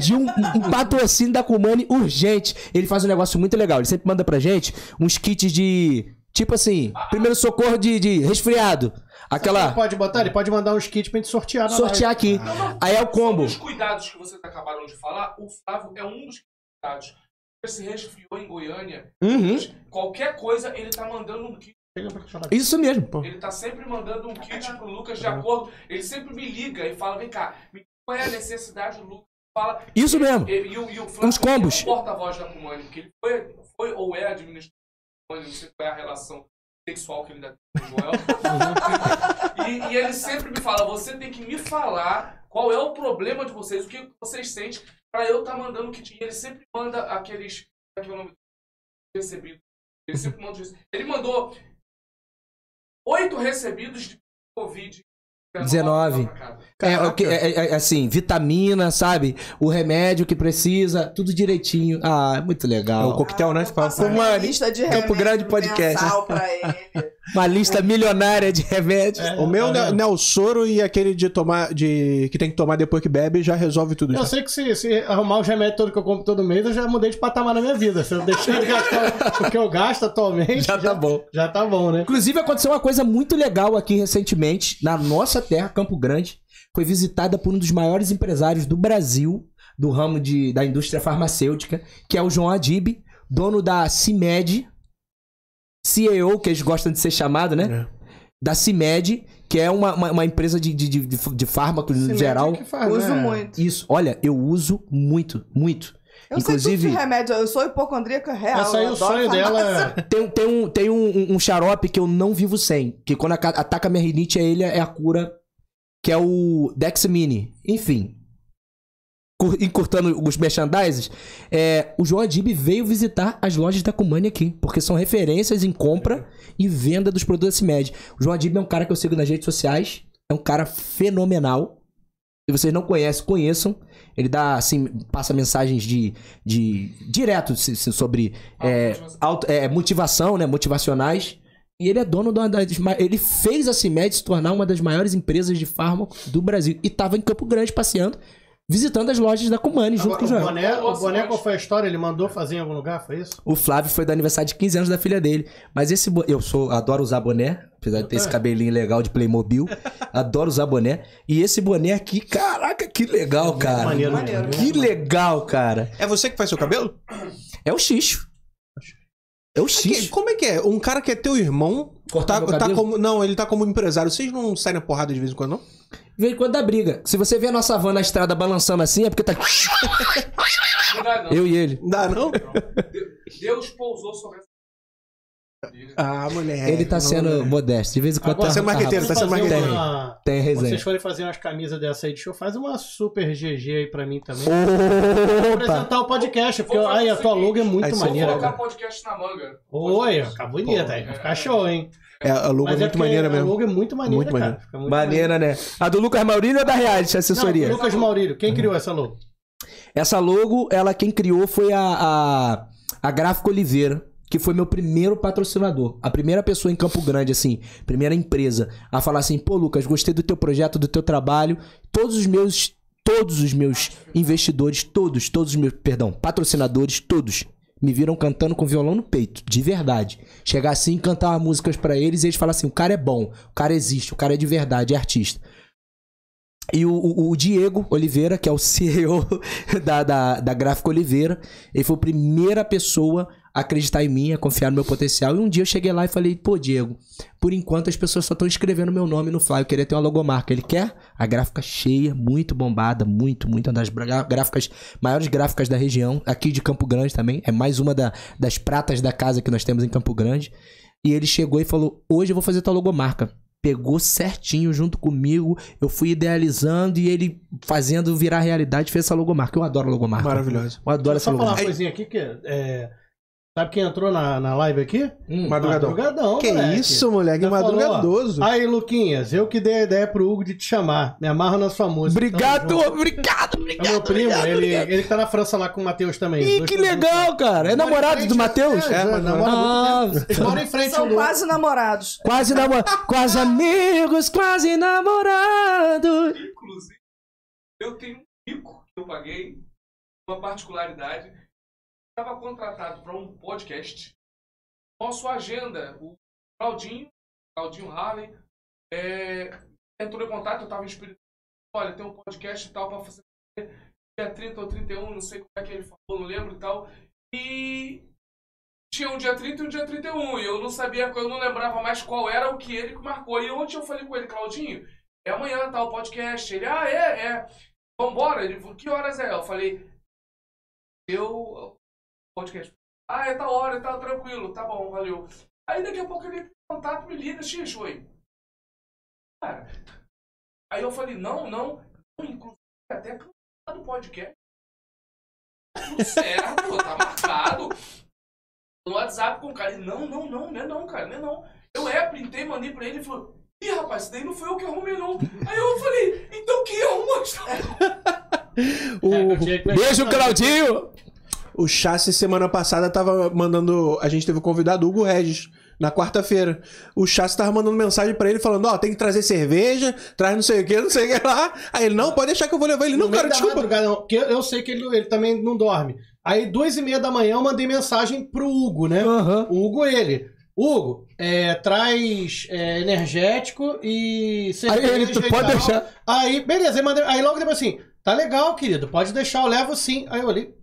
de um, um, patrocínio da Kumani urgente. Ele faz um negócio muito legal. Ele sempre manda pra gente uns kits de... Tipo assim, primeiro socorro de, de resfriado. Aquela. Ele pode botar, ele pode mandar uns kits pra gente sortear na Sortear live. aqui. Ah. Aí é o combo. Os cuidados que vocês acabaram de falar, o Flávio é um dos cuidados. se resfriou em Goiânia. Uhum. Qualquer coisa, ele tá mandando um kit. Isso mesmo, pô. Ele tá sempre mandando um kit pro Lucas de acordo. Ele sempre me liga e fala: vem cá, qual é a necessidade do Lucas? Fala. Isso mesmo. Ele, e, o, e o Flávio, Uns combos. É o porta-voz da Cumani, que ele foi, foi ou é administrador não sei qual é a relação sexual que ele dá com o Joel. Uhum. e, e ele sempre me fala: você tem que me falar qual é o problema de vocês, o que vocês sentem, pra eu estar tá mandando kit. ele sempre manda aqueles. Como é que é o nome? Recebido. Ele sempre manda isso. Ele mandou oito recebidos de Covid 19. É é, é, é, é, assim, vitamina, sabe? O remédio que precisa, tudo direitinho. Ah, é muito legal. É o coquetel, né? Você fala, lista de Campo Grande Podcast. Pra ele. Uma lista milionária de remédios. É, o meu é, tá não é o soro e aquele de tomar de que tem que tomar depois que bebe já resolve tudo. Eu já. sei que se, se arrumar os remédios todos que eu compro todo mês, eu já mudei de patamar na minha vida. Se eu deixar de gastar o que eu gasto atualmente, já, tá já tá bom. Já tá bom, né? Inclusive aconteceu uma coisa muito legal aqui recentemente na nossa terra, Campo Grande, foi visitada por um dos maiores empresários do Brasil do ramo de, da indústria farmacêutica, que é o João Adib, dono da CIMED, CEO, que eles gostam de ser chamado, né? É. Da CIMED, que é uma, uma, uma empresa de, de, de, de fármacos no é geral. É que faz, uso né? muito. Isso, olha, eu uso muito, muito. Eu Inclusive, sei tudo de remédio, eu sou hipocondríaca real. Essa aí o sonho farmácia. dela. É- tem, tem, um, tem um, um, xarope que eu não vivo sem. Que quando ataca a minha rinite, é ele é a cura. Que é o Dexamine. Enfim, encurtando os merchandises, é, o João Adib veio visitar as lojas da Cumani aqui, porque são referências em compra e venda dos produtos CIMED. O João Adib é um cara que eu sigo nas redes sociais, é um cara fenomenal. Se vocês não conhecem, conheçam. Ele dá, assim, passa mensagens de, de direto assim, sobre ah, é, auto, é, motivação, né? Motivacionais. E ele é dono da. ele fez a CIMED se tornar uma das maiores empresas de fármaco do Brasil. E estava em Campo Grande passeando visitando as lojas da Cumani junto Agora, com o Joel. Boné, o boné, qual foi a história? Ele mandou fazer em algum lugar, foi isso? O Flávio foi do aniversário de 15 anos da filha dele. Mas esse boné, eu sou adoro usar boné, apesar de ter esse é. cabelinho legal de Playmobil. adoro usar boné. E esse boné aqui, caraca, que legal, é cara. Maneiro, maneiro. Que legal, cara. É você que faz seu cabelo? É o Xixo. É o X. como é que é? Um cara que é teu irmão. tá, tá como, não, ele tá como empresário. Vocês não saem na porrada de vez em quando, não? veio quando dá briga. Se você vê a nossa van na estrada balançando assim, é porque tá. Não dá, não. Eu e ele. Dá não? Deus pousou sobre essa. Ah, moleque. Ele tá sendo modesto. De vez em quando Agora, tá. sendo é marqueteiro, tá sendo marqueteiro. Uma... Tem, resenha. Se Vocês forem fazer umas camisas dessa aí de show, faz uma super GG aí pra mim também. Vou apresentar o podcast, porque aí, a tua logo é muito maneira. Vou colocar cara. podcast na manga. Oi, ficar bonita aí. Vai ficar show, hein? É, a logo é Mas é muito maneira mesmo. A logo é muito maneira, muito cara. Maneira. Muito maneira, maneira, né? A do Lucas Maurílio ou da Reality, assessoria? Não, Lucas Maurílio. Quem uhum. criou essa logo? Essa logo, ela quem criou foi a, a, a Gráfico Oliveira que foi meu primeiro patrocinador. A primeira pessoa em Campo Grande, assim, primeira empresa, a falar assim: pô, Lucas, gostei do teu projeto, do teu trabalho. Todos os meus, todos os meus investidores, todos, todos os meus, perdão, patrocinadores, todos me viram cantando com violão no peito, de verdade. Chegar assim, cantar músicas para eles e eles falam assim: o cara é bom, o cara existe, o cara é de verdade, é artista. E o, o, o Diego Oliveira, que é o CEO da, da, da Gráfica Oliveira, ele foi a primeira pessoa acreditar em mim, a confiar no meu potencial. E um dia eu cheguei lá e falei, pô, Diego, por enquanto as pessoas só estão escrevendo meu nome no Fly. Eu queria ter uma logomarca. Ele quer a gráfica cheia, muito bombada, muito, muito. Uma das gráficas, maiores gráficas da região, aqui de Campo Grande também. É mais uma da, das pratas da casa que nós temos em Campo Grande. E ele chegou e falou: hoje eu vou fazer tua logomarca pegou certinho junto comigo. Eu fui idealizando e ele fazendo virar realidade fez essa logomarca. Eu adoro logomarca. Maravilhoso. Eu adoro Deixa essa só logomarca. Só falar uma coisinha aqui que é, é Sabe quem entrou na, na live aqui? Hum, madrugadão. Madrugadão. Que moleque. isso, moleque, Ainda madrugadoso. Falou, aí, Luquinhas, eu que dei a ideia pro Hugo de te chamar. Me amarra na sua música. Obrigado, então, obrigado, obrigado. É meu primo, obrigado, ele, obrigado. ele tá na França lá com o Matheus também. Ih, que legal, cara. É namorado do Matheus? É, namorado. moram em frente São quase namorados. Quase namorados. quase amigos, quase namorados. Inclusive, eu tenho um rico que eu paguei, uma particularidade estava contratado para um podcast. Nosso agenda, o Claudinho, Claudinho Harley, é, entrou em contato, eu estava inspirado. Olha, tem um podcast e tal para fazer dia 30 ou 31, não sei como é que ele falou, não lembro e tal. E tinha um dia 30 e um dia 31, e eu não sabia, eu não lembrava mais qual era o que ele marcou. E ontem eu falei com ele, Claudinho, é amanhã tá podcast. Ele, ah, é, é. Vambora. Ele que horas é? Eu falei, eu podcast. Ah, é da hora, tá tranquilo, tá bom, valeu. Aí daqui a pouco ele entra em contato, me liga, xixi, oi. Cara, aí eu falei, não, não, inclusive até cancelado o podcast. Tá tudo certo, tá marcado. No WhatsApp com o cara, ele, não, não, não, não é não, cara, não é não. Eu é, printei, mandei pra ele, e falou, ih, rapaz, isso daí não foi eu que arrumei não. Aí eu falei, então quem arrumou a O... É, Beijo, Claudinho! O Chassi, semana passada, tava mandando. A gente teve o convidado Hugo Regis. Na quarta-feira, o Chassi tava mandando mensagem para ele falando: Ó, oh, tem que trazer cerveja, traz não sei o que, não sei o que lá. Aí ele: Não, pode deixar que eu vou levar ele. No não, cara, desculpa. Não, porque eu sei que ele, ele também não dorme. Aí, duas e meia da manhã, eu mandei mensagem pro Hugo, né? Uhum. O Hugo, ele. Hugo, é, traz é, energético e cerveja. Aí ele, tu pode deixar. Aí, beleza. Aí, mandei, aí logo depois assim: Tá legal, querido, pode deixar, eu levo sim. Aí eu olhei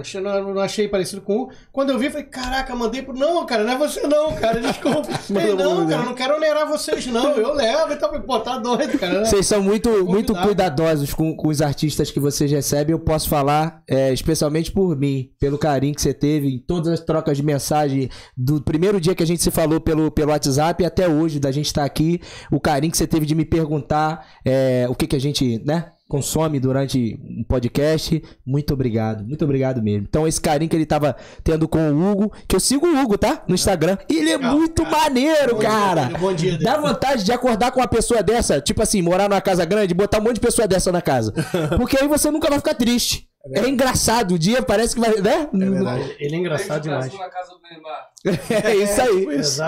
Achei, não, não, achei parecido com o. Quando eu vi, falei, caraca, mandei pro. Não, cara, não é você não, cara. Desculpa. falei, não, né? cara, não quero onerar vocês, não. Eu levo e tal. Pô, tá doido, cara. Vocês são muito, muito cuidadosos com, com os artistas que vocês recebem. Eu posso falar, é, especialmente por mim, pelo carinho que você teve em todas as trocas de mensagem. Do primeiro dia que a gente se falou pelo, pelo WhatsApp até hoje, da gente estar tá aqui, o carinho que você teve de me perguntar é, o que, que a gente, né? consome durante um podcast, muito obrigado, muito obrigado mesmo. Então esse carinho que ele tava tendo com o Hugo, que eu sigo o Hugo, tá? No Instagram. Ele é muito cara. maneiro, bom cara. Dia, bom dia, Dá né? vontade de acordar com uma pessoa dessa, tipo assim, morar numa casa grande, botar um monte de pessoa dessa na casa. Porque aí você nunca vai ficar triste. É, é engraçado o dia, parece que vai, né? É verdade. Ele é engraçado demais. Na casa do É isso aí.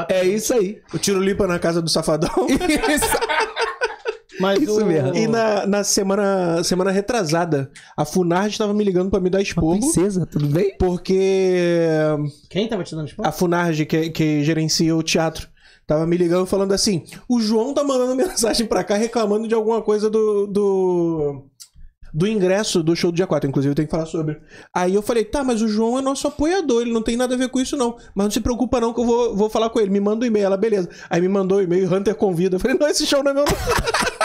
É, é isso aí. O tiro limpa na casa do safadão. Isso. Mas Isso o... mesmo. E na, na semana, semana retrasada, a Funard estava me ligando para me dar esporro. princesa, tudo bem? Porque. Quem tava te dando esporro? A Funard, que, que gerencia o teatro. Tava me ligando falando assim: o João tá mandando mensagem pra cá reclamando de alguma coisa do. do, do ingresso do show do dia 4, inclusive, eu tenho que falar sobre. Aí eu falei, tá, mas o João é nosso apoiador, ele não tem nada a ver com isso, não. Mas não se preocupa, não, que eu vou, vou falar com ele. Me manda o um e-mail, ela, beleza. Aí me mandou o um e-mail, Hunter convida. Eu falei, não, esse show não é meu.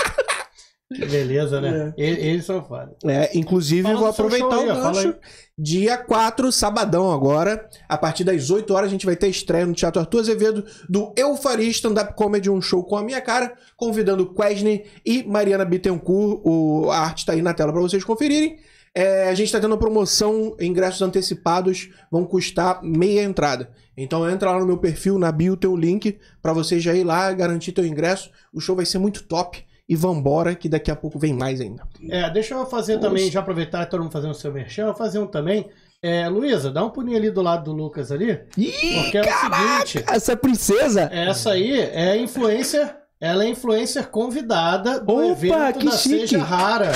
Que beleza, né? É. Eles são foda. É, inclusive, Falando vou aproveitar o gancho. Dia 4, sabadão agora. A partir das 8 horas, a gente vai ter estreia no Teatro Arthur Azevedo do Eufaria Stand-Up Comedy, um show com a minha cara, convidando Quesney e Mariana Bittencourt. O, a arte tá aí na tela para vocês conferirem. É, a gente está tendo promoção, ingressos antecipados vão custar meia entrada. Então entra lá no meu perfil, na bio, tem o link para você já ir lá, garantir teu ingresso. O show vai ser muito top e vambora, que daqui a pouco vem mais ainda. É, deixa eu fazer também, já aproveitar todo mundo fazendo o seu merchan, eu fazer um também. É, Luísa, dá um pulinho ali do lado do Lucas ali. Ih, porque caraca, é o seguinte. Essa é princesa! Essa aí é influencer. Ela é influencer convidada do Opa, evento que da chique. Seja Rara.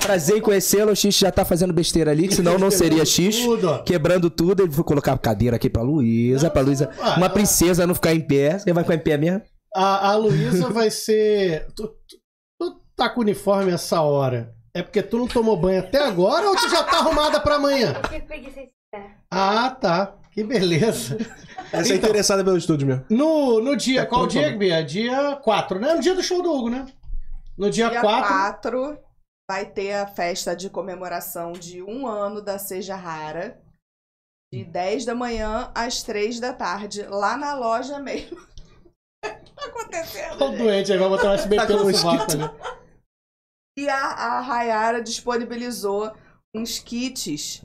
Prazer em conhecê-lo. O X já tá fazendo besteira ali, que senão não seria X. Tudo. Quebrando tudo. Ele vai colocar a cadeira aqui pra Luísa, pra Luísa. Uma princesa não ficar em pé. Você vai ficar em pé mesmo? A, a Luísa vai ser. Tu, tu tá com uniforme essa hora. É porque tu não tomou banho até agora ou tu já tá arrumada para amanhã? Ah, tá. Que beleza. Essa é então, interessada pelo estúdio mesmo. No, no dia, é qual dia, bom. Dia 4, né? No dia do show do Hugo, né? No dia, dia 4 vai ter a festa de comemoração de um ano da Seja Rara. De 10 da manhã às 3 da tarde, lá na loja mesmo. Tá acontecendo? Tô tá doente aí vai botar um SBT tá no sovaco, né? E a, a Hayara disponibilizou uns kits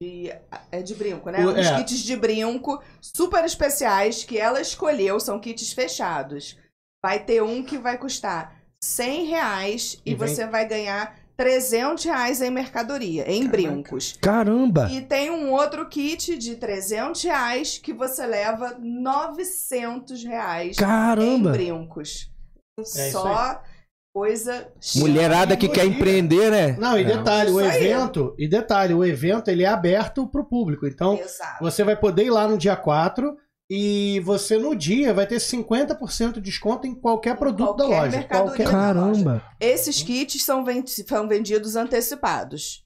de, é de brinco, né? O, uns é. kits de brinco super especiais que ela escolheu, são kits fechados. Vai ter um que vai custar 100 reais e, e vem... você vai ganhar 300 reais em mercadoria, em Caraca. brincos. Caramba! E tem um outro kit de 300 reais que você leva 900 reais Caramba. em brincos. É Só coisa Mulherada que quer empreender, né? Não, e detalhe, o evento, e detalhe, o evento ele é aberto para o público. Então, Exato. você vai poder ir lá no dia 4 e você no dia vai ter 50% de desconto em qualquer produto qualquer da loja. Qualquer Caramba! Loja. Esses kits são, vendidos antecipados.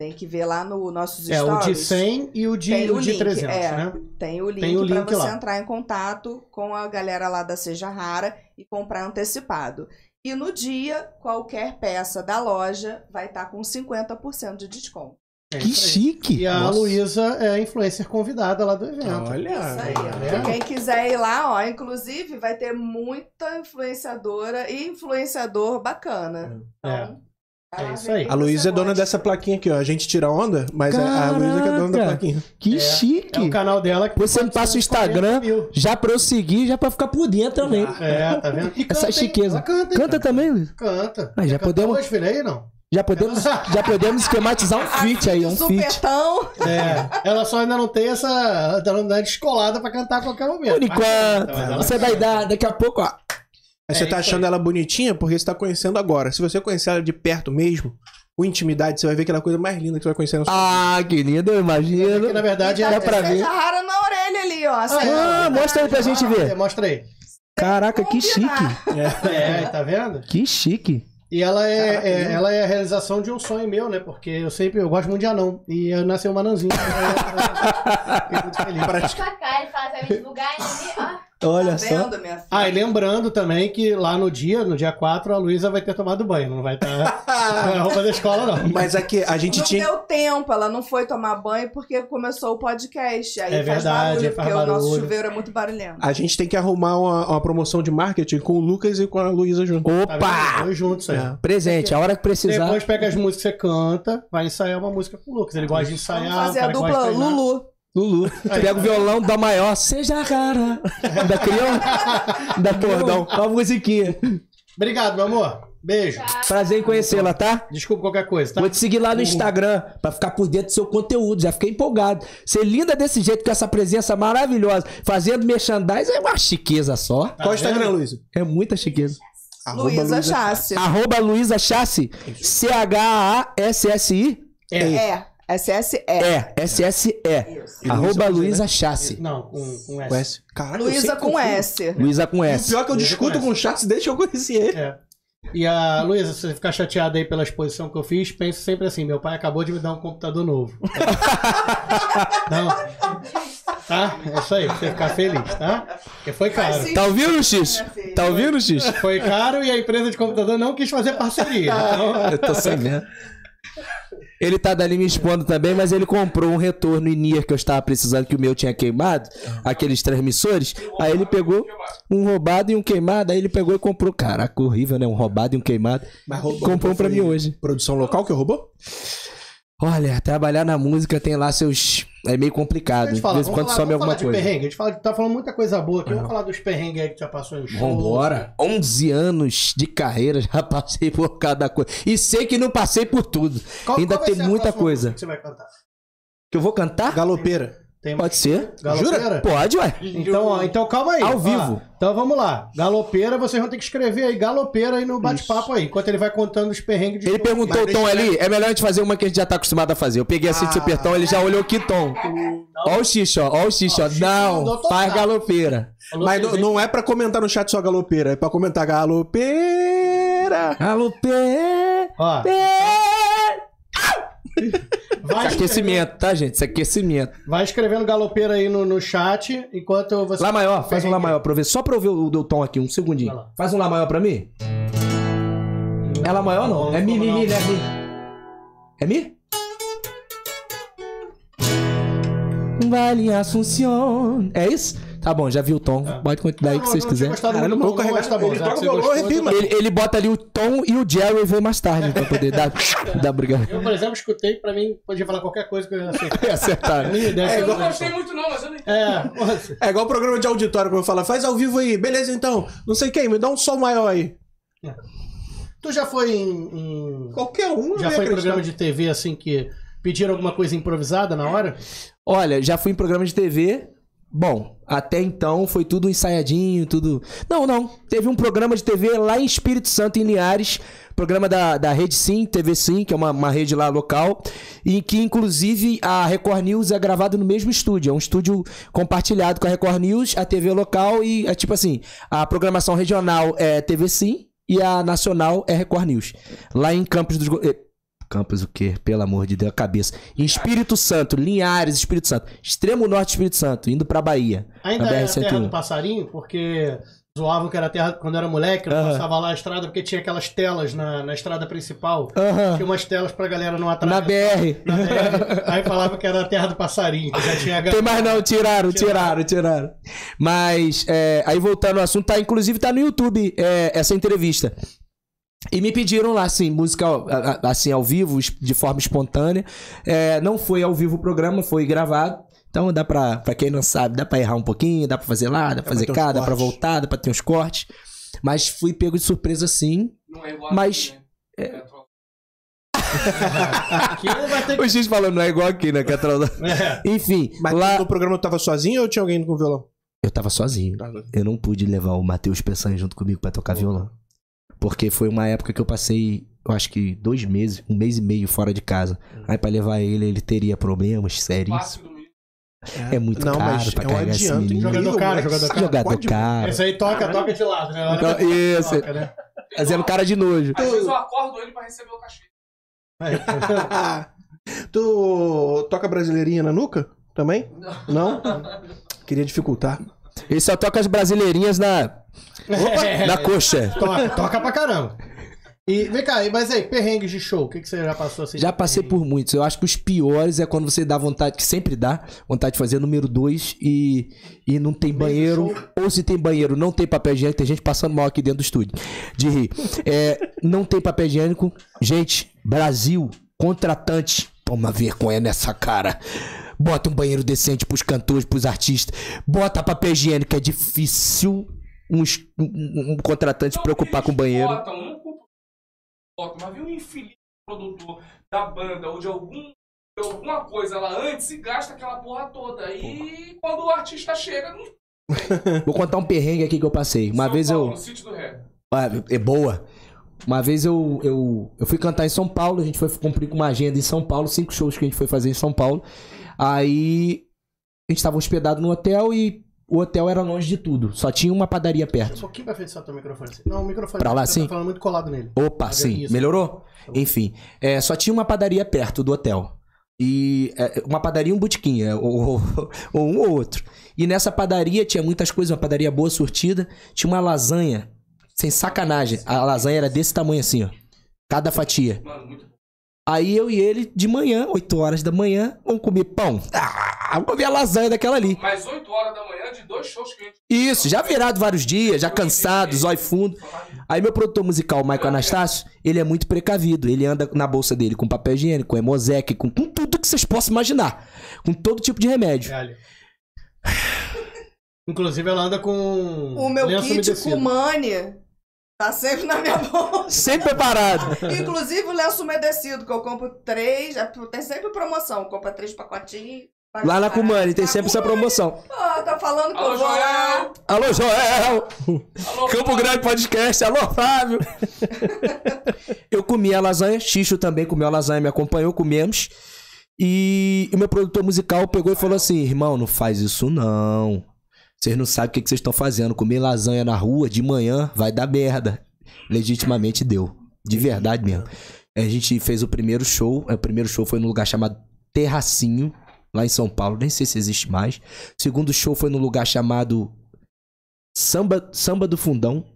Tem que ver lá no nossos stories. É, o de 100 e o de, o o de 300, é, né? Tem o link, tem o link pra você lá. entrar em contato com a galera lá da Seja Rara e comprar antecipado. E no dia, qualquer peça da loja vai estar tá com 50% de desconto. É que chique! E a Luísa é influencer convidada lá do evento. Olha! Isso aí, é. Quem quiser ir lá, ó, inclusive vai ter muita influenciadora e influenciador bacana. É. Então, é. Tá é isso aí. A Luísa é dona dessa plaquinha aqui, ó. A gente tira onda, mas Caraca, é, a Luísa que é dona da plaquinha. Que é. chique! É o canal dela que Você passa o Instagram, já pra eu seguir, já pra ficar por dentro também. Ah, é, tá vendo? E Essa canta, chiqueza. Canta, canta, também, Luísa? Canta. Mas ah, já podemos. Hoje, filho, aí não? Já podemos, já podemos esquematizar um fit aí, um supetão. fit. É, ela só ainda não tem essa não é descolada pra cantar a qualquer momento. Por enquanto, então, você vai dar, daqui a pouco, ó. É, você tá achando aí. ela bonitinha porque você tá conhecendo agora. Se você conhecer ela de perto mesmo, com intimidade, você vai ver aquela é coisa mais linda que você vai conhecer na sua Ah, vida. que linda, eu imagino. É que, na verdade, então, é pra ver. rara na orelha ali, ó. Ah, assim, é. ah mostra aí pra gente ah, ver. Mostra aí. Caraca, que chique. É, é, tá vendo? Que chique. E ela é, Caraca, é ela é a realização de um sonho meu, né? Porque eu sempre eu gosto muito de anão. E eu nasci um manãozinho. Fiquei muito feliz. Pra... Sua cara e fala, sabe, lugar, ele... ah. Olha tá só. ah, e lembrando também que lá no dia, no dia 4, a Luísa vai ter tomado banho, não vai estar tá... roupa da escola, não. Mas aqui, a gente não tinha. Não deu tempo, ela não foi tomar banho porque começou o podcast. Aí é faz verdade, barulho, faz porque barulho. o nosso chuveiro é muito barulhento. A gente tem que arrumar uma, uma promoção de marketing com o Lucas e com a Luísa junto. Tá Opa! Tá Dois juntos aí. É. Presente, porque... a hora que precisar. Depois pega as músicas que você canta, vai ensaiar uma música com o Lucas. Ele gosta de ensaiar. Vamos fazer a dupla Lulu. Lulu. É. Pega o violão, dá maior. Seja cara. da criou? da cordão Uma musiquinha. Obrigado, meu amor. Beijo. Prazer em conhecê-la, tá? Desculpa qualquer coisa, tá? Vou te seguir lá no uhum. Instagram pra ficar por dentro do seu conteúdo. Já fiquei empolgado. Ser linda desse jeito, com essa presença maravilhosa, fazendo merchandising, é uma chiqueza só. Tá Qual o Instagram, Luiz? É muita chiqueza. Luísa Chassi. Arroba Luísa Chassi. C-H-A-S-S-I? É. é. é. SSE. É, SSE. Isso. Arroba Luísa né? Chassi. Não, com um, S. Com S. Caraca, Luísa com S. Luísa com S. O pior é que eu discuto com, com Chassi desde que eu conheci ele. É. E a Luísa, se você ficar chateada aí pela exposição que eu fiz, penso sempre assim: meu pai acabou de me dar um computador novo. não tá? É isso aí, pra você ficar feliz, tá? Porque foi caro. tá ouvindo, né, X? Tá ouvindo, X? Foi caro e a empresa de computador não quis fazer parceria. Então... Eu tô sabendo. Ele tá dali me expondo também, mas ele comprou um retorno em que eu estava precisando, que o meu tinha queimado, aqueles transmissores. Aí ele pegou um roubado e um queimado, aí ele pegou e comprou. Caraca, horrível, né? Um roubado e um queimado. Mas roubou, comprou um então pra mim hoje. Produção local que roubou? Olha, trabalhar na música tem lá seus. É meio complicado. A gente fala, de vez em quando falar, some alguma coisa. Perrengue. A gente fala, tá falando muita coisa boa aqui. Uhum. Vamos falar dos perrengues aí que já passou em show. Vambora. 11 anos de carreira, já passei por cada coisa. E sei que não passei por tudo. Qual, Ainda qual tem muita coisa. Que você vai cantar? Que eu vou cantar? Galopeira. Tem... Pode ser. Galopeira? Jura? Pode, ué. Então, ó, então calma aí. Ao ó. vivo. Então vamos lá. Galopeira, vocês vão ter que escrever aí galopeira aí no bate-papo aí, enquanto ele vai contando os perrengues de Ele perguntou o tom ali, é-, é melhor a gente fazer uma que a gente já tá acostumado a fazer. Eu peguei assim ah. de supertom, ele já ah. olhou que tom. Ó o xixi, ó. Ó o xixi, ó. Não, faz galopeira. Mas não, não é pra comentar no chat só galopeira, é pra comentar galopeira. Galopeira. Ó. Pera. Vai é aquecimento, tá, gente? Isso é aquecimento. Vai escrevendo galopeira aí no, no chat, enquanto eu Lá maior, faz um lá maior pra eu ver. Só pra eu ver o, o tom aqui, um segundinho. Faz um lá maior pra mim. Não, é lá maior não? não é mi, mi, mi, né? É mi? Vale Assunção É isso? Tá bom, já vi o tom. É. Pode daí aí que vocês quiserem. vou carregar carrega é, Ele, bota ali o Tom e o Jerry vem mais tarde pra poder dar, dar brigada Eu, por exemplo, escutei, pra mim, podia falar qualquer coisa que eu ia acertar. Né? É, acertar. É, eu não gostei muito não, mas eu é, assim. é, igual programa de auditório, quando falar faz ao vivo aí. Beleza, então. Não sei quem, me dá um som maior aí. É. Tu já foi em. em... Qualquer um, Já foi em programa de TV assim que pediram alguma coisa improvisada na hora? Olha, já fui em programa de TV, Bom, até então foi tudo ensaiadinho, tudo. Não, não. Teve um programa de TV lá em Espírito Santo, em Linhares, programa da, da Rede Sim, TV Sim, que é uma, uma rede lá local, em que inclusive a Record News é gravada no mesmo estúdio. É um estúdio compartilhado com a Record News, a TV local e, é, tipo assim, a programação regional é TV Sim e a nacional é Record News. Lá em Campos dos. Eh, Campos o quê? pelo amor de Deus, a cabeça. Em Espírito Santo, Linhares, Espírito Santo. Extremo Norte, Espírito Santo, indo pra Bahia. Ainda era a terra do passarinho, porque zoavam que era terra quando era moleque, eu uh -huh. passava lá a estrada porque tinha aquelas telas na, na estrada principal. Uh -huh. Tinha umas telas pra galera não atrás. Na BR. Na BR. Aí falava que era a terra do passarinho, que já tinha Tem mais não, tiraram, tiraram, tiraram. tiraram. Mas, é, aí voltando ao assunto, tá, inclusive tá no YouTube é, essa entrevista. E me pediram lá, assim, música assim, ao vivo, de forma espontânea. É, não foi ao vivo o programa, foi gravado. Então dá pra, pra quem não sabe, dá pra errar um pouquinho, dá pra fazer lá, dá pra fazer cá, dá pra voltar, dá pra ter uns cortes. Mas fui pego de surpresa sim. Não é igual mas. Aqui, né? é... é ter... O X falando, não é igual aqui, né? Que é, é. Enfim. Mas lá... no programa eu tava sozinho ou tinha alguém com violão? Eu tava sozinho. Eu não pude levar o Matheus Peçanha junto comigo pra tocar violão. Porque foi uma época que eu passei, eu acho que dois meses, um mês e meio fora de casa. Hum. Aí para levar ele, ele teria problemas sérios. É, é muito não, caro pra é carregar um esse menino. Jogador caro, jogador caro. Jogador cara. Esse aí toca, Caramba. toca de lado, né? Então, isso. Toca, né? Fazendo é cara de nojo. Às vezes eu acordo ele pra receber o cachê. tu toca brasileirinha na nuca também? Não? não? Queria dificultar. Ele só toca as brasileirinhas na. Opa, na coxa. Toca, toca pra caramba. E vem cá, mas aí, perrengues de show, o que, que você já passou assim? Já passei por muitos. Eu acho que os piores é quando você dá vontade, que sempre dá, vontade de fazer número dois e, e não tem banheiro. Ou se tem banheiro, não tem papel higiênico. Tem gente passando mal aqui dentro do estúdio, de rir. É, não tem papel higiênico. Gente, Brasil, contratante. Toma vergonha nessa cara bota um banheiro decente pros cantores, pros artistas, bota papel higiênico, é difícil um, um, um contratante se preocupar com o banheiro. Botam, não botam, mas viu um infinito produtor da banda ou de algum alguma coisa lá antes e gasta aquela porra toda. E porra. quando o artista chega, não. Vou contar um perrengue aqui que eu passei. Uma São vez Paulo, eu. No sítio do Ah, é boa. Uma vez eu, eu, eu fui cantar em São Paulo, a gente foi cumprir com uma agenda em São Paulo, cinco shows que a gente foi fazer em São Paulo. Aí a gente estava hospedado no hotel e o hotel era longe de tudo. Só tinha uma padaria perto. Um pouquinho pra frente só teu microfone. Assim? Não, o microfone. Pra tá lá, tá sim. Tá falando muito colado nele. Opa, Mas é sim. É Melhorou? Tá Enfim, é, só tinha uma padaria perto do hotel. E é, uma padaria e um botequim, é, ou, ou, um ou outro. E nessa padaria tinha muitas coisas, uma padaria boa, surtida. Tinha uma lasanha, sem sacanagem. A lasanha era desse tamanho assim, ó. Cada fatia. Mano, muito Aí eu e ele, de manhã, 8 horas da manhã, vamos comer pão. Ah, vamos comer a lasanha daquela ali. Mas 8 horas da manhã de dois shows que a gente... Isso, já virado vários dias, já cansado, zóio fundo. Aí meu produtor musical, Michael Anastácio, ele é muito precavido. Ele anda na bolsa dele com papel higiênico, com hemosec, com, com tudo que vocês possam imaginar. Com todo tipo de remédio. Velho. Inclusive ela anda com... O meu kit com mania. Tá sempre na minha boca Sempre preparado. Inclusive o lenço umedecido, que eu compro três. É, tem sempre promoção. Compra três pacotinhos. Lá na Cumani, tem sempre essa promoção. Ah, tá falando com o Joel Alô, Joel! Alô, Campo Fábio. Grande Podcast, alô, Fábio! eu comi a lasanha, Xixo também comeu a lasanha, me acompanhou, comemos. E o meu produtor musical pegou e falou assim: irmão, não faz isso não. Vocês não sabem o que vocês estão fazendo. Comer lasanha na rua de manhã vai dar merda. Legitimamente deu. De verdade mesmo. A gente fez o primeiro show. O primeiro show foi num lugar chamado Terracinho, lá em São Paulo. Nem sei se existe mais. O segundo show foi num lugar chamado Samba, Samba do Fundão.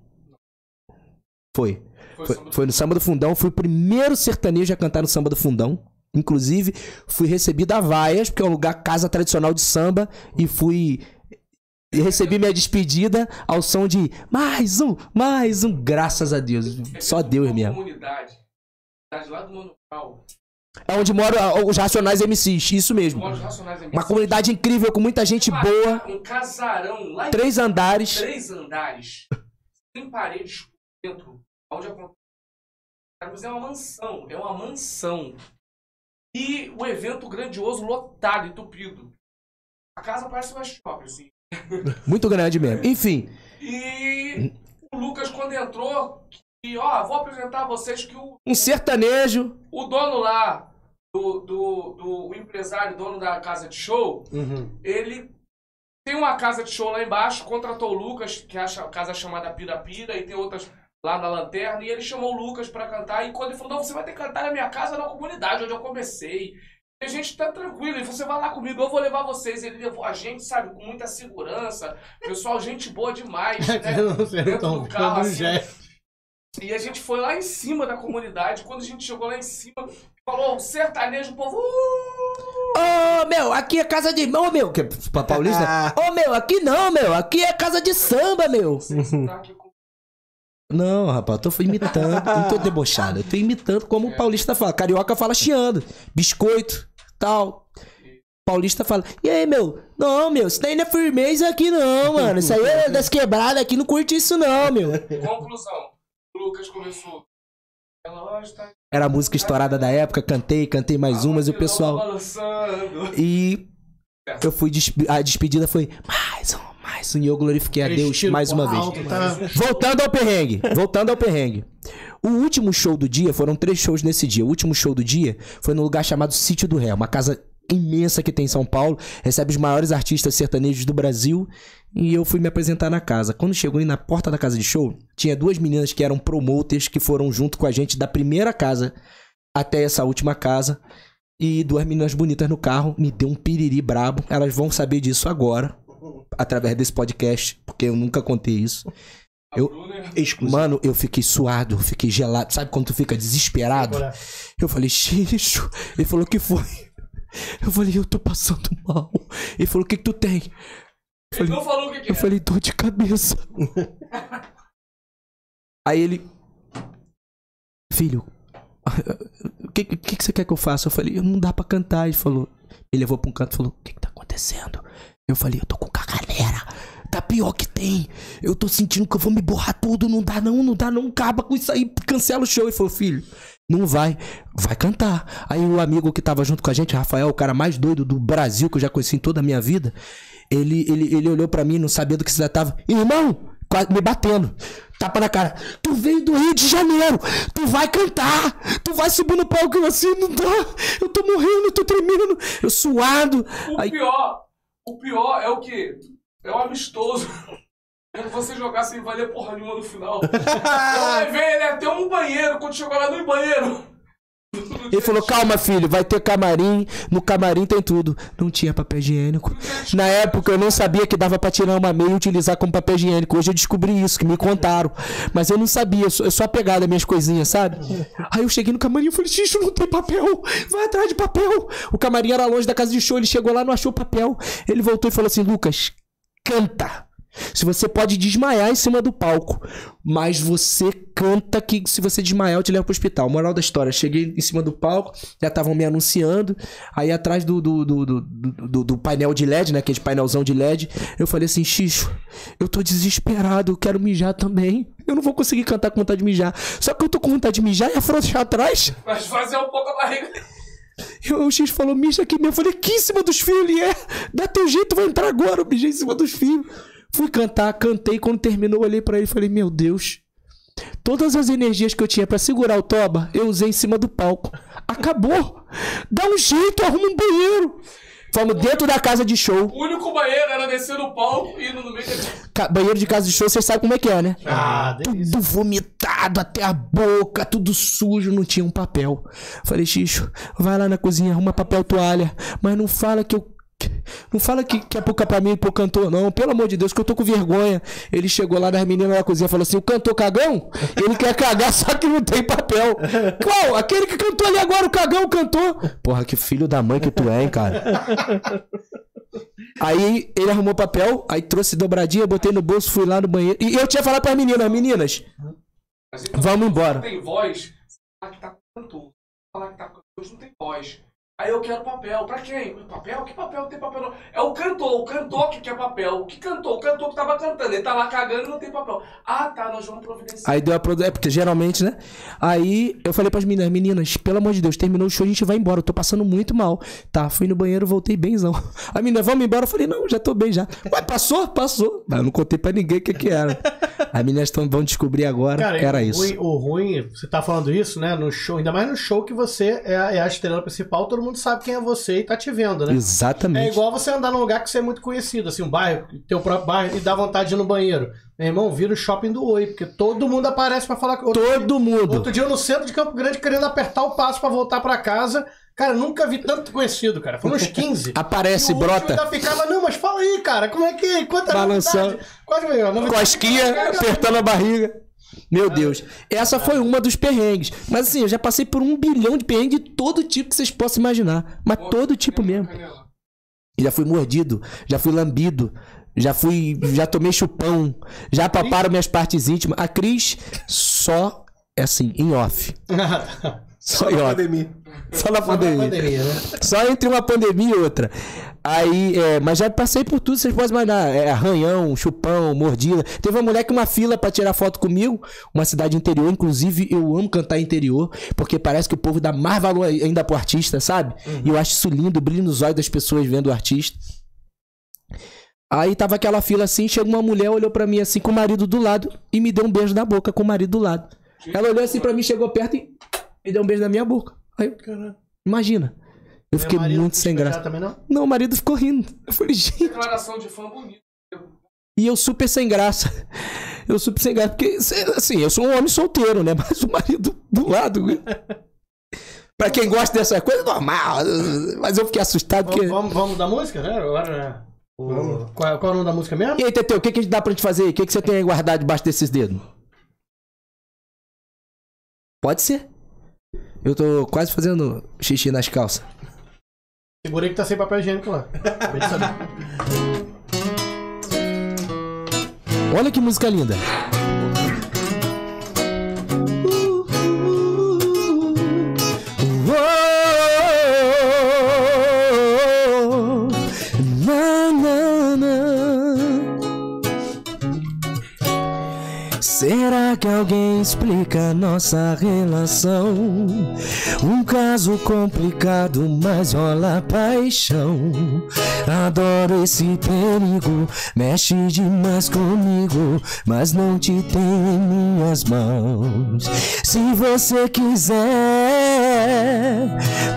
Foi. Foi, foi, foi no Samba do Fundão. Fui o primeiro sertanejo a cantar no Samba do Fundão. Inclusive, fui recebido a vaias, porque é um lugar, casa tradicional de samba. E fui e recebi minha despedida ao som de mais um, mais um, graças a Deus. Só Deus mesmo. Tá é onde moram os Racionais MCs, isso mesmo. Uma comunidade incrível, com muita gente boa. Um casarão lá Três andares. Três andares. Sem paredes dentro. Onde acontece. É uma mansão. É uma mansão. E o evento grandioso, lotado, entupido. A casa parece uma shopping, assim. Muito grande mesmo. Enfim. E o Lucas, quando entrou, e ó, vou apresentar a vocês que o. Um sertanejo. O dono lá, do, do, do empresário, dono da casa de show, uhum. ele tem uma casa de show lá embaixo, contratou o Lucas, que a casa chamada Pira Pira, e tem outras lá na Lanterna, e ele chamou o Lucas para cantar, e quando ele falou, não, você vai ter que cantar na minha casa, na comunidade, onde eu comecei a gente tá tranquilo, e você vai lá comigo, eu vou levar vocês. Ele levou a gente, sabe, com muita segurança. Pessoal, gente boa demais, né? Dentro do carro, assim. E a gente foi lá em cima da comunidade. Quando a gente chegou lá em cima, falou sertanejo, o povo. Uh! Ô, oh, meu, aqui é casa de. Ô, oh, meu, que é pra paulista? Ô, oh, meu, aqui não, meu, aqui é casa de samba, meu. Você tá aqui com não, rapaz, eu tô imitando, não tô debochado. Eu tô imitando como o paulista fala. Carioca fala chiando, biscoito, tal. Paulista fala, e aí, meu? Não, meu, isso daí não é firmeza aqui, não, mano. Isso aí é das quebradas aqui, não curte isso, não, meu. Conclusão. O Lucas começou. É tá? Era a música estourada da época, cantei, cantei mais ah, umas e o pessoal. E eu fui. A despedida foi mais uma. Ai, Senhor, glorifiquei a Deus mais uma alto, vez. Tá? Voltando ao perrengue. Voltando ao perrengue. O último show do dia, foram três shows nesse dia. O último show do dia foi num lugar chamado Sítio do Ré, uma casa imensa que tem em São Paulo, recebe os maiores artistas sertanejos do Brasil. E eu fui me apresentar na casa. Quando chegou na porta da casa de show, tinha duas meninas que eram promoters que foram junto com a gente da primeira casa até essa última casa. E duas meninas bonitas no carro, me deu um piriri brabo. Elas vão saber disso agora através desse podcast, porque eu nunca contei isso. Tá eu, né? mano, eu fiquei suado, fiquei gelado. Sabe quando tu fica desesperado? Eu falei, xixo. Ele falou, que foi? Eu falei, eu tô passando mal. Ele falou, o que, que tu tem? Eu ele falei, não falou o que, que Eu é. falei, dor de cabeça. Aí ele. Filho, o que, que, que, você quer que eu faça? Eu falei, não dá pra cantar. Ele falou, ele levou pra um canto e falou, o que, que tá acontecendo? Eu falei, eu tô com cagadera, Tá pior que tem. Eu tô sentindo que eu vou me borrar tudo. Não dá não, não dá não. Acaba com isso aí. Cancela o show. Ele falou, filho, não vai. Vai cantar. Aí o amigo que tava junto com a gente, Rafael, o cara mais doido do Brasil que eu já conheci em toda a minha vida. Ele, ele, ele olhou para mim, não sabia do que você tava, Irmão, me batendo. Tapa na cara. Tu veio do Rio de Janeiro. Tu vai cantar. Tu vai subir no palco assim. Não dá. Eu tô morrendo, eu tô tremendo. Eu suado. O aí... pior o pior é o que? É o amistoso. É você jogar sem valer porra nenhuma no final. eu levei ele é até um banheiro, quando chegou lá no banheiro. Ele falou: calma, filho, vai ter camarim. No camarim tem tudo. Não tinha papel higiênico. Na época eu não sabia que dava pra tirar uma meia e utilizar como papel higiênico. Hoje eu descobri isso, que me contaram. Mas eu não sabia, eu só, eu só minhas coisinhas, sabe? Aí eu cheguei no camarim e falei: xixi, não tem papel. Vai atrás de papel. O camarim era longe da casa de show, ele chegou lá, não achou papel. Ele voltou e falou assim: Lucas, canta. Se você pode desmaiar em cima do palco, mas você canta que se você desmaiar eu te levo pro hospital. Moral da história, cheguei em cima do palco, já estavam me anunciando, aí atrás do do, do, do, do, do painel de LED, né, aquele painelzão de LED, eu falei assim, Xixo, eu tô desesperado, eu quero mijar também. Eu não vou conseguir cantar com vontade de mijar. Só que eu tô com vontade de mijar e afrouxar atrás. Mas fazer um pouco a barriga. o X falou, mija aqui mesmo. Eu falei, que em cima dos filhos, ele é? Dá teu jeito, vai entrar agora, eu mijei em cima dos filhos. Fui cantar, cantei. Quando terminou, olhei para ele e falei: Meu Deus, Todas as energias que eu tinha para segurar o toba, eu usei em cima do palco. Acabou! Dá um jeito, arruma um banheiro! Fomos dentro da casa de show. O único banheiro era descer no palco e indo no meio da... Banheiro de casa de show, vocês sabem como é que é, né? Ah, delícia. Tudo vomitado até a boca, tudo sujo, não tinha um papel. Falei, Xixo, vai lá na cozinha, arruma papel toalha, mas não fala que eu não fala que, que é pro, pra mim e pro cantor, não. Pelo amor de Deus, que eu tô com vergonha. Ele chegou lá das meninas na cozinha e falou assim: o cantor cagão? Ele quer cagar, só que não tem papel. Qual? Aquele que cantou ali agora, o cagão cantou. Porra, que filho da mãe que tu é, hein, cara. Aí ele arrumou papel, aí trouxe dobradinha, botei no bolso, fui lá no banheiro. E eu tinha falado pras meninas, meninas, vamos embora. Não tem voz, falar que tá com cantor. Falar que tá com cantor, não tem voz. Aí eu quero papel. Pra quem? Papel? Que papel? Não tem papel não. É o cantor, o cantor que quer papel. O que cantou? O cantor que tava cantando. Ele tá lá cagando e não tem papel. Ah, tá, nós vamos providenciar. Aí deu a produção. É, porque geralmente, né? Aí eu falei pras meninas, meninas, pelo amor de Deus, terminou o show, a gente vai embora. Eu tô passando muito mal. Tá, fui no banheiro, voltei benzão. A menina, vamos embora? Eu falei, não, já tô bem já. Ué, passou? Passou. Mas eu não contei pra ninguém o que que era. As meninas tão, vão descobrir agora Cara, era o ruim, isso. O ruim, você tá falando isso, né? No show, ainda mais no show que você é, a- é a estrela principal, todo mundo sabe quem é você e tá te vendo, né? Exatamente. É igual você andar num lugar que você é muito conhecido, assim, um bairro, teu próprio bairro, e dá vontade de ir no banheiro. Meu irmão, vira o shopping do Oi, porque todo mundo aparece pra falar. com- Outro, Todo mundo. outro dia eu no centro de Campo Grande querendo apertar o passo pra voltar pra casa. Cara, nunca vi tanto conhecido, cara. Foram uns 15. Aparece, e o brota. Ainda ficava, não, mas fala aí, cara, como é que. Quanta Balançando. Quase melhor. Cosquinha, apertando a barriga. Meu Deus. Essa foi uma dos perrengues. Mas assim, eu já passei por um bilhão de perrengues de todo tipo que vocês possam imaginar. Mas todo tipo mesmo. Já fui mordido, já fui lambido, já fui. Já tomei chupão, já paparam minhas partes íntimas. A Cris só é assim, em off. Só, na pandemia. Só na Só, pandemia né? Só entre uma pandemia e outra. Aí, é, mas já passei por tudo, vocês podem imaginar. É, arranhão, chupão, mordida. Teve uma mulher que uma fila para tirar foto comigo, uma cidade interior. Inclusive, eu amo cantar interior, porque parece que o povo dá mais valor ainda pro artista, sabe? Uhum. E eu acho isso lindo, brilho nos olhos das pessoas vendo o artista. Aí tava aquela fila assim, chega uma mulher, olhou para mim assim com o marido do lado e me deu um beijo na boca com o marido do lado. Ela olhou assim para mim, chegou perto e e deu um beijo na minha boca. Aí eu, Caramba. imagina. Eu Meu é fiquei muito sem graça. Também, não? não, o marido ficou rindo. Eu falei, gente. Declaração de fã bonita. E eu super sem graça. Eu super sem graça. Porque, assim, eu sou um homem solteiro, né? Mas o marido do lado. Né? pra quem gosta dessa coisa, normal. Mas eu fiquei assustado. Porque... Vamos, vamos da música, né? Agora, né? O... Qual, é, qual é o nome da música mesmo? E aí, Teteu, o que, que dá pra gente fazer? O que, que você tem aí guardado debaixo desses dedos? Pode ser. Eu tô quase fazendo xixi nas calças. Segurei que tá sem papel higiênico lá. Olha que música linda. que alguém explica nossa relação? Um caso complicado, mas rola paixão. Adoro esse perigo, mexe demais comigo, mas não te tenho em minhas mãos. Se você quiser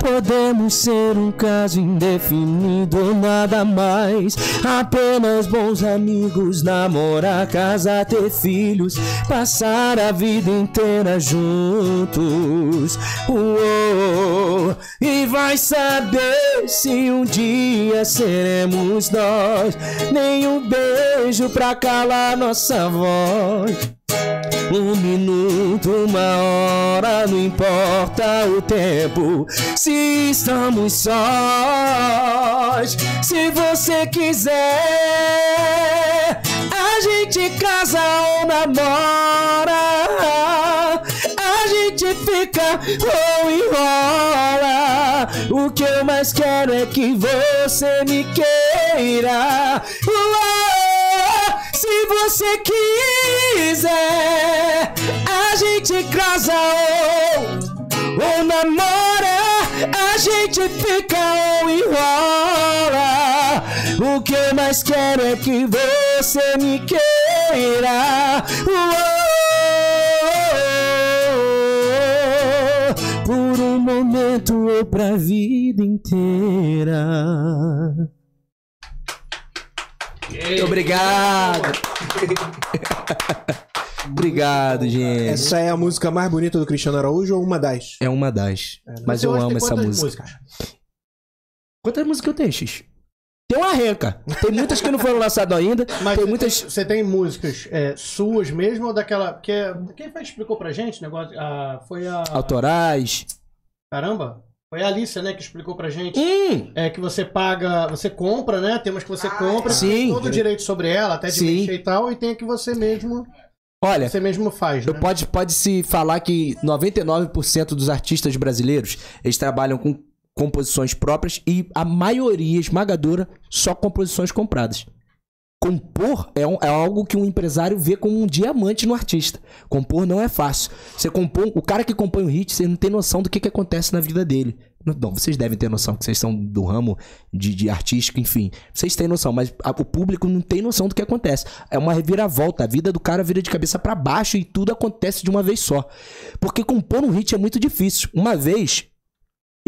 Podemos ser um caso indefinido, nada mais. Apenas bons amigos, namorar, casar, ter filhos, passar a vida inteira juntos. Uou, e vai saber se um dia seremos nós. Nem um beijo pra calar nossa voz. Um minuto, uma hora, não importa o tempo. Se estamos sós, se você quiser, a gente casa ou namora. A gente fica ou enrola. O que eu mais quero é que você me queira. Uau! você quiser, a gente casa ou, ou namora, a gente fica ou enrola. O que eu mais quero é que você me queira. Uou, por um momento ou pra vida inteira obrigado. Obrigado, gente. Essa é a música mais bonita do Cristiano Araújo ou uma das? É uma das. É, né? Mas eu amo essa música. músicas? Quantas músicas eu tenho, X? Tem uma renca. Tem muitas que não foram lançadas ainda. Mas tem muitas. Tem, você tem músicas é, suas mesmo ou daquela. Que, é, quem foi que explicou pra gente o negócio? A, ah, foi a. Autorais. Caramba! Foi a Alícia, né, que explicou pra gente. Hum. É que você paga, você compra, né? Tem umas que você ah, compra, sim. todo o direito sobre ela, até de sim. mexer e tal, e tem a que você mesmo. Olha, você mesmo faz, né? pode pode se falar que 99% dos artistas brasileiros, eles trabalham com composições próprias e a maioria esmagadora só composições compradas. Compor é, um, é, algo que um empresário vê como um diamante no artista. Compor não é fácil. Você compõe, o cara que compõe um hit, você não tem noção do que, que acontece na vida dele. Não, vocês devem ter noção, que vocês são do ramo de, de artístico, enfim. Vocês têm noção, mas a, o público não tem noção do que acontece. É uma reviravolta, a vida do cara vira de cabeça para baixo e tudo acontece de uma vez só. Porque compor um hit é muito difícil. Uma vez,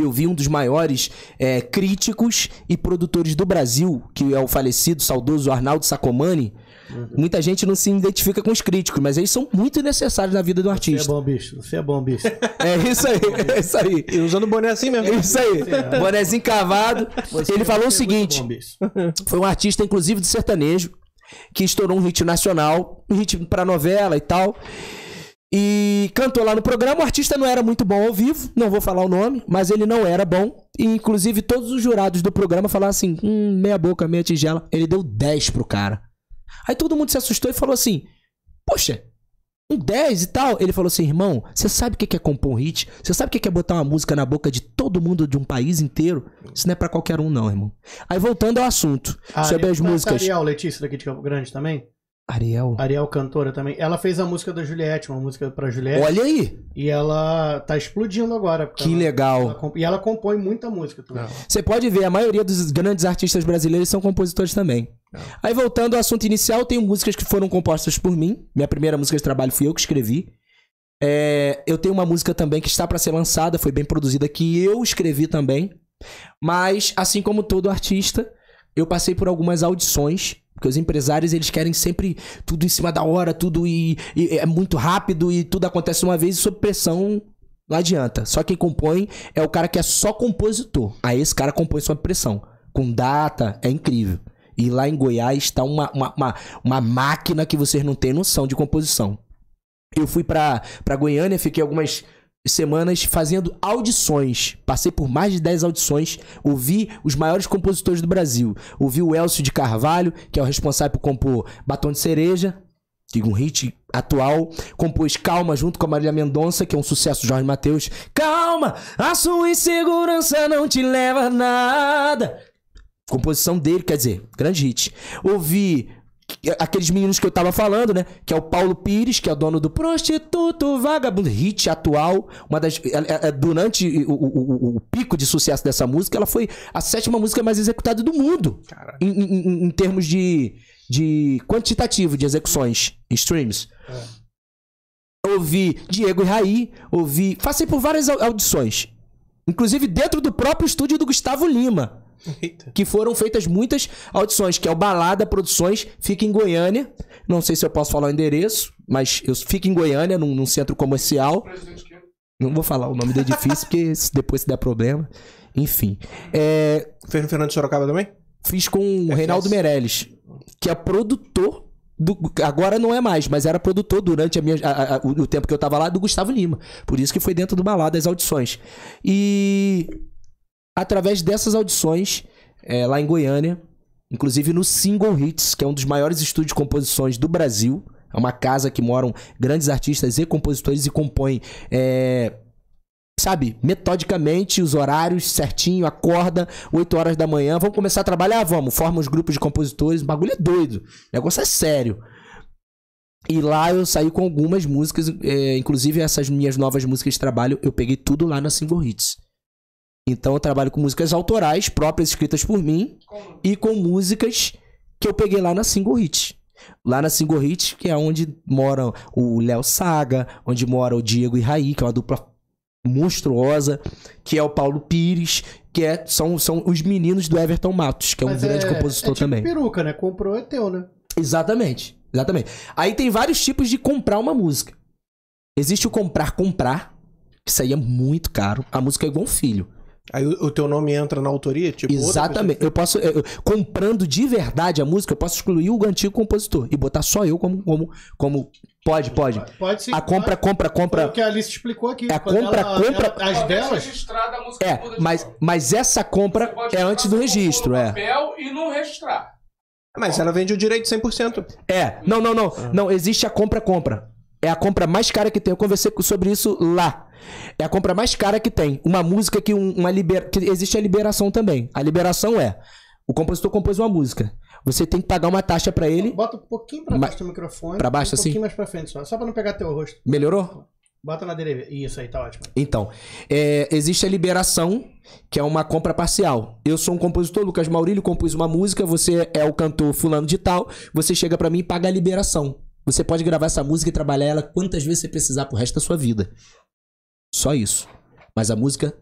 eu vi um dos maiores é, críticos e produtores do Brasil, que é o falecido, saudoso Arnaldo Sacomani. Uhum. Muita gente não se identifica com os críticos, mas eles são muito necessários na vida do artista. Você é bom, bicho. Você é bom, bicho. É isso aí, é isso aí. E usando boné assim mesmo. É isso aí. É. Bonézinho cavado. Você ele é falou o seguinte: bom, foi um artista, inclusive, de sertanejo, que estourou um hit nacional, um hit pra novela e tal. E cantou lá no programa. O artista não era muito bom ao vivo, não vou falar o nome, mas ele não era bom. E, inclusive, todos os jurados do programa falaram assim: hum, meia boca, meia tigela. Ele deu 10 pro cara. Aí todo mundo se assustou e falou assim: Poxa, um 10 e tal. Ele falou assim: irmão, você sabe o que é compor um hit? Você sabe o que é botar uma música na boca de todo mundo de um país inteiro? Isso não é pra qualquer um, não, irmão. Aí voltando ao assunto, ah, sobre as músicas. Ariel Letícia daqui de Campo Grande também? Ariel. Ariel, cantora também. Ela fez a música da Juliette, uma música pra Juliette. Olha aí! E ela tá explodindo agora. Que ela, legal. Ela, e ela compõe muita música também. Você pode ver, a maioria dos grandes artistas brasileiros são compositores também. Não. Aí voltando ao assunto inicial, tem músicas que foram compostas por mim. Minha primeira música de trabalho fui eu que escrevi. É, eu tenho uma música também que está para ser lançada, foi bem produzida, que eu escrevi também. Mas, assim como todo artista, eu passei por algumas audições porque os empresários, eles querem sempre tudo em cima da hora, tudo e, e é muito rápido e tudo acontece uma vez e sob pressão não adianta. Só quem compõe é o cara que é só compositor. Aí esse cara compõe sob pressão. Com data, é incrível. E lá em Goiás está uma, uma, uma, uma máquina que vocês não têm noção de composição. Eu fui para Goiânia, fiquei algumas semanas fazendo audições. Passei por mais de 10 audições, ouvi os maiores compositores do Brasil. Ouvi o Elcio de Carvalho, que é o responsável por compor Batom de Cereja, que é um hit atual, compôs Calma junto com a Marília Mendonça, que é um sucesso Jorge Mateus. Calma, a sua insegurança não te leva a nada. Composição dele, quer dizer, grande hit. Ouvi aqueles meninos que eu tava falando, né? Que é o Paulo Pires, que é o dono do Prostituto Vagabundo, hit atual. Uma das, é, é, é durante o, o, o, pico de sucesso dessa música, ela foi a sétima música mais executada do mundo. Em, em, em, termos de, de quantitativo de execuções, streams. É. Ouvi Diego e Raí, ouvi. Passei por várias audições. Inclusive dentro do próprio estúdio do Gustavo Lima. Eita. que foram feitas muitas audições, que é o Balada Produções, fica em Goiânia. Não sei se eu posso falar o endereço, mas eu fico em Goiânia, num, num centro comercial. Não vou falar o nome do edifício, porque depois se der problema. Enfim. É... Fez no Fernando Sorocaba também? Fiz com o Reinaldo Meirelles, que é produtor do, agora não é mais, mas era produtor durante a minha, a, a, o, o, tempo que eu tava lá do Gustavo Lima. Por isso que foi dentro do Balada as audições. E através dessas audições é, lá em Goiânia, inclusive no Single Hits, que é um dos maiores estúdios de composições do Brasil. É uma casa que moram grandes artistas e compositores e compõem, é, sabe, metodicamente os horários certinho, acorda 8 horas da manhã, vamos começar a trabalhar? Vamos, forma os grupos de compositores, o bagulho é doido, o negócio é sério. E lá eu saí com algumas músicas, é, inclusive essas minhas novas músicas de trabalho, eu peguei tudo lá na Single Hits. Então eu trabalho com músicas autorais, próprias escritas por mim, e com músicas que eu peguei lá na Single Hit. Lá na Single Hit, que é onde moram o Léo Saga, onde mora o Diego e Raí, que é uma dupla monstruosa, que é o Paulo Pires, que é, são, são os meninos do Everton Matos, que é um Mas grande é, compositor é tipo também. peruca, né? Comprou é teu, né? Exatamente, exatamente. Aí tem vários tipos de comprar uma música. Existe o comprar, comprar, que isso aí é muito caro. A música é igual um filho. Aí o, teu nome entra na autoria, tipo. Exatamente. Eu posso. Eu, comprando de verdade a música, eu posso excluir o antigo compositor e botar só eu como. como, como... Pode, pode. Pode sim. A compra, pode. compra, compra. Foi o que a Alice explicou aqui. É a compra, ela, compra. Ela, as delas. É, mas, mas essa compra é antes do registro. É. papel e não registrar. Mas ela vende o direito 100%. É. Não, não, não. Ah. Não, existe a compra-compra. É a compra mais cara que tem. Eu conversei sobre isso lá. É a compra mais cara que tem. Uma música que, um, uma liber... que existe a liberação também. A liberação é: o compositor compôs uma música. Você tem que pagar uma taxa para ele. Bota um pouquinho pra baixo do microfone. Pra baixo, um assim? Um pouquinho mais pra frente só. Só pra não pegar teu rosto. Melhorou? Bota na deriva. Isso aí, tá ótimo. Então, é, existe a liberação, que é uma compra parcial. Eu sou um compositor, Lucas Maurílio compus uma música, você é o cantor fulano de tal, você chega para mim e paga a liberação. Você pode gravar essa música e trabalhar ela quantas vezes você precisar pro resto da sua vida. Só isso. Mas a música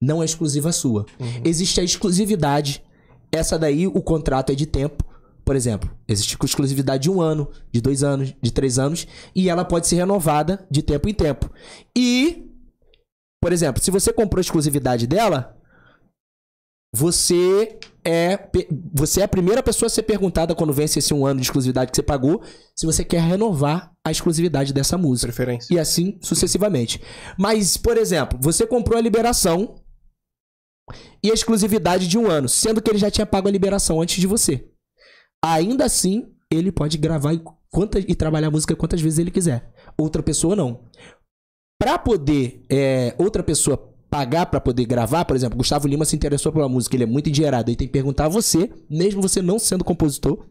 não é exclusiva sua. Uhum. Existe a exclusividade. Essa daí, o contrato é de tempo. Por exemplo, existe exclusividade de um ano, de dois anos, de três anos, e ela pode ser renovada de tempo em tempo. E, por exemplo, se você comprou a exclusividade dela, você é. Você é a primeira pessoa a ser perguntada quando vence esse um ano de exclusividade que você pagou, se você quer renovar a exclusividade dessa música. Preferência. E assim sucessivamente. Mas, por exemplo, você comprou a liberação e a exclusividade de um ano, sendo que ele já tinha pago a liberação antes de você. Ainda assim, ele pode gravar e, e trabalhar a música quantas vezes ele quiser. Outra pessoa não. Para poder é, outra pessoa pagar para poder gravar, por exemplo, Gustavo Lima se interessou pela música, ele é muito endinheirado, ele tem que perguntar a você, mesmo você não sendo compositor,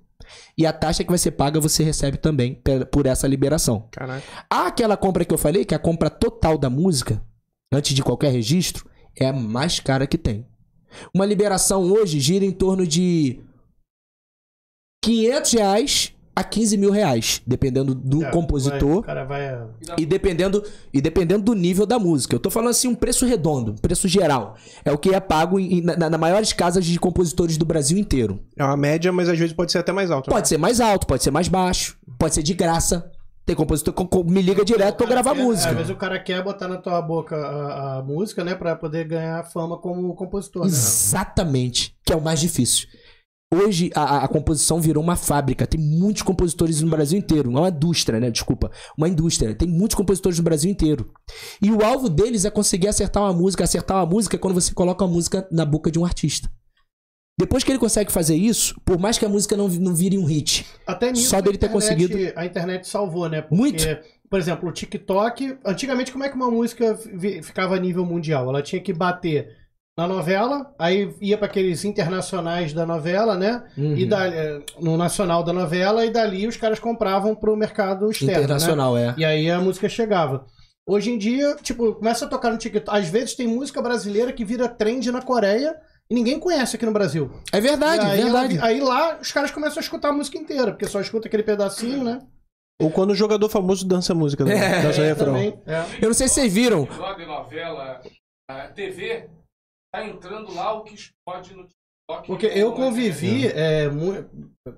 e a taxa que vai ser paga você recebe também por essa liberação. Caraca. Aquela compra que eu falei, que é a compra total da música, antes de qualquer registro, é a mais cara que tem. Uma liberação hoje gira em torno de 500 reais a 15 mil reais, dependendo do é, compositor. Vai, vai... É. E dependendo e dependendo do nível da música. Eu tô falando assim, um preço redondo, preço geral. É o que é pago em, na, na, maiores casas de compositores do Brasil inteiro. É uma média, mas às vezes pode ser até mais alto. Né? Pode ser mais alto, pode ser mais baixo, pode ser de graça. Tem compositor que me liga direto pra gravar quer, é, é, música. Às vezes o cara quer botar na tua boca a, a música, né? Pra poder ganhar fama como compositor. Né? Exatamente. Né? Que é o mais difícil. Hoje a, a, composição virou uma fábrica. Tem muitos compositores no Brasil inteiro. Não é uma indústria, né? Desculpa. Uma indústria. Tem muitos compositores no Brasil inteiro. E o alvo deles é conseguir acertar uma música. Acertar uma música é quando você coloca a música na boca de um artista. Depois que ele consegue fazer isso, por mais que a música não, não vire um hit, Até nisso, só dele internet, ter conseguido. A internet salvou, né? Porque, Muito. Por exemplo, o TikTok. Antigamente, como é que uma música ficava a nível mundial? Ela tinha que bater na novela, aí ia para aqueles internacionais da novela, né? Uhum. E da, eh, no nacional da novela, e dali os caras compravam pro mercado externo. Né? Internacional, né? é. E aí a música chegava. Hoje em dia, tipo, começa a tocar no TikTok. Às vezes tem música brasileira que vira trend na Coreia e ninguém conhece aqui no Brasil. É verdade, aí, verdade. aí lá os caras começam a escutar a música inteira, porque só escuta aquele pedacinho, né? Ou quando o jogador famoso dança música, né? É, dança é, refrão. Também, é. Eu não sei se vocês viram. novela, eh, TV tá entrando lá o que explode no TikTok. Porque eu é é? convivi, é,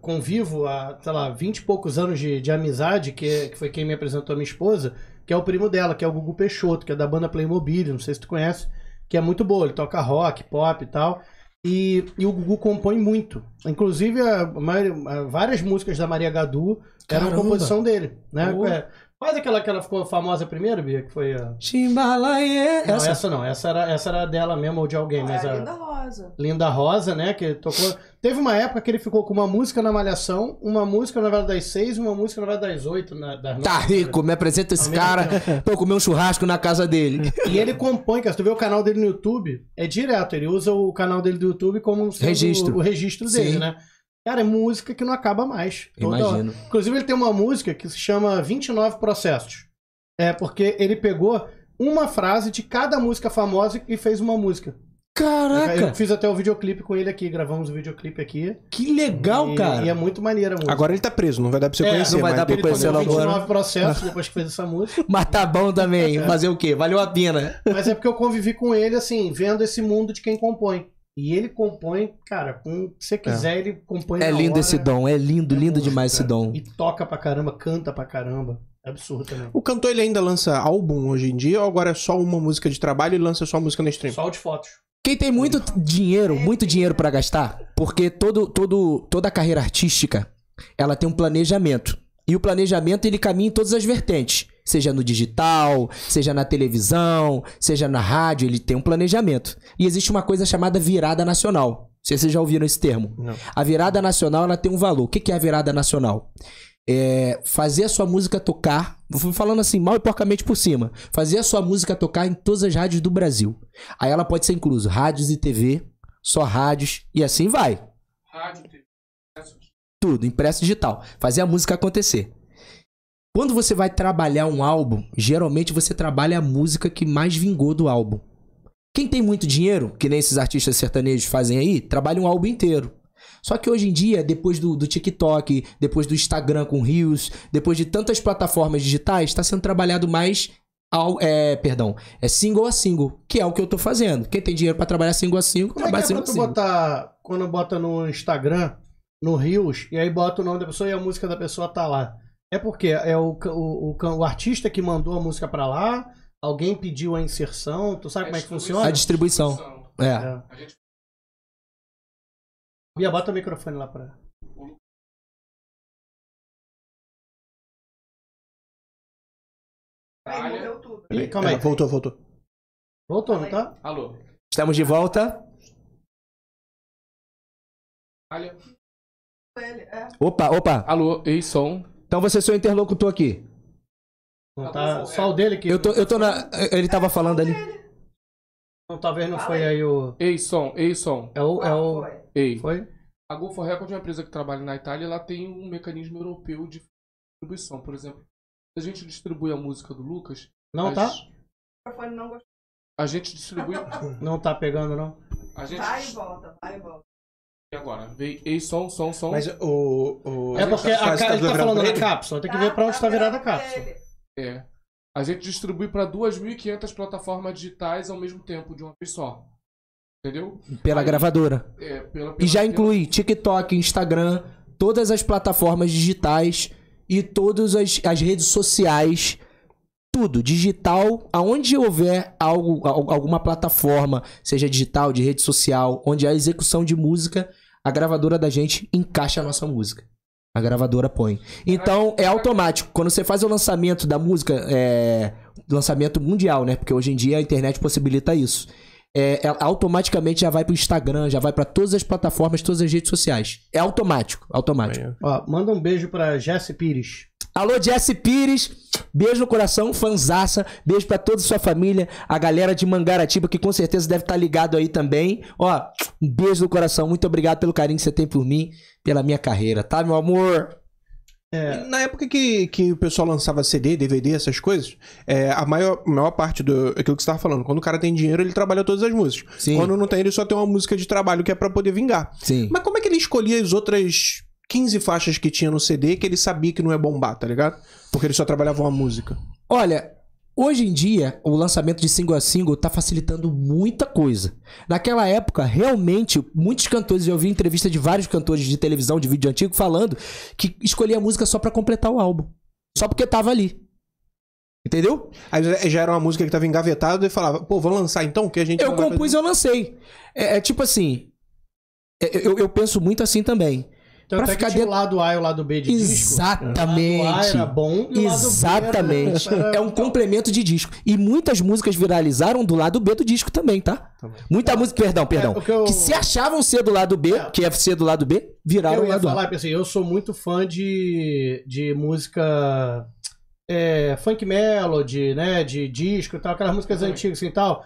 convivo há, sei lá, 20 e poucos anos de, de amizade, que, que foi quem me apresentou a minha esposa, que é o primo dela, que é o Gugu Peixoto, que é da banda Playmobil, não sei se tu conhece, que é muito boa, ele toca rock, pop e tal. E, e o Gugu compõe muito. Inclusive, a, a, várias músicas da Maria Gadu eram composição dele, né? É, Faz aquela que ela ficou famosa primeiro, Bia, que foi a. Chimbalaê. Não, essa? essa não, essa era, essa era dela mesmo ou de alguém, ah, mas a. Linda Rosa. Linda Rosa, né? Que tocou. Teve uma época que ele ficou com uma música na Malhação, uma música na Vale das Seis, uma música na Vale das Oito. Na, das tá rico, né? me apresenta esse cara pra comer um churrasco na casa dele. E ele compõe, cara, se tu vê o canal dele no YouTube, é direto, ele usa o canal dele do YouTube como registro. O, o registro dele, Sim. né? Cara, é música que não acaba mais. Imagino. Hora. Inclusive, ele tem uma música que se chama 29 Processos. É, porque ele pegou uma frase de cada música famosa e fez uma música. Caraca! Eu fiz até o um videoclipe com ele aqui, gravamos o um videoclipe aqui. Que legal, e, cara! E é muito maneiro. a música. Agora ele tá preso, não vai dar pra você é, conhecer. Não vai dar pra conhecer agora. 29 processos depois que fez essa música. Mas tá bom também, é. fazer o quê? Valeu a pena. Mas é porque eu convivi com ele, assim, vendo esse mundo de quem compõe. E ele compõe, cara, com o que você é. quiser, é. ele compõe. É lindo hora, esse dom, é lindo, é lindo música, demais esse dom. E toca pra caramba, canta pra caramba. É absurdo também. O cantor ele ainda lança álbum hoje em dia ou agora é só uma música de trabalho e lança só música no stream? Só de fotos. Quem tem muito dinheiro, muito dinheiro para gastar, porque todo, todo, toda a carreira artística, ela tem um planejamento. E o planejamento ele caminha em todas as vertentes seja no digital, seja na televisão, seja na rádio, ele tem um planejamento. E existe uma coisa chamada virada nacional. Não sei se vocês já ouviram esse termo. Não. A virada nacional ela tem um valor. O que é a virada nacional? É fazer a sua música tocar, Vou falando assim, mal e porcamente por cima, fazer a sua música tocar em todas as rádios do Brasil. Aí ela pode ser incluso rádios e TV, só rádios, e assim vai. Rádio, TV, impresso. Tudo, impresso digital. Fazer a música acontecer. Quando você vai trabalhar um álbum, geralmente você trabalha a música que mais vingou do álbum. Quem tem muito dinheiro, que nem esses artistas sertanejos fazem aí, trabalha um álbum inteiro. Só que hoje em dia, depois do, do TikTok, depois do Instagram com rios, depois de tantas plataformas digitais, está sendo trabalhado mais ao, é, perdão, é single a single, que é o que eu tô fazendo. Quem tem dinheiro para trabalhar single a single, é trabalha é é single a single. Botar, quando bota no Instagram, no rios, e aí bota o nome da pessoa e a música da pessoa tá lá. É porque é o, o, o, o artista que mandou a música para lá, alguém pediu a inserção, tu sabe a como é que funciona? A distribuição. É. é. A gente... Bia, bota o microfone lá pra. Aí morreu tudo. Ih, calma aí. É, voltou, voltou. Voltou, não tá? Alô. Estamos de volta. Olha. É. Opa, opa. Alô, ei, som. Então você é seu interlocutor aqui. Não, tá, tá só é. o dele que. Eu tô, eu tô na. Ele tava falando ali. Não, talvez não foi aí o. Ei, som, ei, som. É o. É o... Ah, ei. Foi? A Golfo Record é uma empresa que trabalha na Itália ela tem um mecanismo europeu de distribuição. Por exemplo, a gente distribui a música do Lucas. Não tá? as... tá? O microfone não gostou. A gente distribui. Não tá pegando, não? A gente... Vai e volta, vai e volta agora? Veio som, som, som. Mas o. o é porque a, a tá cara ele tá falando da cápsula. Tem que tá, ver pra onde tá, tá virada a cápsula. É. A gente distribui para 2.500 plataformas digitais ao mesmo tempo, de uma vez só. Entendeu? Pela Aí, gravadora. É, pela, pela e já inclui TikTok, Instagram, todas as plataformas digitais e todas as, as redes sociais tudo, digital, aonde houver algo, alguma plataforma, seja digital, de rede social, onde há execução de música, a gravadora da gente encaixa a nossa música. A gravadora põe. Então é automático. Quando você faz o lançamento da música, é, lançamento mundial, né? Porque hoje em dia a internet possibilita isso. É, é automaticamente já vai pro Instagram, já vai para todas as plataformas, todas as redes sociais. É automático, automático. Ó, manda um beijo pra Jesse Pires. Alô, Jesse Pires. Beijo no coração, fanzaça. Beijo para toda a sua família, a galera de Mangaratiba, que com certeza deve estar tá ligado aí também. Ó, um beijo no coração. Muito obrigado pelo carinho que você tem por mim, pela minha carreira, tá, meu amor? É, na época que, que o pessoal lançava CD, DVD, essas coisas, é, a maior, maior parte do. aquilo que você estava falando, quando o cara tem dinheiro, ele trabalha todas as músicas. Sim. Quando não tem, ele só tem uma música de trabalho que é para poder vingar. Sim. Mas como é que ele escolhia as outras 15 faixas que tinha no CD que ele sabia que não é bombar, tá ligado? Porque ele só trabalhava uma música. Olha, Hoje em dia, o lançamento de single a single tá facilitando muita coisa. Naquela época, realmente, muitos cantores, eu vi entrevista de vários cantores de televisão, de vídeo antigo, falando que escolhia a música só para completar o álbum. Só porque tava ali. Entendeu? Aí já era uma música que tava engavetada e falava, pô, vou lançar então, que a gente. Eu compus, fazer... eu lancei. É, é tipo assim. É, eu, eu penso muito assim também. Então, pra é ficar que tinha o lado A e o lado B de Exatamente. disco. Exatamente. era bom e Exatamente. Era... Era... É um complemento de disco. E muitas músicas viralizaram do lado B do disco também, tá? Também. Tá Muita tá. música, perdão, é, perdão. É, eu... Que se achavam ser do lado B, é. que é ser do lado B, viraram eu ia lado falar, A. Assim, Pensei, eu sou muito fã de, de música é, funk melody, né? De disco e tal, aquelas músicas antigas assim, e tal.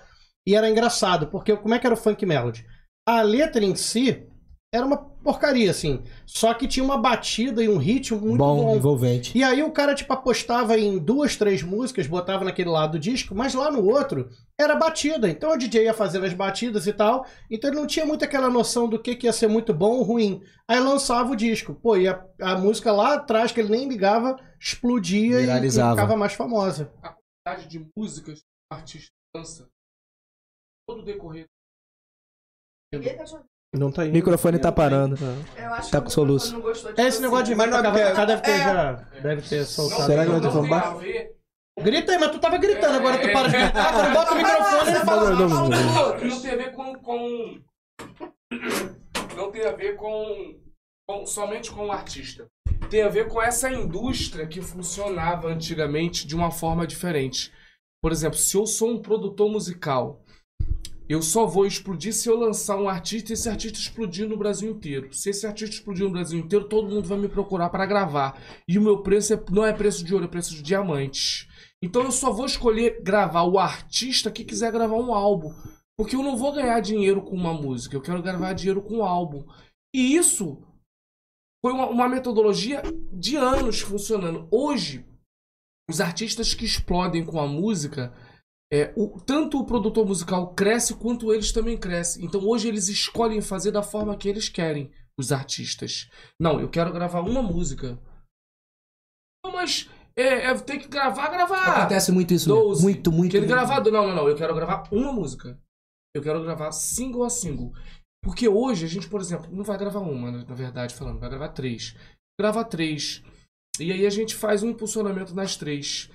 E era engraçado, porque como é que era o funk melody? A letra em si era uma porcaria, assim. Só que tinha uma batida e um ritmo muito bom. bom. envolvente. E aí o cara, tipo, apostava em duas, três músicas, botava naquele lado do disco, mas lá no outro era batida. Então o DJ ia fazendo as batidas e tal. Então ele não tinha muito aquela noção do que, que ia ser muito bom ou ruim. Aí lançava o disco. Pô, e a, a música lá atrás, que ele nem ligava, explodia e ficava mais famosa. A quantidade de músicas que o artista lança todo decorrer. Não tá indo. O microfone tá, tá parando. Eu acho Tá com soluço. É esse negócio de mas não é deve ter é. já. Deve ter soltado. Será que vai ter fome Grita aí, mas tu tava gritando, agora tu para de é. gritar, quando bota o microfone fala. Não, tem a ver com. com- Não tem a ver com, com- somente com o artista. Tem a ver com essa indústria que funcionava antigamente de uma forma diferente. Por exemplo, se eu sou um produtor musical eu só vou explodir se eu lançar um artista e esse artista explodir no Brasil inteiro. Se esse artista explodir no Brasil inteiro, todo mundo vai me procurar para gravar. E o meu preço é, não é preço de ouro, é preço de diamantes. Então eu só vou escolher gravar o artista que quiser gravar um álbum. Porque eu não vou ganhar dinheiro com uma música, eu quero gravar dinheiro com um álbum. E isso foi uma, uma metodologia de anos funcionando. Hoje, os artistas que explodem com a música é, o, tanto o produtor musical cresce quanto eles também crescem. Então hoje eles escolhem fazer da forma que eles querem, os artistas. Não, eu quero gravar uma música. Não, mas é, é, tem que gravar, gravar. Acontece muito isso. 12. Muito, muito. Quero muito. gravado Não, não, não. Eu quero gravar uma música. Eu quero gravar single a single. Porque hoje a gente, por exemplo, não vai gravar uma, né, na verdade, falando, vai gravar três. Grava três. E aí a gente faz um impulsionamento nas três.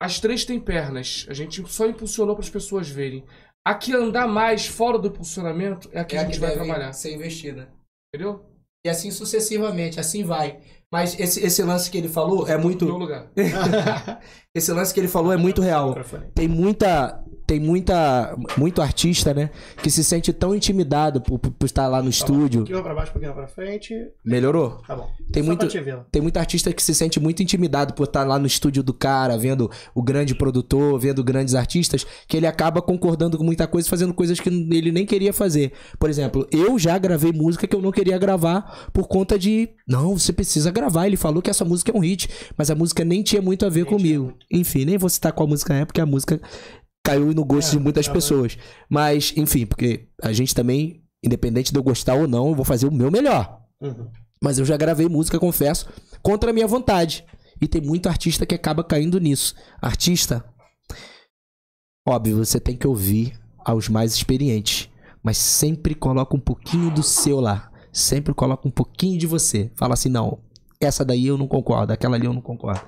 As três têm pernas. A gente só impulsionou para as pessoas verem. A que andar mais fora do impulsionamento é a que é a, a gente vai trabalhar. Ser investida. Entendeu? E assim sucessivamente, assim vai. Mas esse, esse lance que ele falou é muito. No lugar. esse lance que ele falou é muito real. Tem muita tem muita, muito artista, né? Que se sente tão intimidado por, por, por estar lá no tá estúdio. Um pouquinho pra baixo, um pouquinho pra frente. Melhorou? Tá bom. Tem Só muito, tem muito artista que se sente muito intimidado por estar lá no estúdio do cara, vendo o grande produtor, vendo grandes artistas, que ele acaba concordando com muita coisa, fazendo coisas que ele nem queria fazer. Por exemplo, eu já gravei música que eu não queria gravar por conta de. Não, você precisa gravar. Ele falou que essa música é um hit, mas a música nem tinha muito a ver nem comigo. Enfim, nem vou citar qual música é, porque a música caiu no gosto é, de muitas pessoas. Bem. Mas, enfim, porque a gente também, independente de eu gostar ou não, eu vou fazer o meu melhor. Uhum. Mas eu já gravei música, confesso, contra a minha vontade. E tem muito artista que acaba caindo nisso. Artista, óbvio, você tem que ouvir aos mais experientes. Mas sempre coloca um pouquinho do seu lá. Sempre coloca um pouquinho de você. Fala assim, não, essa daí eu não concordo, aquela ali eu não concordo.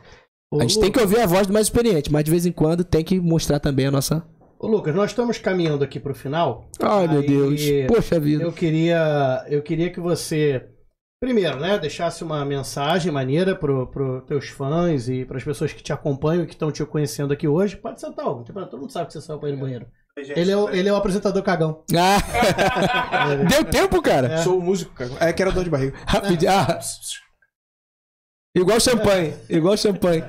Ô, a gente Lucas. tem que ouvir a voz do mais experiente, mas de vez em quando tem que mostrar também a nossa. Ô, Lucas, nós estamos caminhando aqui para o final. Ai, meu Deus. Poxa vida. Eu queria, eu queria que você, primeiro, né, deixasse uma mensagem maneira para os teus fãs e para as pessoas que te acompanham e que estão te conhecendo aqui hoje. Pode sentar, Todo mundo sabe que você saiu para ir no banheiro. Gente, ele é, o, ele é o apresentador cagão. Ah. Deu tempo, cara? É. Sou o músico cagão. É que era dor de barriga. Rapidinho. É. Ah. Igual champanhe, igual champanhe.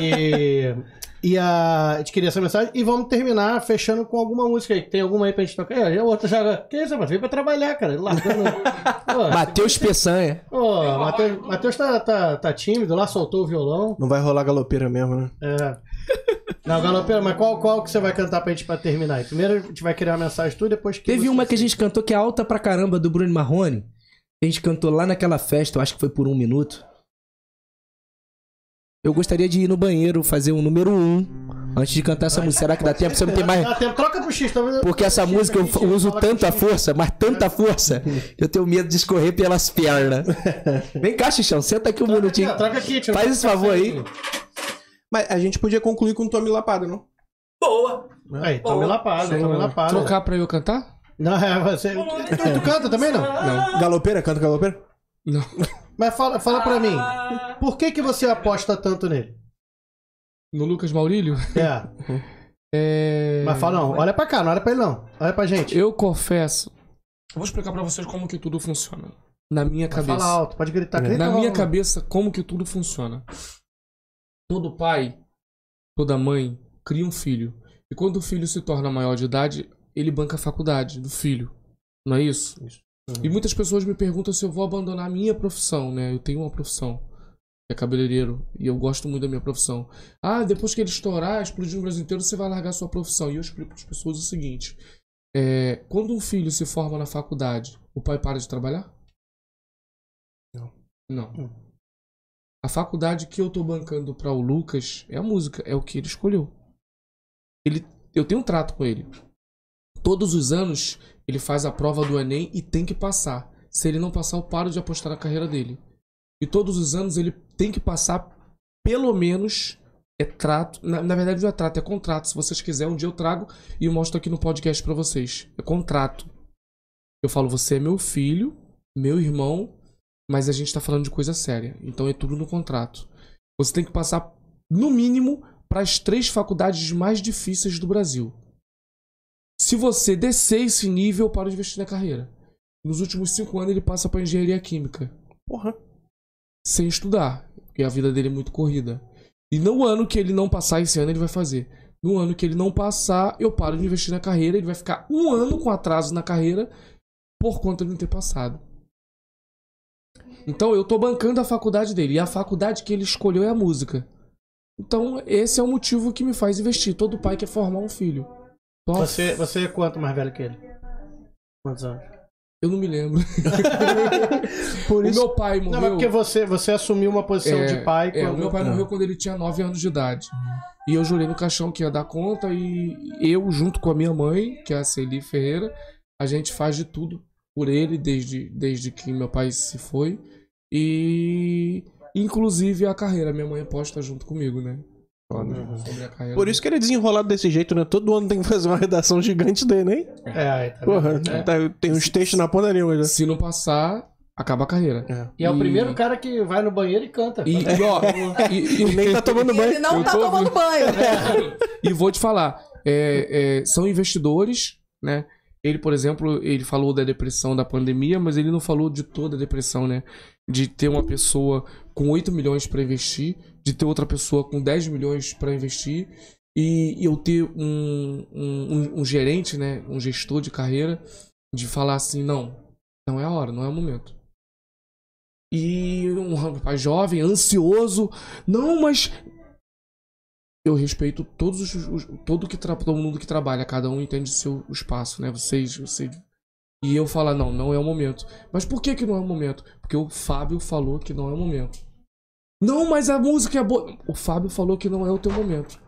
E, e a gente queria essa mensagem. E vamos terminar fechando com alguma música aí. Tem alguma aí pra gente tocar? É, e a outra já. Que isso, mas Veio pra trabalhar, cara. Largando. Matheus Peçanha. Mateus Matheus, tá, tá, tá tímido lá, soltou o violão. Não vai rolar galopeira mesmo, né? É. Não, galopeira, mas qual, qual que você vai cantar pra gente pra terminar aí? Primeiro a gente vai criar a mensagem tu, depois que. Teve uma que a gente cantou que é alta pra caramba do Bruno Marrone. A gente cantou lá naquela festa, eu acho que foi por um minuto. Eu gostaria de ir no banheiro, fazer um número um antes de cantar essa música. Será que dá tempo? Você não tem mais. Dá tempo, troca pro X, talvez. Porque essa música eu uso tanta força, mas tanta força, eu tenho medo de escorrer pelas pernas. Vem cá, Xixão, senta aqui um minutinho. Troca aqui, Faz esse favor aí. Mas a gente podia concluir com Tommy Lapado, não? Boa! Aí, Tommy Lapado, Tommy Lapado. Trocar pra eu cantar? Não, é, você. Tu canta também, não? Não. Galopeira, canta galopeira? Não. Mas fala, fala pra mim, ah. por que, que você aposta tanto nele? No Lucas Maurílio? É. é... Mas fala não, olha pra cá, não olha pra ele não. Olha pra gente. Eu confesso. Eu vou explicar pra vocês como que tudo funciona. Na minha cabeça. Fala alto, pode gritar. É. Na tá minha cabeça, como que tudo funciona. Todo pai, toda mãe, cria um filho. E quando o filho se torna maior de idade, ele banca a faculdade do filho. Não é isso? isso. Uhum. E muitas pessoas me perguntam se eu vou abandonar a minha profissão, né? Eu tenho uma profissão, que é cabeleireiro, e eu gosto muito da minha profissão. Ah, depois que ele estourar, explodir no Brasil inteiro, você vai largar a sua profissão. E eu explico para as pessoas o seguinte: é, quando um filho se forma na faculdade, o pai para de trabalhar? Não. Não. A faculdade que eu estou bancando para o Lucas é a música, é o que ele escolheu. Ele, eu tenho um trato com ele. Todos os anos ele faz a prova do Enem e tem que passar. Se ele não passar, eu paro de apostar na carreira dele. E todos os anos ele tem que passar pelo menos é trato, na, na, verdade não é trato, é contrato. Se vocês quiserem, um dia eu trago e mostro aqui no podcast para vocês. É contrato. Eu falo, você é meu filho, meu irmão, mas a gente tá falando de coisa séria. Então é tudo no contrato. Você tem que passar, no mínimo, para as três faculdades mais difíceis do Brasil se você descer esse nível para de investir na carreira. Nos últimos cinco anos ele passa para engenharia química. Porra. Sem estudar, porque a vida dele é muito corrida. E no ano que ele não passar, esse ano ele vai fazer. No ano que ele não passar, eu paro de investir na carreira. Ele vai ficar um ano com atraso na carreira por conta de não ter passado. Então eu tô bancando a faculdade dele. E a faculdade que ele escolheu é a música. Então esse é o motivo que me faz investir. Todo pai quer formar um filho. Você, você é quanto mais velho que ele? Quantos anos? Eu não me lembro. Por isso... O meu pai morreu. Não, mas porque você, você assumiu uma posição é, de pai. Quando... É, o meu pai não. morreu quando ele tinha 9 anos de idade. E eu jurei no caixão que ia dar conta. E eu, junto com a minha mãe, que é a Celi Ferreira, a gente faz de tudo por ele desde, desde que meu pai se foi. E inclusive a carreira, minha mãe aposta junto comigo, né? Foda. Uhum. Por né? isso que ele é desenrolado desse jeito, né? Todo ano tem que fazer uma redação gigante dele, né? É, aí tá Porra, é. tá, tem uns textos na ponta língua já. Né? Se não passar, acaba a carreira. É. E é o e... primeiro cara que vai no banheiro e canta. E, e ó, e, e, nem tá tomando banho. Ele não Eu tá tomando banho. Né? E vou te falar, é, é, são investidores, né? Ele, por exemplo, ele falou da depressão da pandemia, mas ele não falou de toda a depressão, né? De ter uma pessoa com 8 milhões para investir de ter outra pessoa com 10 milhões para investir e, e eu ter um, um, um, gerente, né, um gestor de carreira, de falar assim, não, não é a hora, não é o momento. E um rapaz jovem, ansioso, não, mas eu respeito todos os, os todo que todo mundo que trabalha, cada um entende seu espaço, né? Vocês, vocês e eu falar não, não é o momento. Mas por que que não é o momento? Porque o Fábio falou que não é o momento. Não, mas a música é boa. O Fábio falou que não é o teu momento.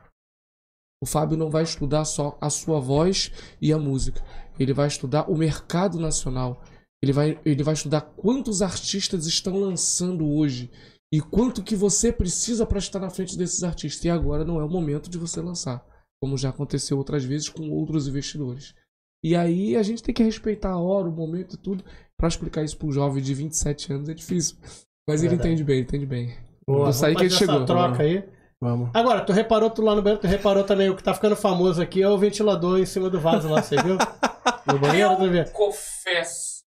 O Fábio não vai estudar só a sua voz e a música. Ele vai estudar o mercado nacional. Ele vai, ele vai estudar quantos artistas estão lançando hoje e quanto que você precisa para estar na frente desses artistas. E agora não é o momento de você lançar, como já aconteceu outras vezes com outros investidores. E aí a gente tem que respeitar a hora, o momento e tudo. Para explicar isso para um jovem de 27 anos é difícil. Mas é ele entende bem, entende bem. Boa, do site que ele chegou. troca aí. Vamos. Agora, tu reparou tu lá no banheiro, tu reparou também o que tá ficando famoso aqui é o ventilador em cima do vaso lá, você viu? No banheiro, eu tu viu? confesso.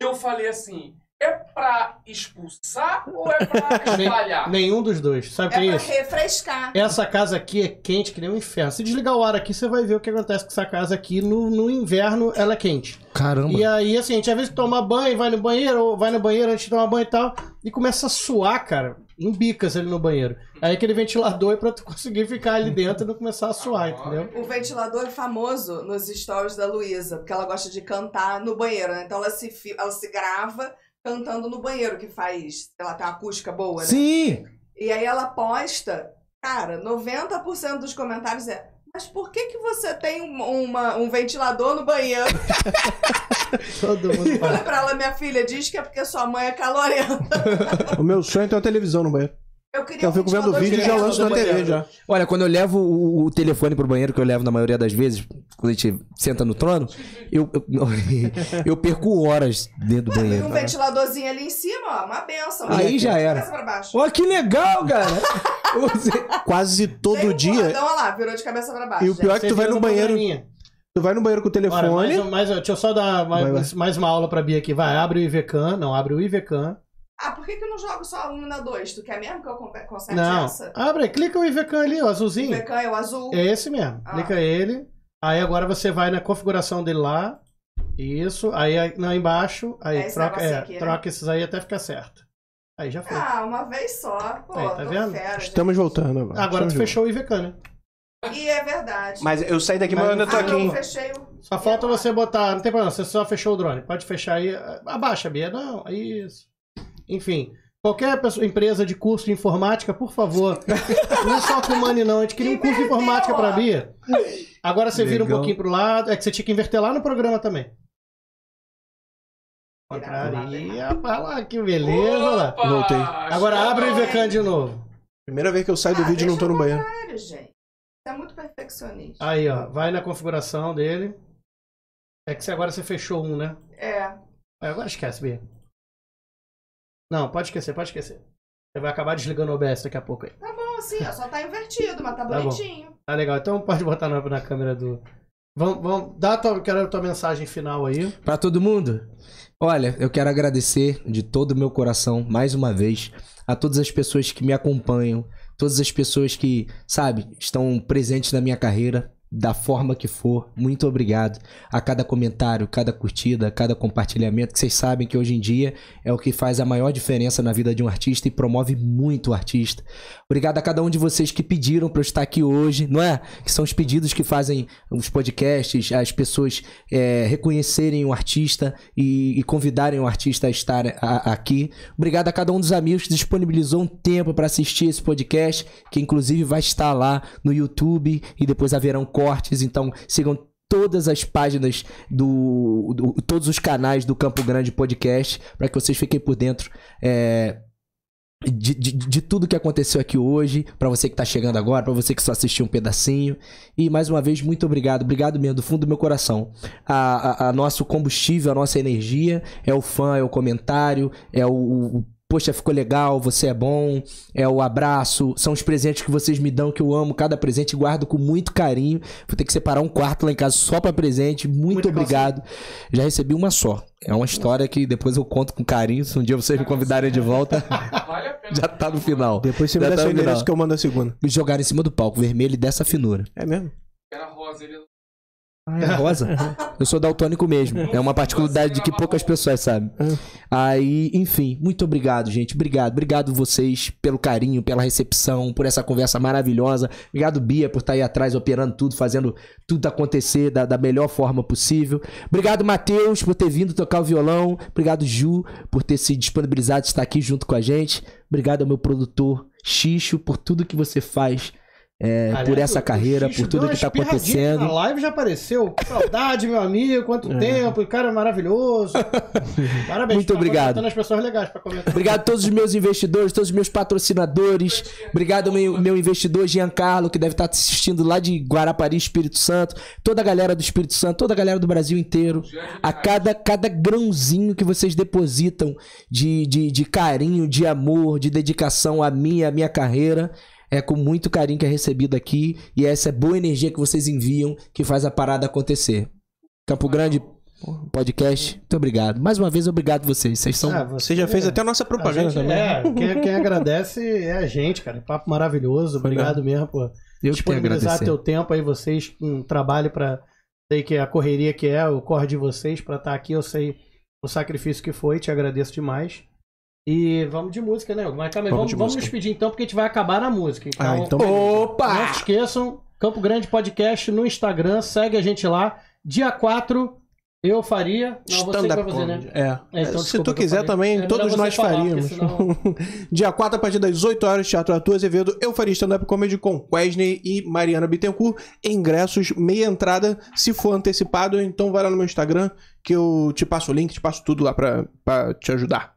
Eu falei assim, é pra expulsar ou é pra espalhar? nenhum dos dois. Sabe o é que é pra refrescar. Essa casa aqui é quente que nem um inferno. Se desligar o ar aqui, você vai ver o que acontece com essa casa aqui. No, no inverno, ela é quente. Caramba. E aí, assim, a gente às vezes toma banho, vai no banheiro, ou vai no banheiro antes de tomar banho e tal, e começa a suar, cara em bicas ali no banheiro. Aí aquele ventilador é pra tu conseguir ficar ali dentro e não começar a suar, entendeu? O ventilador é famoso nos stories da Luísa, porque ela gosta de cantar no banheiro, né? Então ela se, ela se grava cantando no banheiro, que faz, ela tem uma acústica boa, né? Sim! E aí ela posta, cara, 90% dos comentários é mas por que que você tem uma, um ventilador no banheiro? Todo mundo Olha pra ela, minha filha, diz que é porque sua mãe é calorenta. o meu sonho é ter uma televisão no banheiro. Eu, queria eu fico vendo o vídeo e já lanço na TV já. Olha, quando eu levo o, o, telefone pro banheiro, que eu levo na maioria das vezes, quando a gente senta no trono, eu, eu, eu perco horas dentro do banheiro. Tem um ventiladorzinho ali em cima, ó, uma benção. Aí aqui, já era. Ó, que legal, cara! Quase todo dia. Então, olha lá, virou de cabeça pra baixo. E o pior é que tu vai no banheiro. Tu vai no banheiro com o telefone. mais, mais, deixa eu só dar mais, Vai, vai. mais uma aula pra Bia aqui. Vai, abre o IVCAN. Não, abre o IVCAN. Ah, por que, que eu não jogo só a Lumina 2? Tu quer mesmo que eu con- conserte Não. essa? Abre, clica o IVCAN ali, o O azulzinho. é o azul. É esse mesmo. Ah. Clica ele. Aí agora você vai na configuração dele lá. Isso. Aí na embaixo. Aí É troca, é, aqui, né? troca esses aí até ficar certo. Aí já foi. Ah, uma vez só. Pô, Aí, tá tô vendo? fera. gente. Estamos voltando agora. agora tu fechou o IVCAN, né? E é verdade. Mas eu saí daqui, mas eu ainda tô ah, aqui. Só falta você botar. Não tem problema, você só fechou o drone. Pode fechar aí. Abaixa, Bia. Não, é isso. Enfim. Qualquer pessoa, empresa de curso de informática, por favor. não só com o Mani, não. A gente queria um curso de informática pra Bia. Agora você Legal. vira um pouquinho pro lado. É que você tinha que inverter lá no programa também. Contraria. Lá, que beleza. Opa, lá. Voltei. Agora abre o Vecan de novo. Primeira vez que eu saio do ah, vídeo e não tô no banheiro. Gente é muito perfeccionista. Aí, ó, vai na configuração dele. É que agora você fechou um, né? É. Aí, é, agora esquece, Bia. Não, pode esquecer, pode esquecer. Você vai acabar desligando o OBS daqui a pouco aí. Tá bom, sim, ó, só tá invertido, mas tá, tá bonitinho. Bom. Tá legal, então pode botar na, na câmera do. Vamos, vamos dar a tua, quero a tua mensagem final aí. Para todo mundo. Olha, eu quero agradecer de todo o meu coração, mais uma vez, a todas as pessoas que me acompanham, todas as pessoas que, sabe, estão presentes na minha carreira da forma que for. Muito obrigado a cada comentário, cada curtida, cada compartilhamento, que vocês sabem que hoje em dia é o que faz a maior diferença na vida de um artista e promove muito o artista. Obrigado a cada um de vocês que pediram para eu estar aqui hoje, não é? Que são os pedidos que fazem os podcasts, as pessoas é, reconhecerem o artista e, e, convidarem o artista a estar a, a, aqui. Obrigado a cada um dos amigos que disponibilizou um tempo para assistir esse podcast, que inclusive vai estar lá no YouTube e depois haverão cortes, então sigam todas as páginas do, do, todos os canais do Campo Grande Podcast para que vocês fiquem por dentro é, de, de, de, tudo que aconteceu aqui hoje para você que está chegando agora para você que só assistiu um pedacinho e mais uma vez muito obrigado obrigado mesmo do fundo do meu coração a, a, a nosso combustível a nossa energia é o fã é o comentário é o, o poxa, ficou legal, você é bom, é o abraço, são os presentes que vocês me dão, que eu amo cada presente, guardo com muito carinho. Vou ter que separar um quarto lá em casa só para presente. Muito, muito obrigado. Já recebi uma só. É uma história que depois eu conto com carinho. Se um dia vocês me convidarem de volta, vale a pena. já tá no final. Depois você já me dá tá seu endereço que eu mando a segunda. Me jogaram em cima do palco vermelho dessa finura. É mesmo? Era rosa, ele ah, é rosa. eu sou daltônico mesmo. É uma particularidade que poucas pessoas sabem. Ah. Aí, enfim, muito obrigado, gente. Obrigado. Obrigado vocês pelo carinho, pela recepção, por essa conversa maravilhosa. Obrigado, Bia, por estar tá aí atrás operando tudo, fazendo tudo acontecer da, da melhor forma possível. Obrigado, Matheus, por ter vindo tocar o violão. Obrigado, Ju, por ter se disponibilizado de estar aqui junto com a gente. Obrigado ao meu produtor, Xixo, por tudo que você faz é, Aliás, por essa carreira, por tudo que está acontecendo. A live já apareceu. Saudade, meu amigo, quanto é. tempo, o cara é maravilhoso. Parabéns, Muito tá obrigado. As pessoas legais comentar. Obrigado a todos os meus investidores, todos os meus patrocinadores. Obrigado ao meu, meu investidor Giancarlo, que deve tá estar assistindo lá de Guarapari, Espírito Santo. Toda a galera do Espírito Santo, toda a galera do Brasil inteiro. A cada, cada grãozinho que vocês depositam de, de, de carinho, de amor, de dedicação a mim, a minha carreira. É com muito carinho que é recebido aqui e essa é boa energia que vocês enviam que faz a parada acontecer. Campo Grande, podcast. Muito obrigado. Mais uma vez, obrigado vocês. Vocês são. Ah, você já fez é. até a nossa propaganda a também. É, quem, quem, agradece é a gente, cara. Papo maravilhoso. Obrigado mesmo por Eu disponibilizar te teu tempo aí, vocês, um trabalho para Sei que a correria que é, o corre de vocês para estar tá aqui. Eu sei o sacrifício que foi. Te agradeço demais. E vamos de música, né? Mas calma, vamos, vamos, vamos nos pedir então, porque a gente vai acabar na música. Então, ah, então... Opa! Não se esqueçam, Campo Grande Podcast no Instagram, segue a gente lá. Dia 4, eu faria. Não, você vai fazer, né? É. é então, se tu quiser também, é todos nós falar, faríamos. Senão... Dia 4, a partir das 8 horas, Teatro Arthur Azevedo, eu faria stand-up comedy com Wesley e Mariana Bittencourt. Ingressos, meia entrada, se for antecipado, então vai lá no meu Instagram que eu te passo o link, te passo tudo lá pra, pra te ajudar.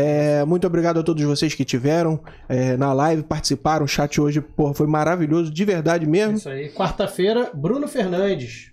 É, muito obrigado a todos vocês que tiveram é, na live, participaram. O chat hoje porra, foi maravilhoso, de verdade mesmo. isso aí. Quarta-feira, Bruno Fernandes.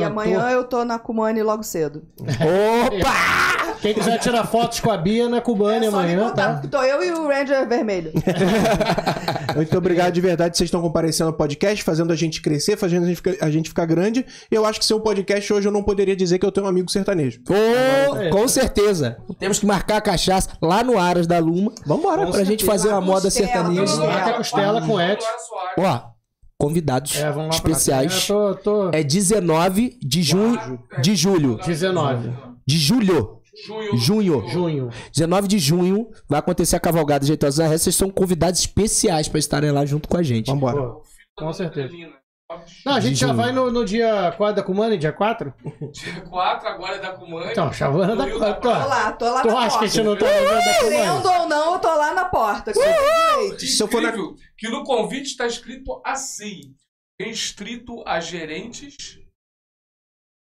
E amanhã eu tô na Kumani logo cedo. Opa! Quem quiser tirar fotos com a Bia na Cubânia é amanhã, tá? Tô eu e o Ranger Vermelho. Muito obrigado de verdade. Vocês estão comparecendo ao podcast, fazendo a gente crescer, fazendo a gente, ficar, a gente ficar grande. Eu acho que seu podcast hoje eu não poderia dizer que eu tenho um amigo sertanejo. Oh, é. com certeza. Temos que marcar a cachaça lá no Aras da Luma. Vambora, com pra certeza. gente fazer uma moda sertaneja. Marca costela com Ed. Ó, convidados é, especiais. É, tô, tô... É 19 de, ju... de julho. 19. De julho. Junho. Junho. Junho. 19 de junho vai acontecer a cavalgada Jeitosa Ré. Vocês são convidados especiais para estarem lá junto com a gente. Vambora. Pô, com certeza. Não, a gente já vai no, no dia 4 da Cumani, dia 4? Dia 4 agora é da Cumani. Então, já chavana da Cumani. Tô lá, tô lá tu na acha porta. que a gente não tá lembrando da ou não, eu tô lá na porta. Uhul! Se eu for na... que no convite tá escrito assim. Restrito a gerentes,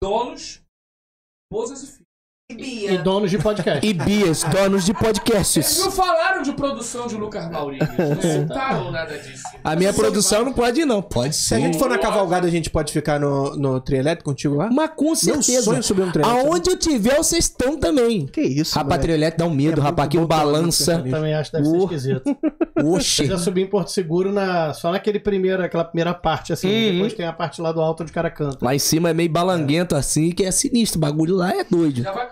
donos, esposas e filhos. Bia. E donos de podcast. E Bias, donos de podcasts. Eles não falaram de produção de Lucas Maurílio. Não citaram nada disso. A minha Você produção vai... não pode ir, não. Pode ser. Se a gente for na cavalgada, a gente pode ficar no, no contigo lá? Mas com certeza. Meu sonho é subir um trio Aonde eu tiver, vocês estão também. Que isso, Rapaz, trio dá um medo, é rapaz. Aquilo balança. Eu também acho que deve ser uh. esquisito. Oxi. Eu já subi em Porto Seguro na, só naquele primeiro, aquela primeira parte, assim. Uhum. Depois tem a parte lá do alto de o cara Lá em cima é meio balanguento, é. assim, que é sinistro. O bagulho lá é doido. Já vai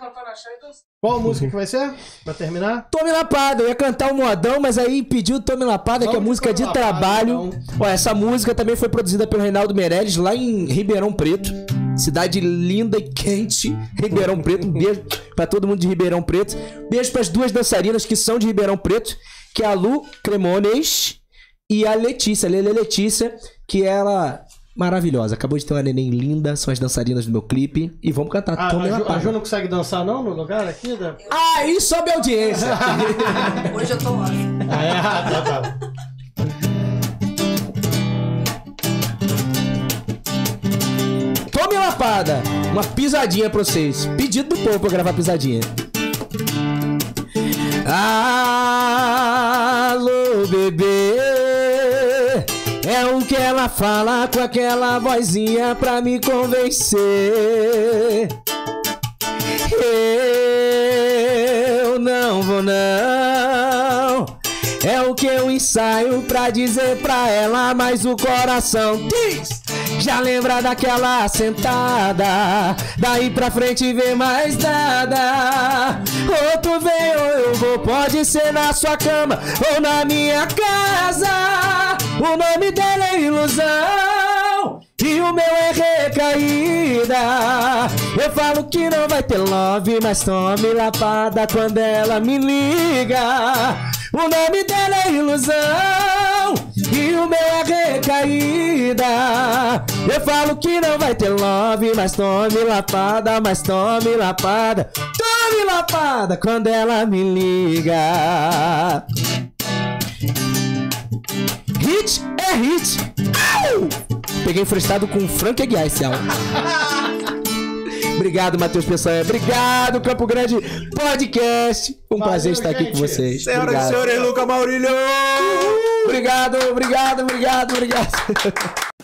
qual música que vai ser? Pra terminar? Tome Lapada, eu ia cantar o modão, mas aí pediu Tome Lapada, Vamos que é música de Lapada, trabalho. Então. essa música também foi produzida pelo Reinaldo Meirelles lá em Ribeirão Preto. Cidade linda e quente, Ribeirão Preto. Um beijo pra todo mundo de Ribeirão Preto. Beijo pras duas dançarinas que são de Ribeirão Preto, que é a Lu Cremones e a Letícia, Lele Letícia, que ela maravilhosa. Acabou de ter uma neném linda, são as dançarinas do meu clipe. E vamos cantar. Ah, Tome a, Ju, a Ju não consegue dançar, não, no lugar aqui? Da... Né? Aí sobe a audiência. Hoje eu tô off. Ah, é, ah, tá, tá. Tome lapada. Uma pisadinha pra vocês. Pedido do povo pra gravar pisadinha. Alô, bebê o então que ela fala com aquela vozinha pra me convencer. Eu não vou não. É o que eu ensaio pra dizer pra ela, mas o coração diz. Já lembra daquela sentada? Daí pra frente vê mais nada. Outro tu vem ou eu vou, pode ser na sua cama ou na minha casa. O nome dela é ilusão. E o meu é recaída. Eu falo que não vai ter love, mas tome lapada quando ela me liga. O nome dela é ilusão e o meu é recaída. Eu falo que não vai ter love, mas tome lapada, mas tome lapada, tome lapada quando ela me liga. Hit é hit. Au! Peguei frustrado com Frank Aguiar esse álbum. É Obrigado, Matheus Peçanha. É, obrigado, Campo Grande Podcast. Um Valeu, prazer estar gente. aqui com vocês. Senhoras obrigado. e senhores, Luca Maurílio! Uhul. Obrigado, obrigado, obrigado, obrigado.